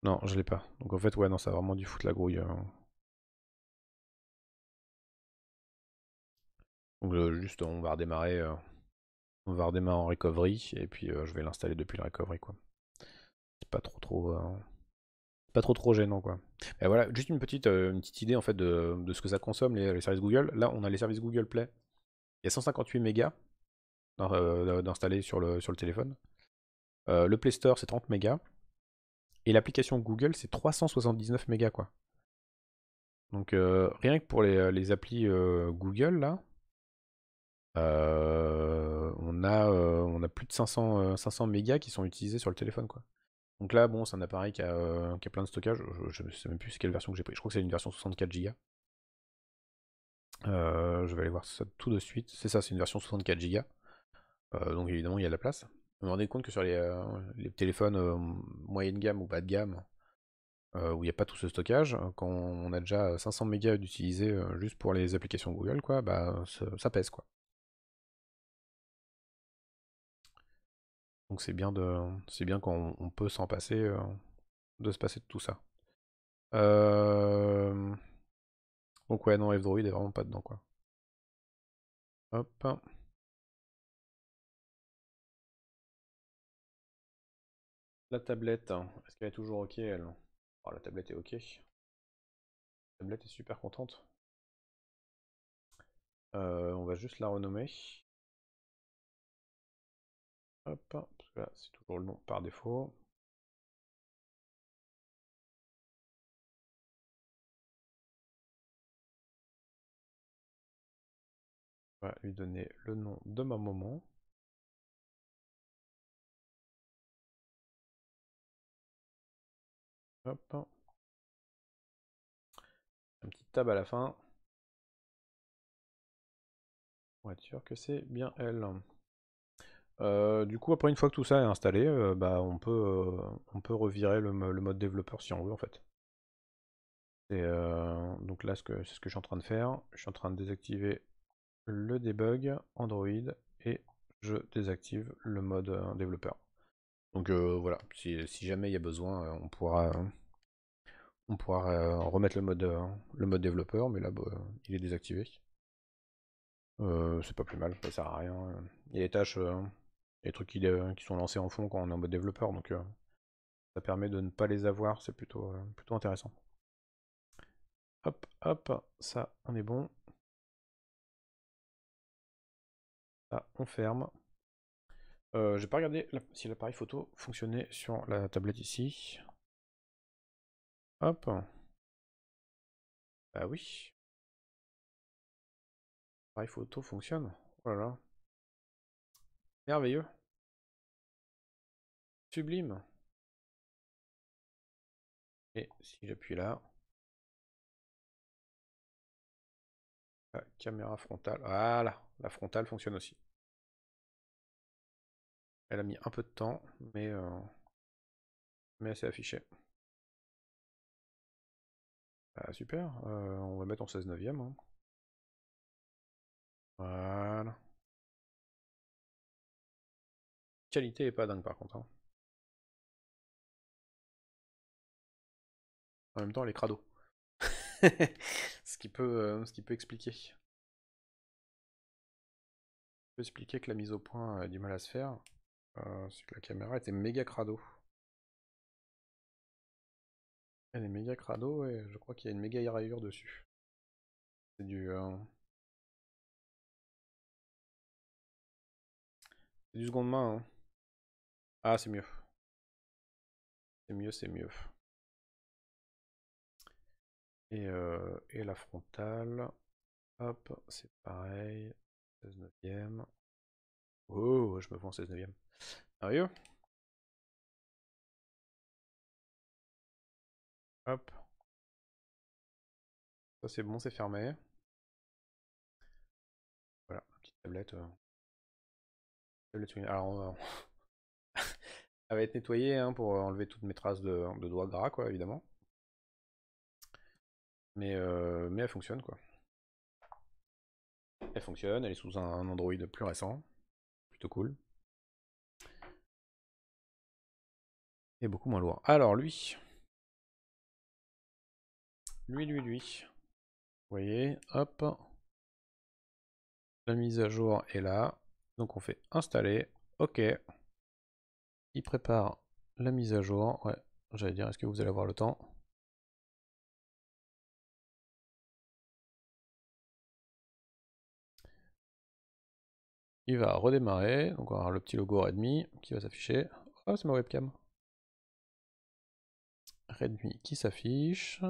Non, je l'ai pas. Donc en fait, ouais, non, ça a vraiment dû foutre la grouille. Euh. Donc euh, juste, on va redémarrer. on va redémarrer en recovery et puis je vais l'installer depuis le recovery quoi. C'est pas trop trop pas trop trop gênant quoi. Et voilà, juste une petite, une petite idée en fait de, ce que ça consomme les, services Google. Là, on a les services Google Play il y a 158 mégas euh, d'installer sur le, téléphone. Euh, le Play Store, c'est 30 mégas. Et l'application Google, c'est 379 mégas, quoi. Donc, euh, rien que pour les, applis Google, là, on, a, plus de 500, mégas qui sont utilisés sur le téléphone, quoi. Donc là, bon, c'est un appareil qui a, plein de stockage. Je ne sais même plus quelle version que j'ai pris. Je crois que c'est une version 64 Go. Euh, je vais aller voir ça tout de suite. C'est ça, c'est une version 64 Go. Euh, donc évidemment, il y a de la place. Vous vous rendez compte que sur les, euh, les téléphones moyenne gamme ou bas de gamme, où il n'y a pas tout ce stockage, quand on a déjà 500 mégas d'utiliser juste pour les applications Google, quoi, bah ça pèse quoi. Donc c'est bien de, c'est bien quand on, peut s'en passer, de se passer de tout ça. Donc ouais, non, FDroid droid est vraiment pas dedans, quoi. Hop. La tablette, hein. est-ce qu'elle est toujours ok, elle oh, La tablette est ok. La tablette est super contente. Euh, on va juste la renommer. Hop, parce que là, c'est toujours le nom par défaut. va lui donner le nom de ma maman. Hop. Un petit tab à la fin. Pour être sûr que c'est bien elle. Euh, du coup, après une fois que tout ça est installé, euh, bah, on, peut, euh, on peut revirer le, mode développeur si on veut en fait. Et, donc là, c'est ce que, ce que je suis en train de faire. Je suis en train de désactiver le debug Android et je désactive le mode euh, développeur. Donc euh, voilà, si, jamais il y a besoin, euh, on pourra, on pourra remettre le mode, le mode développeur, mais là, bah, il est désactivé. c'est pas plus mal, ça sert à rien. Il y a les tâches, les trucs qui, qui, sont lancés en fond quand on est en mode développeur, donc ça permet de ne pas les avoir, c'est plutôt, plutôt intéressant. Hop, hop, ça, on est bon. Ah, on ferme. Euh, je vais pas regarder si l'appareil photo fonctionnait sur la tablette ici. Hop. ah oui. L'appareil photo fonctionne. Oh Merveilleux. Sublime. Et si j'appuie là, La ah, caméra frontale. Voilà, la frontale fonctionne aussi. Elle a mis un peu de temps, mais, euh, mais c'est affiché. Ah, super, euh, on va mettre en 16 neuvième. Hein. Voilà. Qualité est pas dingue par contre. Hein. En même temps, les crados. [LAUGHS] ce, qui peut, euh, ce qui peut expliquer. peut expliquer que la mise au point a du mal à se faire. Euh, c'est que la caméra était méga crado. Elle est méga crado et je crois qu'il y a une méga rayure dessus. C'est du. Euh... C'est seconde main. Hein. Ah, c'est mieux. C'est mieux, c'est mieux. Et, la frontale, hop, c'est pareil, 16 neuvième. Oh, je me en 16 neuvième. Sérieux Hop. Ça c'est bon, c'est fermé. Voilà, petite tablette. Euh. alors on va... Elle [LAUGHS] va être nettoyé hein, pour enlever toutes mes traces de, de doigts gras, quoi, évidemment. Mais, euh, mais elle fonctionne quoi. Elle fonctionne, elle est sous un Android plus récent. Plutôt cool. Et beaucoup moins lourd. Alors lui. Lui, lui, lui. Vous voyez, hop. La mise à jour est là. Donc on fait installer. Ok. Il prépare la mise à jour. Ouais, j'allais dire, est-ce que vous allez avoir le temps Il va redémarrer, donc on va avoir le petit logo Redmi qui va s'afficher. Ah c'est ma webcam. Redmi qui s'affiche.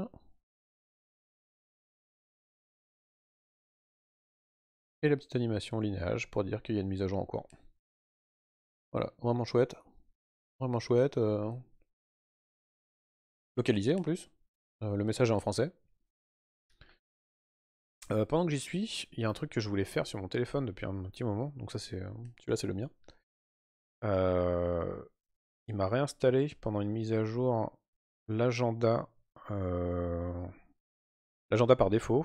Et la petite animation linéage pour dire qu'il y a une mise à jour en cours. Voilà, vraiment chouette. Vraiment chouette. Euh. Localisé en plus. Euh, le message est en français. Euh, pendant que j'y suis, il y a un truc que je voulais faire sur mon téléphone depuis un petit moment, donc ça c'est euh, celui-là c'est le mien. Euh, il m'a réinstallé pendant une mise à jour l'agenda l'agenda par défaut,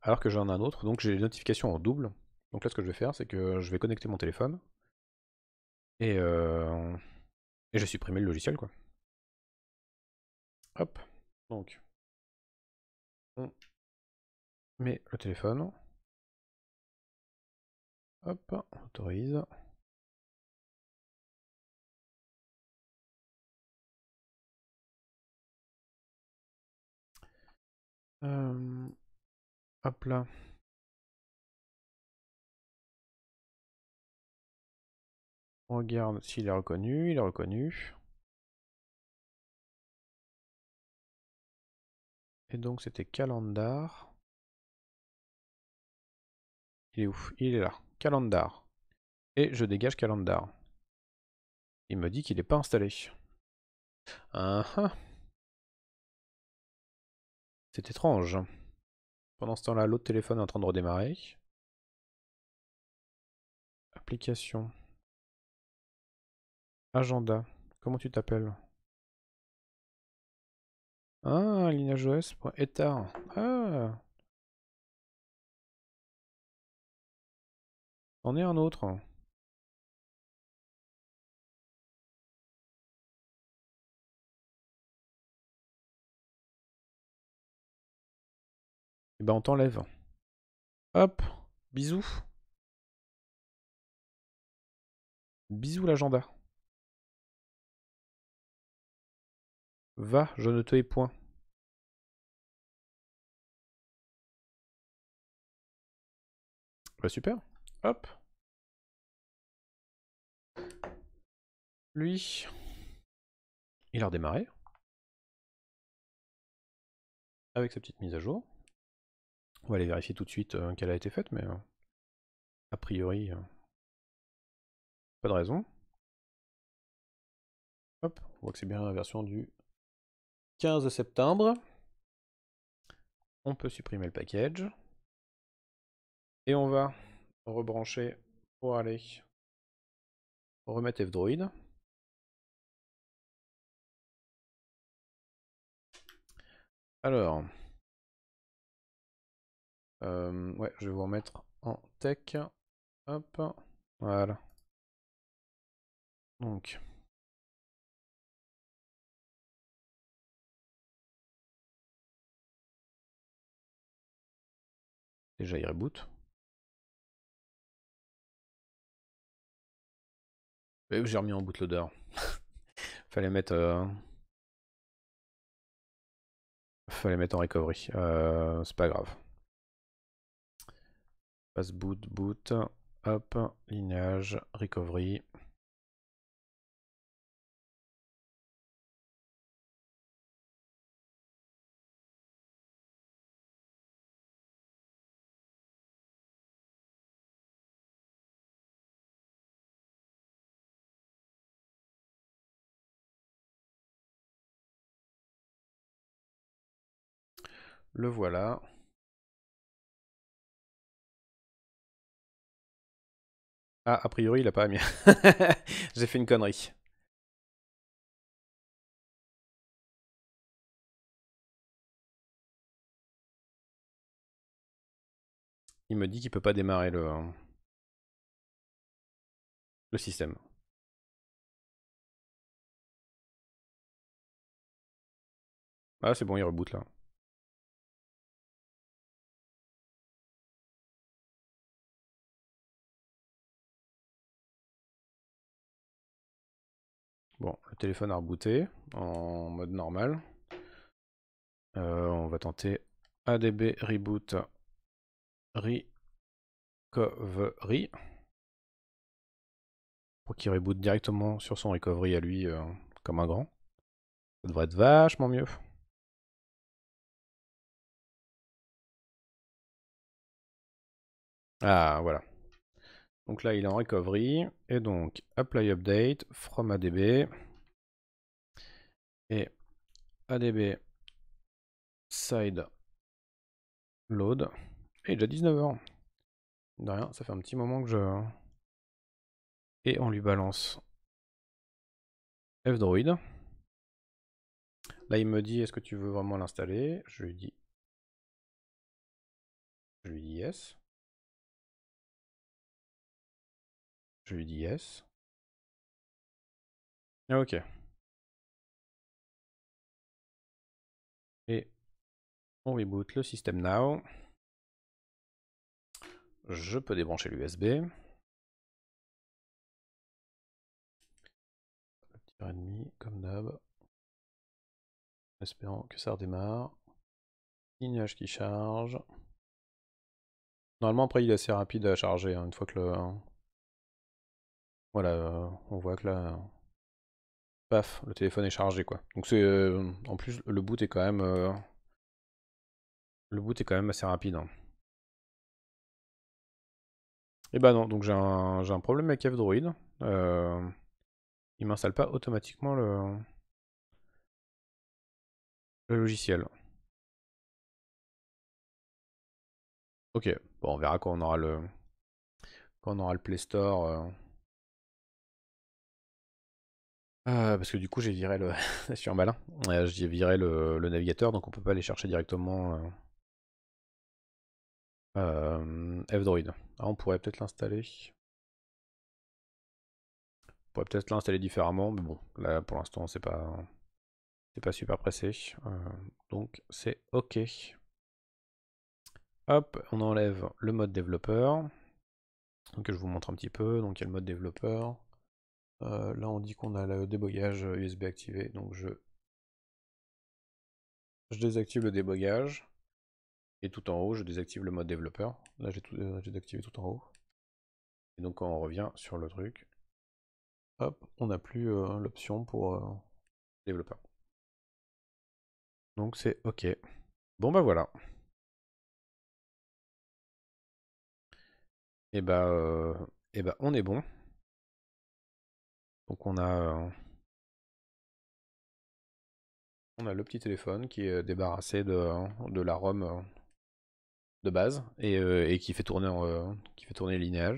alors que j'en ai un autre, donc j'ai les notifications en double. Donc là ce que je vais faire c'est que je vais connecter mon téléphone et, et je vais supprimer le logiciel quoi. Hop, donc mais le téléphone. Hop, autorise. Euh, hop là. On regarde s'il est reconnu, il est reconnu. Et donc c'était calendar. Il est où Il est là. Calendar. Et je dégage Calendar. Il me dit qu'il n'est pas installé. Ah, ah. C'est étrange. Pendant ce temps-là, l'autre téléphone est en train de redémarrer. Application. Agenda. Comment tu t'appelles Ah, lignage Ah En est un autre. Et eh ben on t'enlève. Hop, bisous. Bisous l'agenda. Va, je ne te hais point. Bah super. Lui. Il a redémarré. Avec sa petite mise à jour. On va aller vérifier tout de suite euh, qu'elle a été faite, mais euh, a priori, euh, pas de raison. Hop, on voit que c'est bien la version du 15 septembre. On peut supprimer le package. Et on va rebrancher pour aller remettre FDroid Alors, euh, ouais, je vais vous remettre en tech. Hop, voilà. Donc. Déjà, il reboot. Eh, j'ai remis en bootloader. [LAUGHS] Fallait mettre... Euh, fallait mettre en recovery. Euh, c'est pas grave. Passe boot, boot, hop, lignage, recovery. Le voilà. Ah, a priori, il a pas mis. [LAUGHS] J'ai fait une connerie. Il me dit qu'il peut pas démarrer le le système. Ah, c'est bon, il reboot là. téléphone à rebooter en mode normal. Euh, on va tenter ADB reboot recovery pour qu'il reboot directement sur son recovery à lui euh, comme un grand. Ça devrait être vachement mieux. Ah voilà. Donc là il est en recovery et donc apply update from ADB et adb side load. Et déjà 19h. De rien, ça fait un petit moment que je. Et on lui balance F-Droid. Là, il me dit est-ce que tu veux vraiment l'installer Je lui dis. Je lui dis yes. Je lui dis yes. Ah, ok. Et on reboot le système now. Je peux débrancher l'USB. Le petit ennemi, comme d'hab. espérant que ça redémarre. Signage qui charge. Normalement après il est assez rapide à charger hein, une fois que le... Hein. Voilà, euh, on voit que là le téléphone est chargé quoi. Donc c'est euh, en plus le boot est quand même euh, le boot est quand même assez rapide. Et hein. eh bah ben non, donc j'ai un, un, problème avec f euh, il m'installe pas automatiquement le, le logiciel. Ok, bon on verra quand on aura le quand on aura le Play Store. Euh, parce que du coup, j'ai viré le. [LAUGHS] Euh, je viré le, navigateur, donc on peut pas aller chercher directement. Euh, F-Droid. Ah, on pourrait peut-être l'installer. peut-être l'installer différemment, mais bon, là pour l'instant, c'est pas. C'est pas super pressé. donc c'est OK. Hop, on enlève le mode développeur. Donc je vous montre un petit peu. Donc il y a le mode développeur. Euh, là, on dit qu'on a le débogage USB activé, donc je, désactive le débogage. Et tout en haut, je désactive le mode développeur. Là, j'ai tout, euh, désactivé tout en haut. Et donc, quand on revient sur le truc, hop, on n'a plus euh, l'option pour développeur. Donc, c'est OK. Bon, bah voilà. Et eh bah, et eh bah on est bon. Donc on a, euh, on a le petit téléphone qui est débarrassé de, hein, de la ROM euh, de base euh, et, qui, fait tourner, qui fait tourner le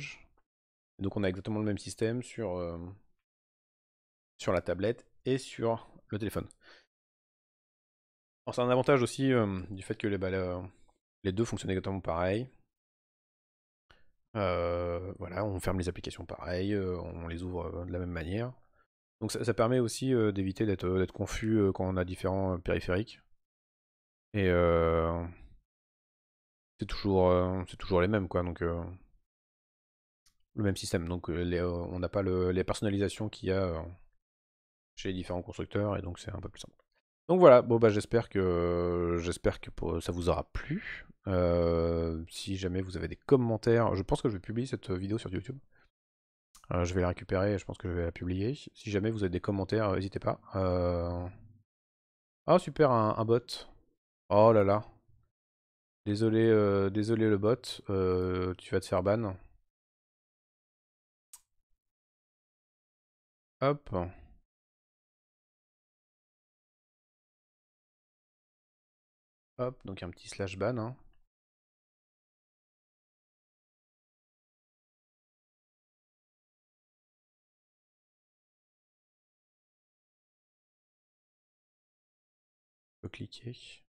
Donc on a exactement le même système sur, sur la tablette et sur le téléphone. C'est un avantage aussi du fait que les, bah, les deux fonctionnent exactement pareil. Euh, voilà, on ferme les applications pareil, euh, on les ouvre euh, de la même manière. Donc ça, permet aussi d'éviter d'être confus quand on a différents périphériques. Et c'est toujours, c'est toujours les mêmes quoi. Donc le même système. Donc on n'a pas les personnalisations qu'il y a chez les différents constructeurs et donc c'est un peu plus simple. Donc voilà, bon bah j'espère que j'espère que ça vous aura plu. Euh, si jamais vous avez des commentaires, je pense que je vais publier cette euh, vidéo sur YouTube. Euh, je vais la récupérer, et je pense que je vais la publier. Si jamais vous avez des commentaires, n'hésitez pas. Ah super, un, un, bot. Oh là là. Désolé, désolé le bot, tu vas te faire ban. Hop. Hop, donc un petit slash ban. Hein. cliquer.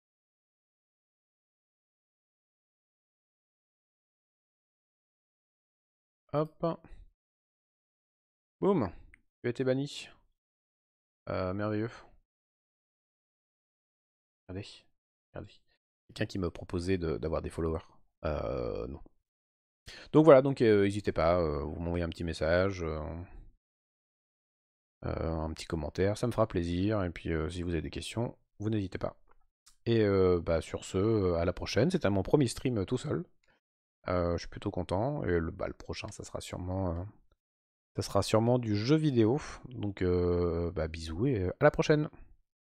Hop. Boum. Tu as été banni. Euh, merveilleux. Regardez. Quelqu'un qui me proposait d'avoir des followers. Euh, non. Donc voilà, donc euh, n'hésitez pas, euh, vous m'envoyez un petit message, euh, un petit commentaire, ça me fera plaisir. Et puis si vous avez des questions, vous n'hésitez pas. Et bah, sur ce, à la prochaine. C'était mon premier stream tout seul. je suis plutôt content. Et le, bah, prochain, ça sera sûrement. Ça sera sûrement du jeu vidéo. Donc, bah, bisous et à la prochaine.